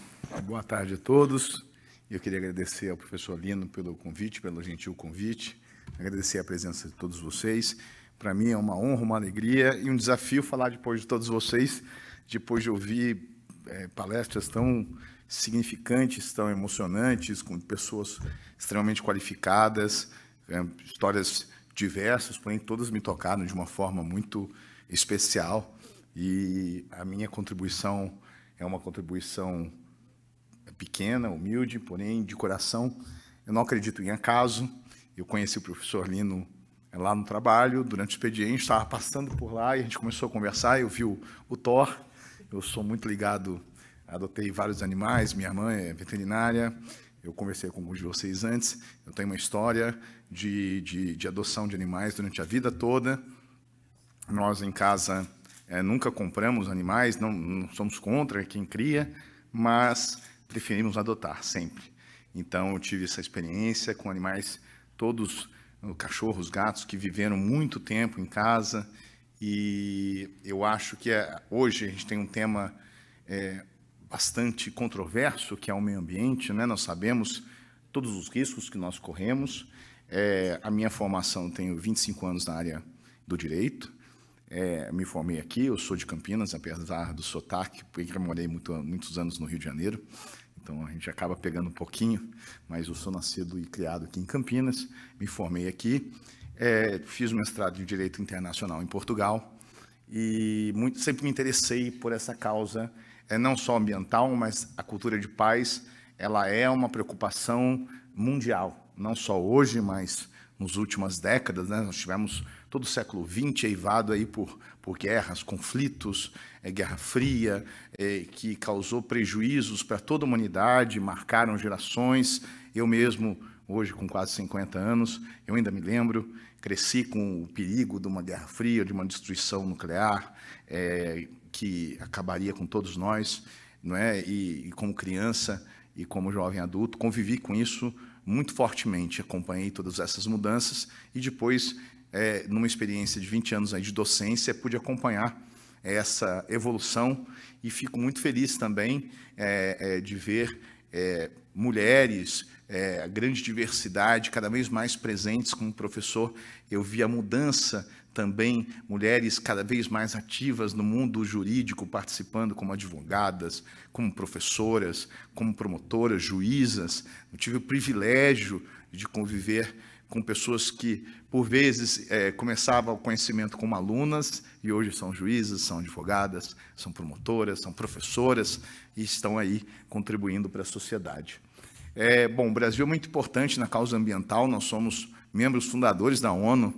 Boa tarde a todos. Eu queria agradecer ao professor Lino pelo convite, pelo gentil convite, agradecer a presença de todos vocês. Para mim é uma honra, uma alegria e um desafio falar depois de todos vocês depois de ouvir é, palestras tão significantes, tão emocionantes, com pessoas extremamente qualificadas, é, histórias diversas, porém todas me tocaram de uma forma muito especial. E a minha contribuição é uma contribuição pequena, humilde, porém de coração. Eu não acredito em acaso. Eu conheci o professor Lino é, lá no trabalho, durante o expediente, estava passando por lá e a gente começou a conversar. Eu vi o, o Thor eu sou muito ligado, adotei vários animais, minha mãe é veterinária, eu conversei com alguns de vocês antes, eu tenho uma história de, de, de adoção de animais durante a vida toda. Nós em casa é, nunca compramos animais, não, não somos contra quem cria, mas preferimos adotar sempre. Então eu tive essa experiência com animais todos, cachorros, gatos que viveram muito tempo em casa e eu acho que é, hoje a gente tem um tema é, bastante controverso, que é o meio ambiente. Né? Nós sabemos todos os riscos que nós corremos. É, a minha formação, tenho 25 anos na área do direito. É, me formei aqui, eu sou de Campinas, apesar do sotaque, porque eu morei muito, muitos anos no Rio de Janeiro. Então a gente acaba pegando um pouquinho, mas eu sou nascido e criado aqui em Campinas, me formei aqui é, fiz um mestrado em Direito Internacional em Portugal e muito, sempre me interessei por essa causa, é, não só ambiental, mas a cultura de paz, ela é uma preocupação mundial, não só hoje, mas nas últimas décadas, né? Nós tivemos todo o século XX eivado aí por, por guerras, conflitos, é, Guerra Fria, é, que causou prejuízos para toda a humanidade, marcaram gerações. Eu mesmo hoje com quase 50 anos, eu ainda me lembro, cresci com o perigo de uma guerra fria, de uma destruição nuclear é, que acabaria com todos nós, não é? E, e como criança e como jovem adulto convivi com isso muito fortemente, acompanhei todas essas mudanças e depois, é, numa experiência de 20 anos aí de docência, pude acompanhar essa evolução e fico muito feliz também é, é, de ver mulheres é, a grande diversidade, cada vez mais presentes como professor, eu vi a mudança também, mulheres cada vez mais ativas no mundo jurídico, participando como advogadas, como professoras, como promotoras, juízas. Eu tive o privilégio de conviver com pessoas que, por vezes, é, começavam o conhecimento como alunas e hoje são juízas, são advogadas, são promotoras, são professoras e estão aí contribuindo para a sociedade. É, bom, o Brasil é muito importante na causa ambiental, nós somos membros fundadores da ONU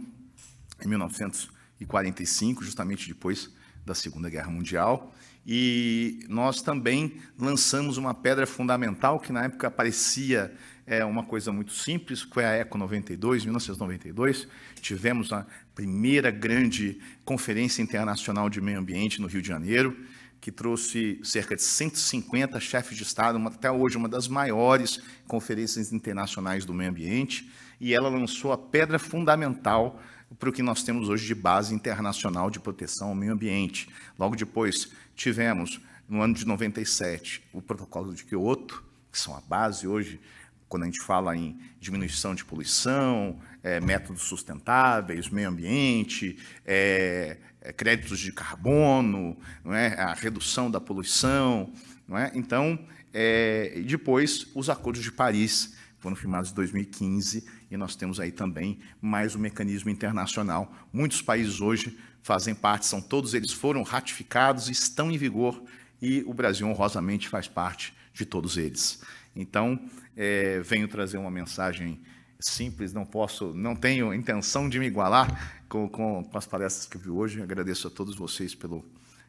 em 1945, justamente depois da Segunda Guerra Mundial, e nós também lançamos uma pedra fundamental que na época parecia é, uma coisa muito simples, foi a Eco 92, 1992. Tivemos a primeira grande conferência internacional de meio ambiente no Rio de Janeiro, que trouxe cerca de 150 chefes de Estado, uma, até hoje uma das maiores conferências internacionais do meio ambiente, e ela lançou a pedra fundamental para o que nós temos hoje de base internacional de proteção ao meio ambiente. Logo depois, tivemos, no ano de 97, o Protocolo de Kyoto, que são a base hoje quando a gente fala em diminuição de poluição, é, métodos sustentáveis, meio ambiente, é, é, créditos de carbono, não é? a redução da poluição. Não é? Então, é, depois, os acordos de Paris foram firmados em 2015 e nós temos aí também mais um mecanismo internacional. Muitos países hoje fazem parte, são todos eles foram ratificados, estão em vigor e o Brasil honrosamente faz parte de todos eles. Então, é, venho trazer uma mensagem simples, não posso, não tenho intenção de me igualar com, com, com, as palestras que eu vi hoje. Agradeço a todos vocês pelo,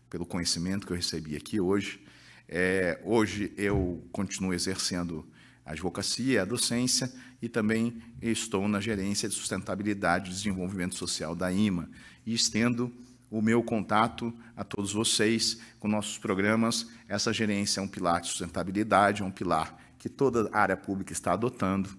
pelo conhecimento que eu recebi aqui hoje. É, hoje eu continuo exercendo a advocacia, a docência e também estou na gerência de sustentabilidade e desenvolvimento social da IMA e estendo o meu contato a todos vocês com nossos programas. Essa gerência é um pilar de sustentabilidade, é um pilar que toda a área pública está adotando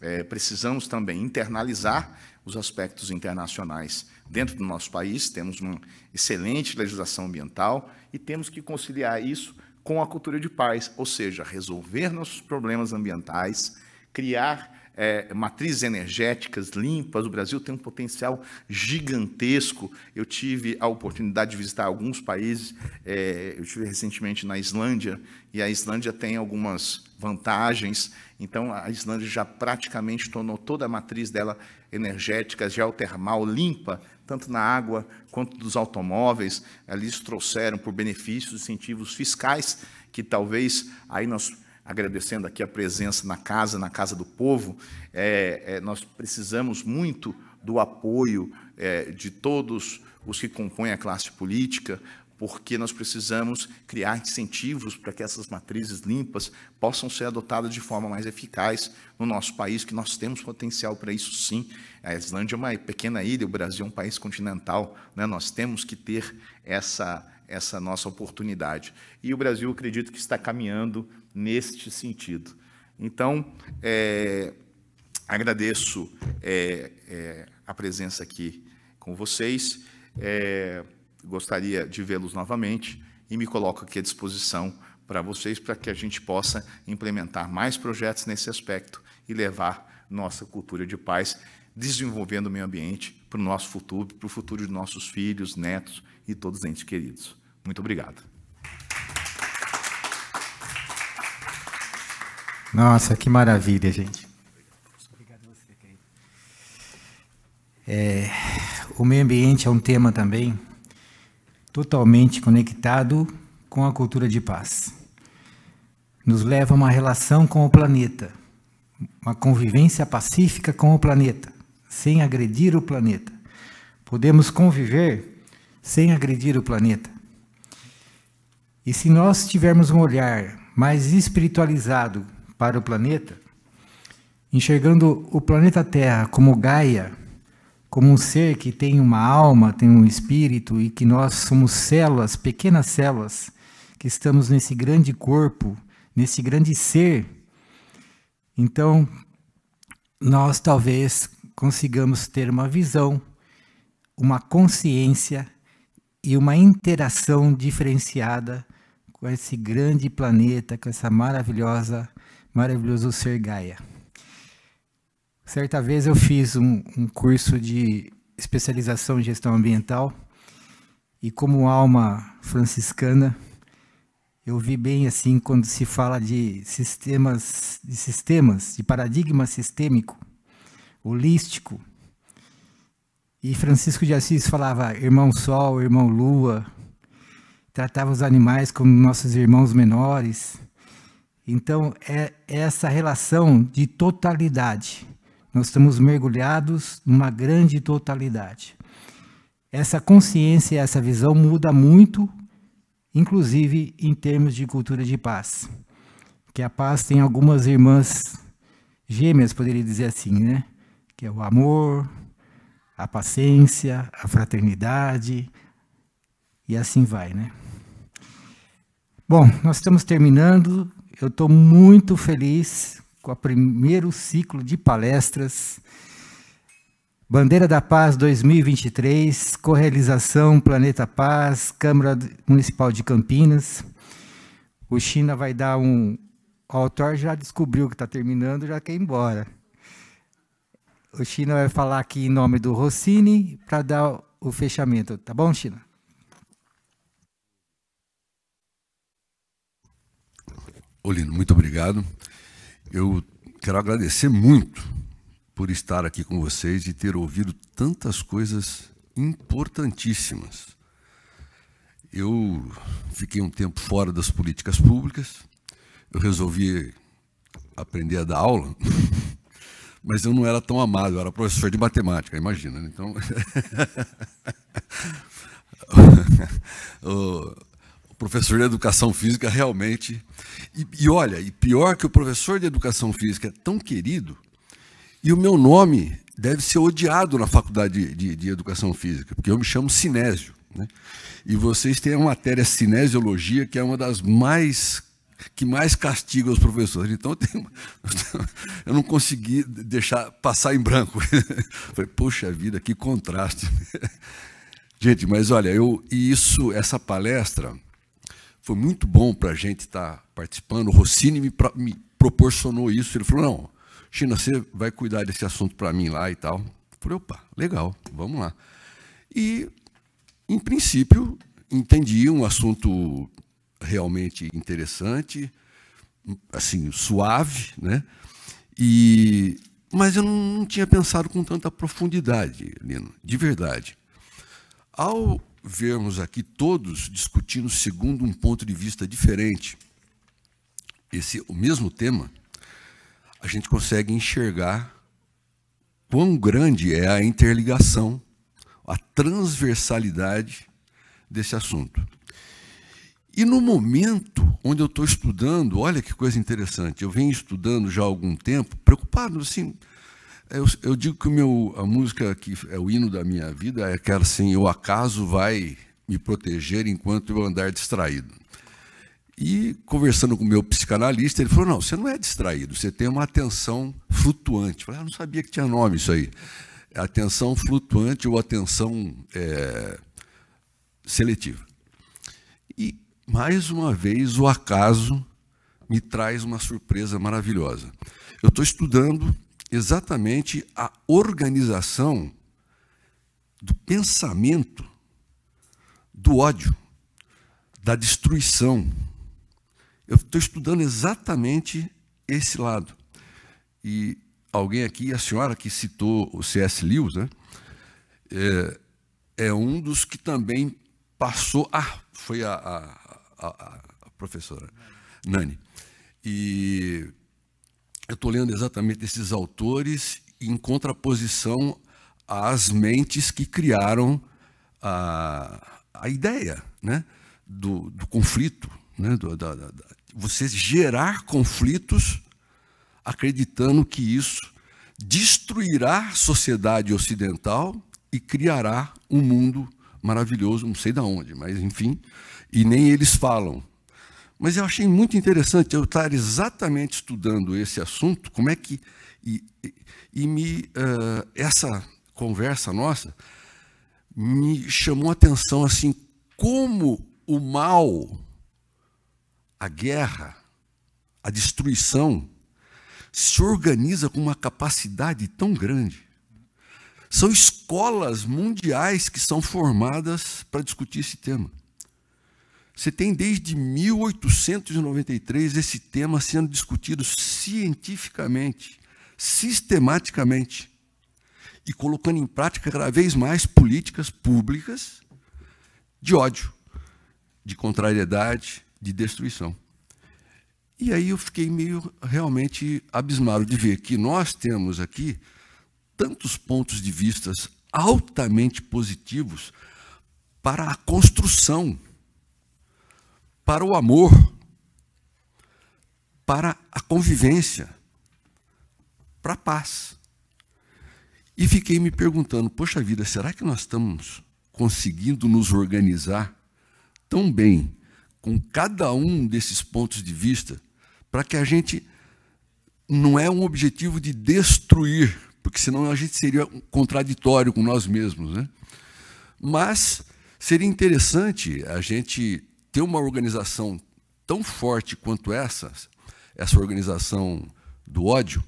é, precisamos também internalizar os aspectos internacionais dentro do nosso país. Temos uma excelente legislação ambiental e temos que conciliar isso com a cultura de paz, ou seja, resolver nossos problemas ambientais, criar é, matrizes energéticas limpas. O Brasil tem um potencial gigantesco. Eu tive a oportunidade de visitar alguns países. É, eu estive recentemente na Islândia e a Islândia tem algumas vantagens. Então, a Islândia já praticamente tornou toda a matriz dela energética, geotermal, limpa, tanto na água quanto dos automóveis. Eles trouxeram por benefícios, incentivos fiscais, que talvez aí nós agradecendo aqui a presença na casa, na casa do povo, é, é, nós precisamos muito do apoio é, de todos os que compõem a classe política, porque nós precisamos criar incentivos para que essas matrizes limpas possam ser adotadas de forma mais eficaz no nosso país, que nós temos potencial para isso sim. A Islândia é uma pequena ilha, o Brasil é um país continental, né? nós temos que ter essa, essa nossa oportunidade. E o Brasil, acredito que está caminhando neste sentido. Então, é, agradeço é, é, a presença aqui com vocês. É, gostaria de vê-los novamente e me coloco aqui à disposição para vocês para que a gente possa implementar mais projetos nesse aspecto e levar nossa cultura de paz desenvolvendo o meio ambiente para o nosso futuro, para o futuro de nossos filhos, netos e todos os entes queridos. Muito obrigado. Nossa, que maravilha, gente. Obrigado você, É, o meio ambiente é um tema também totalmente conectado com a cultura de paz. Nos leva a uma relação com o planeta, uma convivência pacífica com o planeta, sem agredir o planeta. Podemos conviver sem agredir o planeta. E se nós tivermos um olhar mais espiritualizado para o planeta, enxergando o planeta Terra como Gaia, como um ser que tem uma alma, tem um espírito e que nós somos células, pequenas células, que estamos nesse grande corpo, nesse grande ser. Então, nós talvez consigamos ter uma visão, uma consciência e uma interação diferenciada com esse grande planeta, com essa maravilhosa, maravilhoso ser Gaia. Certa vez eu fiz um, um curso de especialização em gestão ambiental e como alma franciscana eu vi bem assim quando se fala de sistemas de sistemas de paradigma sistêmico holístico e Francisco de Assis falava irmão sol irmão lua tratava os animais como nossos irmãos menores então é essa relação de totalidade nós estamos mergulhados numa grande totalidade. Essa consciência, essa visão muda muito, inclusive em termos de cultura de paz. Que a paz tem algumas irmãs gêmeas, poderia dizer assim, né? Que é o amor, a paciência, a fraternidade e assim vai, né? Bom, nós estamos terminando. Eu estou muito feliz com o primeiro ciclo de palestras Bandeira da Paz 2023, Correalização Planeta Paz, Câmara Municipal de Campinas. O China vai dar um. O autor já descobriu que está terminando, já quer ir embora. O China vai falar aqui em nome do Rossini para dar o fechamento. Tá bom, China? Olino, muito obrigado. Eu quero agradecer muito por estar aqui com vocês e ter ouvido tantas coisas importantíssimas. Eu fiquei um tempo fora das políticas públicas, eu resolvi aprender a dar aula, mas eu não era tão amado, eu era professor de matemática, imagina. Né? Então. professor de educação física realmente. E, e, olha, e pior que o professor de educação física é tão querido, e o meu nome deve ser odiado na faculdade de, de, de educação física, porque eu me chamo Sinésio. Né? E vocês têm a matéria cinesiologia, que é uma das mais que mais castiga os professores. Então eu, tenho, eu não consegui deixar passar em branco. Falei, poxa vida, que contraste. Gente, mas olha, eu e isso, essa palestra, foi muito bom para a gente estar tá participando. O Rossini me, me proporcionou isso. Ele falou: não, China, você vai cuidar desse assunto para mim lá e tal. Eu falei: opa, legal, vamos lá. E, em princípio, entendi um assunto realmente interessante, assim, suave, né? E, mas eu não, não tinha pensado com tanta profundidade, Lino, de verdade. Ao vermos aqui todos discutindo segundo um ponto de vista diferente esse o mesmo tema, a gente consegue enxergar quão grande é a interligação, a transversalidade desse assunto. E no momento onde eu estou estudando, olha que coisa interessante, eu venho estudando já há algum tempo, preocupado assim, eu, eu digo que meu, a música que é o hino da minha vida é aquela assim, o acaso vai me proteger enquanto eu andar distraído. E conversando com o meu psicanalista, ele falou: não, você não é distraído, você tem uma atenção flutuante. Eu falei, eu ah, não sabia que tinha nome isso aí. Atenção flutuante ou atenção é, seletiva. E, mais uma vez, o acaso me traz uma surpresa maravilhosa. Eu estou estudando exatamente a organização do pensamento do ódio, da destruição. Eu estou estudando exatamente esse lado. E alguém aqui, a senhora que citou o C.S. Lewis, né? É, é, um dos que também passou. Ah, foi a, a, a, a professora Nani. E eu estou lendo exatamente esses autores em contraposição às mentes que criaram a, a ideia né, do, do conflito, né, do, da, da, da, você gerar conflitos acreditando que isso destruirá a sociedade ocidental e criará um mundo maravilhoso, não sei de onde, mas enfim, e nem eles falam, mas eu achei muito interessante eu estar exatamente estudando esse assunto, como é que. E, e me, uh, essa conversa nossa me chamou a atenção assim, como o mal, a guerra, a destruição, se organiza com uma capacidade tão grande. São escolas mundiais que são formadas para discutir esse tema. Você tem desde 1893 esse tema sendo discutido cientificamente, sistematicamente, e colocando em prática cada vez mais políticas públicas de ódio, de contrariedade, de destruição. E aí eu fiquei meio realmente abismado de ver que nós temos aqui tantos pontos de vistas altamente positivos para a construção para o amor, para a convivência, para a paz. E fiquei me perguntando: poxa vida, será que nós estamos conseguindo nos organizar tão bem com cada um desses pontos de vista para que a gente não é um objetivo de destruir, porque senão a gente seria contraditório com nós mesmos, né? Mas seria interessante a gente ter uma organização tão forte quanto essa, essa organização do ódio,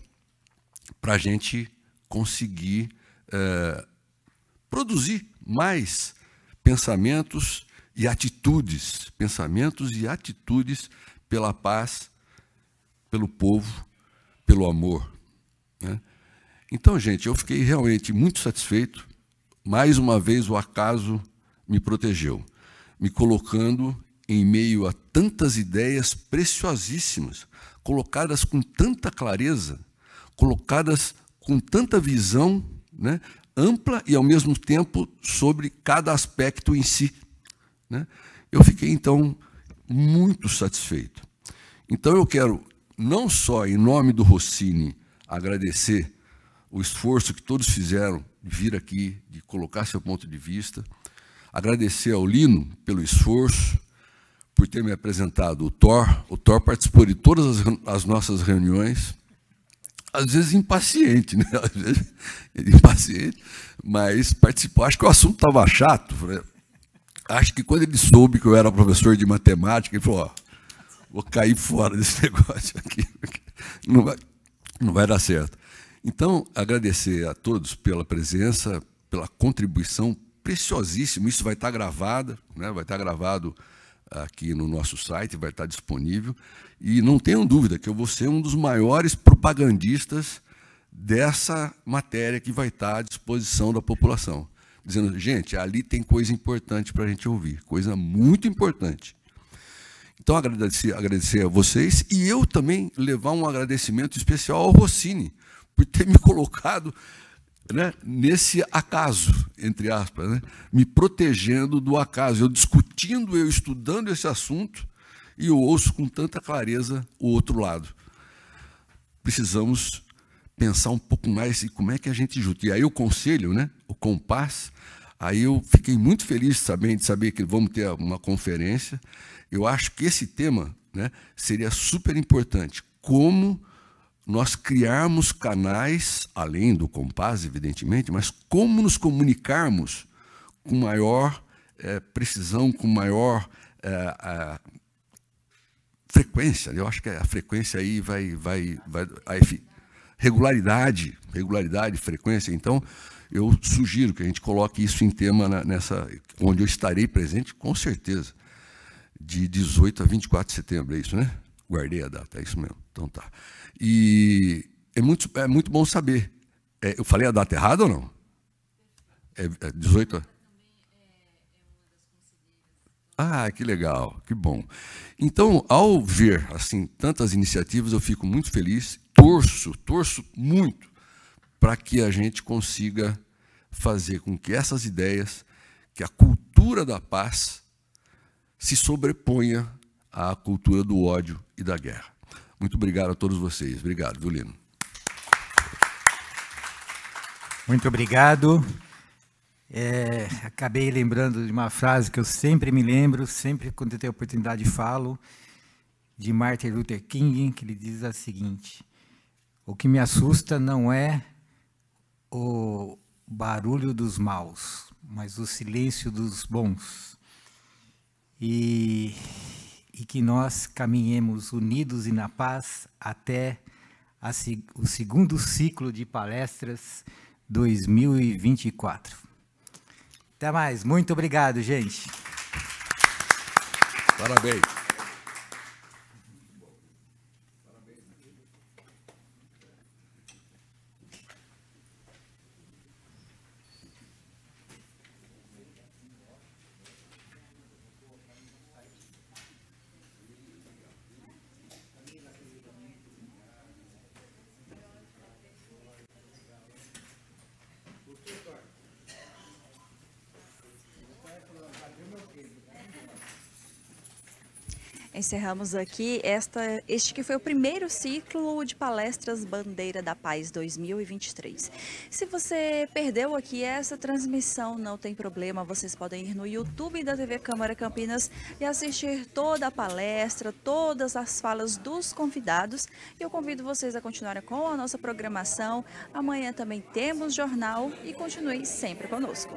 para a gente conseguir é, produzir mais pensamentos e atitudes, pensamentos e atitudes pela paz, pelo povo, pelo amor. Né? Então, gente, eu fiquei realmente muito satisfeito. Mais uma vez, o acaso me protegeu, me colocando em meio a tantas ideias preciosíssimas, colocadas com tanta clareza, colocadas com tanta visão né, ampla e, ao mesmo tempo, sobre cada aspecto em si. Né? Eu fiquei, então, muito satisfeito. Então, eu quero, não só em nome do Rossini, agradecer o esforço que todos fizeram de vir aqui, de colocar seu ponto de vista, agradecer ao Lino pelo esforço, por ter me apresentado o Thor. O Thor participou de todas as, as nossas reuniões, às vezes impaciente, né? Às vezes é impaciente, mas participou. Acho que o assunto estava chato. Acho que quando ele soube que eu era professor de matemática, ele falou: ó, vou cair fora desse negócio aqui, não vai, não vai dar certo. Então, agradecer a todos pela presença, pela contribuição preciosíssima. Isso vai estar tá gravado, né? vai estar tá gravado aqui no nosso site, vai estar disponível. E não tenham dúvida que eu vou ser um dos maiores propagandistas dessa matéria que vai estar à disposição da população. Dizendo, gente, ali tem coisa importante para a gente ouvir, coisa muito importante. Então, agradecer, agradecer a vocês e eu também levar um agradecimento especial ao Rossini por ter me colocado né, nesse acaso, entre aspas, né, me protegendo do acaso, eu discutindo, eu estudando esse assunto e eu ouço com tanta clareza o outro lado. Precisamos pensar um pouco mais em como é que a gente junta. E aí o conselho, né, o compás, aí eu fiquei muito feliz de saber, de saber que vamos ter uma conferência. Eu acho que esse tema né, seria super importante. Como nós criarmos canais, além do compás, evidentemente, mas como nos comunicarmos com maior é, precisão, com maior é, a, frequência. Eu acho que a frequência aí vai. vai, vai a, ah, enfim, regularidade, regularidade, frequência. Então, eu sugiro que a gente coloque isso em tema na, nessa. onde eu estarei presente, com certeza. De 18 a 24 de setembro, é isso, né? Guardei a data, é isso mesmo. Então tá. E é muito, é muito bom saber. É, eu falei a data errada ou não? É, é 18? É, é ah, que legal, que bom. Então, ao ver assim tantas iniciativas, eu fico muito feliz, torço, torço muito para que a gente consiga fazer com que essas ideias, que a cultura da paz se sobreponha à cultura do ódio e da guerra. Muito obrigado a todos vocês. Obrigado, Violino. Muito obrigado. É, acabei lembrando de uma frase que eu sempre me lembro, sempre quando tenho oportunidade falo, de Martin Luther King, que ele diz a seguinte: O que me assusta não é o barulho dos maus, mas o silêncio dos bons. E e que nós caminhemos unidos e na paz até a, o segundo ciclo de palestras 2024. Até mais. Muito obrigado, gente. Parabéns. encerramos aqui esta, este que foi o primeiro ciclo de palestras Bandeira da Paz 2023. Se você perdeu aqui essa transmissão, não tem problema, vocês podem ir no YouTube da TV Câmara Campinas e assistir toda a palestra, todas as falas dos convidados. E eu convido vocês a continuarem com a nossa programação. Amanhã também temos jornal e continue sempre conosco.